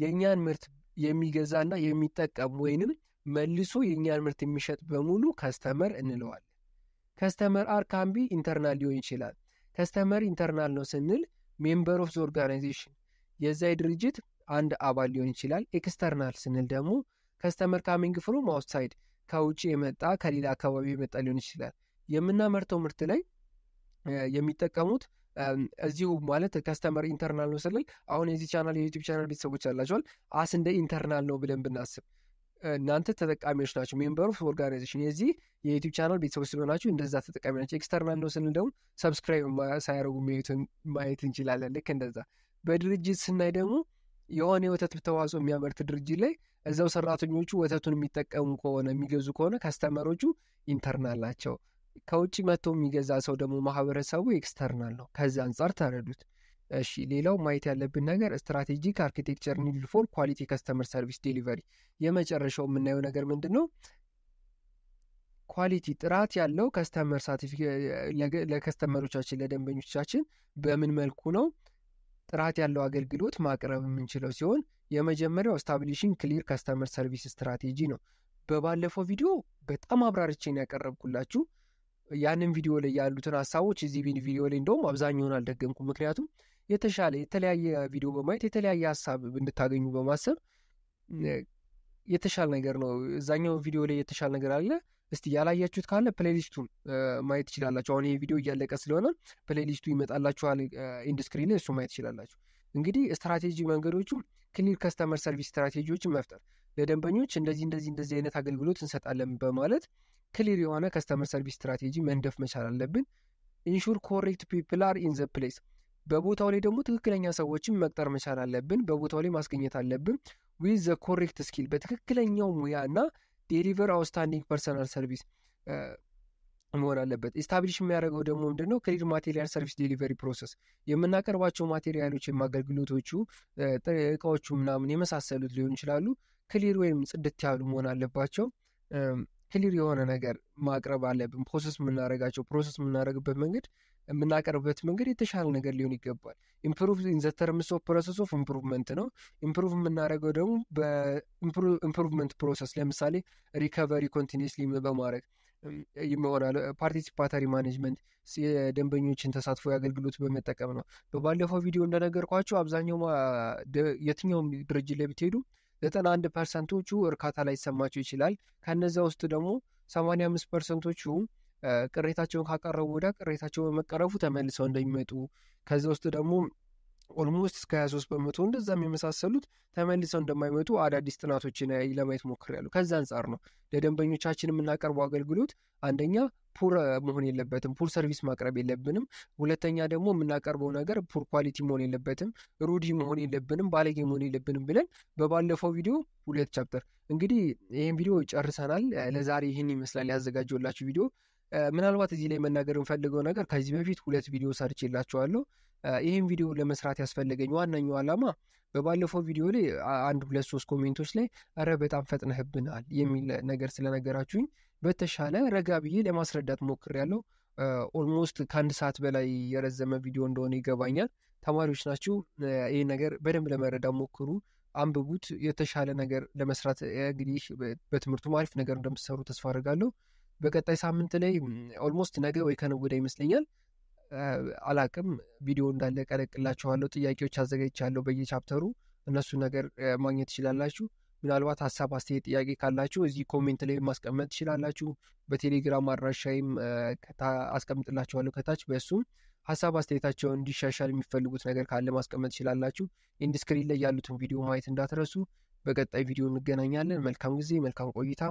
የእኛን ምርት የሚገዛና የሚጠቀም ወይንም መልሶ የእኛን ምርት የሚሸጥ በሙሉ ከስተመር እንለዋለን። ከስተመር አር ካምቢ ኢንተርናል ሊሆን ይችላል። ከስተመር ኢንተርናል ነው ስንል ሜምበር ኦፍ ዘ ኦርጋናይዜሽን የዛ ድርጅት አንድ አባል ሊሆን ይችላል። ኤክስተርናል ስንል ደግሞ ከስተመር ካሚንግ ፍሮም አውትሳይድ ከውጭ የመጣ ከሌላ አካባቢ የመጣ ሊሆን ይችላል። የምናመርተው ምርት ላይ የሚጠቀሙት እዚሁ ማለት ከስተመር ኢንተርናል ነው ስንል አሁን የዚህ ቻናል የዩቲብ ቻናል ቤተሰቦች ያላቸዋል አስ እንደ ኢንተርናል ነው ብለን ብናስብ እናንተ ተጠቃሚዎች ናቸው። ሜምበር ኦፍ ኦርጋናይዜሽን የዚህ የዩቲብ ቻናል ቤተሰቦች ስለሆናችሁ እንደዛ ተጠቃሚ ናቸው። ኤክስተርናል ነው ስንል ደግሞ ሰብስክራይብ ሳያደርጉ ማየት እንችላለን። ልክ እንደዛ በድርጅት ስናይ ደግሞ የሆነ የወተት ተዋጽኦ የሚያመርት ድርጅት ላይ እዛው ሰራተኞቹ ወተቱን የሚጠቀሙ ከሆነ የሚገዙ ከሆነ ከስተመሮቹ ኢንተርናል ናቸው። ከውጭ መጥቶ የሚገዛ ሰው ደግሞ ማህበረሰቡ ኤክስተርናል ነው። ከዚ አንጻር ተረዱት። እሺ ሌላው ማየት ያለብን ነገር ስትራቴጂክ አርኪቴክቸር ኒድ ፎር ኳሊቲ ከስተመር ሰርቪስ ዴሊቨሪ የመጨረሻው የምናየው ነገር ምንድን ነው? ኳሊቲ ጥራት ያለው ከስተመር ለከስተመሮቻችን ለደንበኞቻችን በምን መልኩ ነው ጥራት ያለው አገልግሎት ማቅረብ የምንችለው ሲሆን የመጀመሪያው ስታብሊሽን ክሊር ከስተመር ሰርቪስ ስትራቴጂ ነው። በባለፈው ቪዲዮ በጣም አብራርቼን ያቀረብኩላችሁ ያንን ቪዲዮ ላይ ያሉትን ሀሳቦች እዚህ ቪዲዮ ላይ እንደውም አብዛኛውን አልደገምኩም። ምክንያቱም የተሻለ የተለያየ ቪዲዮ በማየት የተለያየ ሀሳብ እንድታገኙ በማሰብ የተሻለ ነገር ነው። እዛኛው ቪዲዮ ላይ የተሻለ ነገር አለ። እስቲ ያላያችሁት ካለ ፕሌሊስቱን ማየት ትችላላችሁ። አሁን ይህ ቪዲዮ እያለቀ ስለሆነ ፕሌሊስቱ ይመጣላችኋል። ኢንድ ላይ እሱ ማየት ትችላላችሁ። እንግዲህ ስትራቴጂ መንገዶቹ ክሊር ከስተመር ሰርቪስ ስትራቴጂዎችን መፍጠር ለደንበኞች እንደዚህ እንደዚህ እንደዚህ አይነት አገልግሎት እንሰጣለን በማለት ክሊር የሆነ ከስተመር ሰርቪስ ስትራቴጂ መንደፍ መቻል አለብን። ኢንሹር ኮሬክት ፒፕል አር ኢን ዘ ፕሌስ በቦታው ላይ ደግሞ ትክክለኛ ሰዎችን መቅጠር መቻል አለብን። በቦታው ላይ ማስገኘት አለብን። ዊዝ ዘ ኮሬክት ስኪል በትክክለኛው ሙያ እና ዴሊቨር አውትስታንዲንግ ፐርሰናል ሰርቪስ መሆን አለበት። ኢስታብሊሽ የሚያደርገው ደግሞ ምንድነው? ነው? ማቴሪያል ሰርቪስ ዴሊቨሪ ፕሮሰስ የምናቀርባቸው ማቴሪያሎች ወይም አገልግሎቶቹ፣ እቃዎቹ ምናምን የመሳሰሉት ሊሆን ይችላሉ። ክሊር ወይም ጽድት ያሉ መሆን አለባቸው። ክሊር የሆነ ነገር ማቅረብ አለብን። ፕሮሰስ የምናደርጋቸው ፕሮሰስ የምናደርግበት መንገድ የምናቀርብበት መንገድ የተሻለ ነገር ሊሆን ይገባል። ኢምፕሩቭ ኢን ኦፍ ፕሮሰስ ኦፍ ኢምፕሩቭመንት ነው። ኢምፕሩቭ የምናደርገው ደግሞ በኢምፕሩቭመንት ፕሮሰስ ለምሳሌ ሪከቨሪ ኮንቲኒስሊ በማድረግ ይሆናል። ፓርቲሲፓተሪ ማኔጅመንት የደንበኞችን ተሳትፎ የአገልግሎት በመጠቀም ነው። በባለፈው ቪዲዮ እንደነገርኳቸው አብዛኛው የትኛውም ድርጅት ላይ ብትሄዱ ዘጠና አንድ ፐርሰንቶቹ እርካታ ላይ ይሰማቸው ይችላል። ከነዚያ ውስጥ ደግሞ ሰማንያ አምስት ፐርሰንቶቹ ቅሬታቸውን ካቀረቡ ወዲያ ቅሬታቸው በመቀረፉ ተመልሰው እንደሚመጡ ከዚ ውስጥ ደግሞ ኦልሞስት እስከ 23 በመቶ እንደዛም የመሳሰሉት ተመልሰው እንደማይመጡ አዳዲስ ጥናቶችን ለማየት ሞክሬያለሁ። ከዛ አንጻር ነው ለደንበኞቻችን የምናቀርበው አገልግሎት አንደኛ ፑር መሆን የለበትም፣ ፑር ሰርቪስ ማቅረብ የለብንም። ሁለተኛ ደግሞ የምናቀርበው ነገር ፑር ኳሊቲ መሆን የለበትም፣ ሩዲ መሆን የለብንም፣ ባለጌ መሆን የለብንም ብለን በባለፈው ቪዲዮ ሁለት ቻፕተር እንግዲህ ይህን ቪዲዮ ጨርሰናል። ለዛሬ ይህን ይመስላል ያዘጋጀላችሁ ቪዲዮ። ምናልባት እዚህ ላይ መናገር የምፈልገው ነገር ከዚህ በፊት ሁለት ቪዲዮ ሰርቼላችኋለሁ። ይህን ቪዲዮ ለመስራት ያስፈለገኝ ዋናኛው ዓላማ በባለፈው ቪዲዮ ላይ አንድ ሁለት ሶስት ኮሜንቶች ላይ እረ በጣም ፈጥነህብናል የሚል ነገር ስለነገራችሁኝ በተሻለ ረጋ ብዬ ለማስረዳት ያለው ኦልሞስት ከአንድ ሰዓት በላይ የረዘመ ቪዲዮ እንደሆነ ይገባኛል። ተማሪዎች ናችሁ፣ ይህን ነገር በደንብ ለመረዳት ሞክሩ፣ አንብቡት። የተሻለ ነገር ለመስራት እንግዲህ በትምህርቱ አሪፍ ነገር እንደምትሰሩ ተስፋ አድርጋለሁ። በቀጣይ ሳምንት ላይ ኦልሞስት ነገ ወይ ከነገ ወዲያ ይመስለኛል አላቅም። ቪዲዮ እንዳለ ቀለቅላችኋለሁ። ጥያቄዎች አዘጋጅቻለሁ በየቻፕተሩ እነሱ ነገር ማግኘት ትችላላችሁ። ምናልባት ሀሳብ፣ አስተያየት፣ ጥያቄ ካላችሁ እዚህ ኮሜንት ላይ ማስቀመጥ ትችላላችሁ። በቴሌግራም አድራሻይም አስቀምጥላችኋለሁ ከታች በእሱም ሀሳብ አስተያየታቸውን እንዲሻሻል የሚፈልጉት ነገር ካለ ማስቀመጥ ትችላላችሁ። ኢንዲስክሪን ላይ ያሉትን ቪዲዮ ማየት እንዳትረሱ። በቀጣይ ቪዲዮ እንገናኛለን። መልካም ጊዜ፣ መልካም ቆይታ።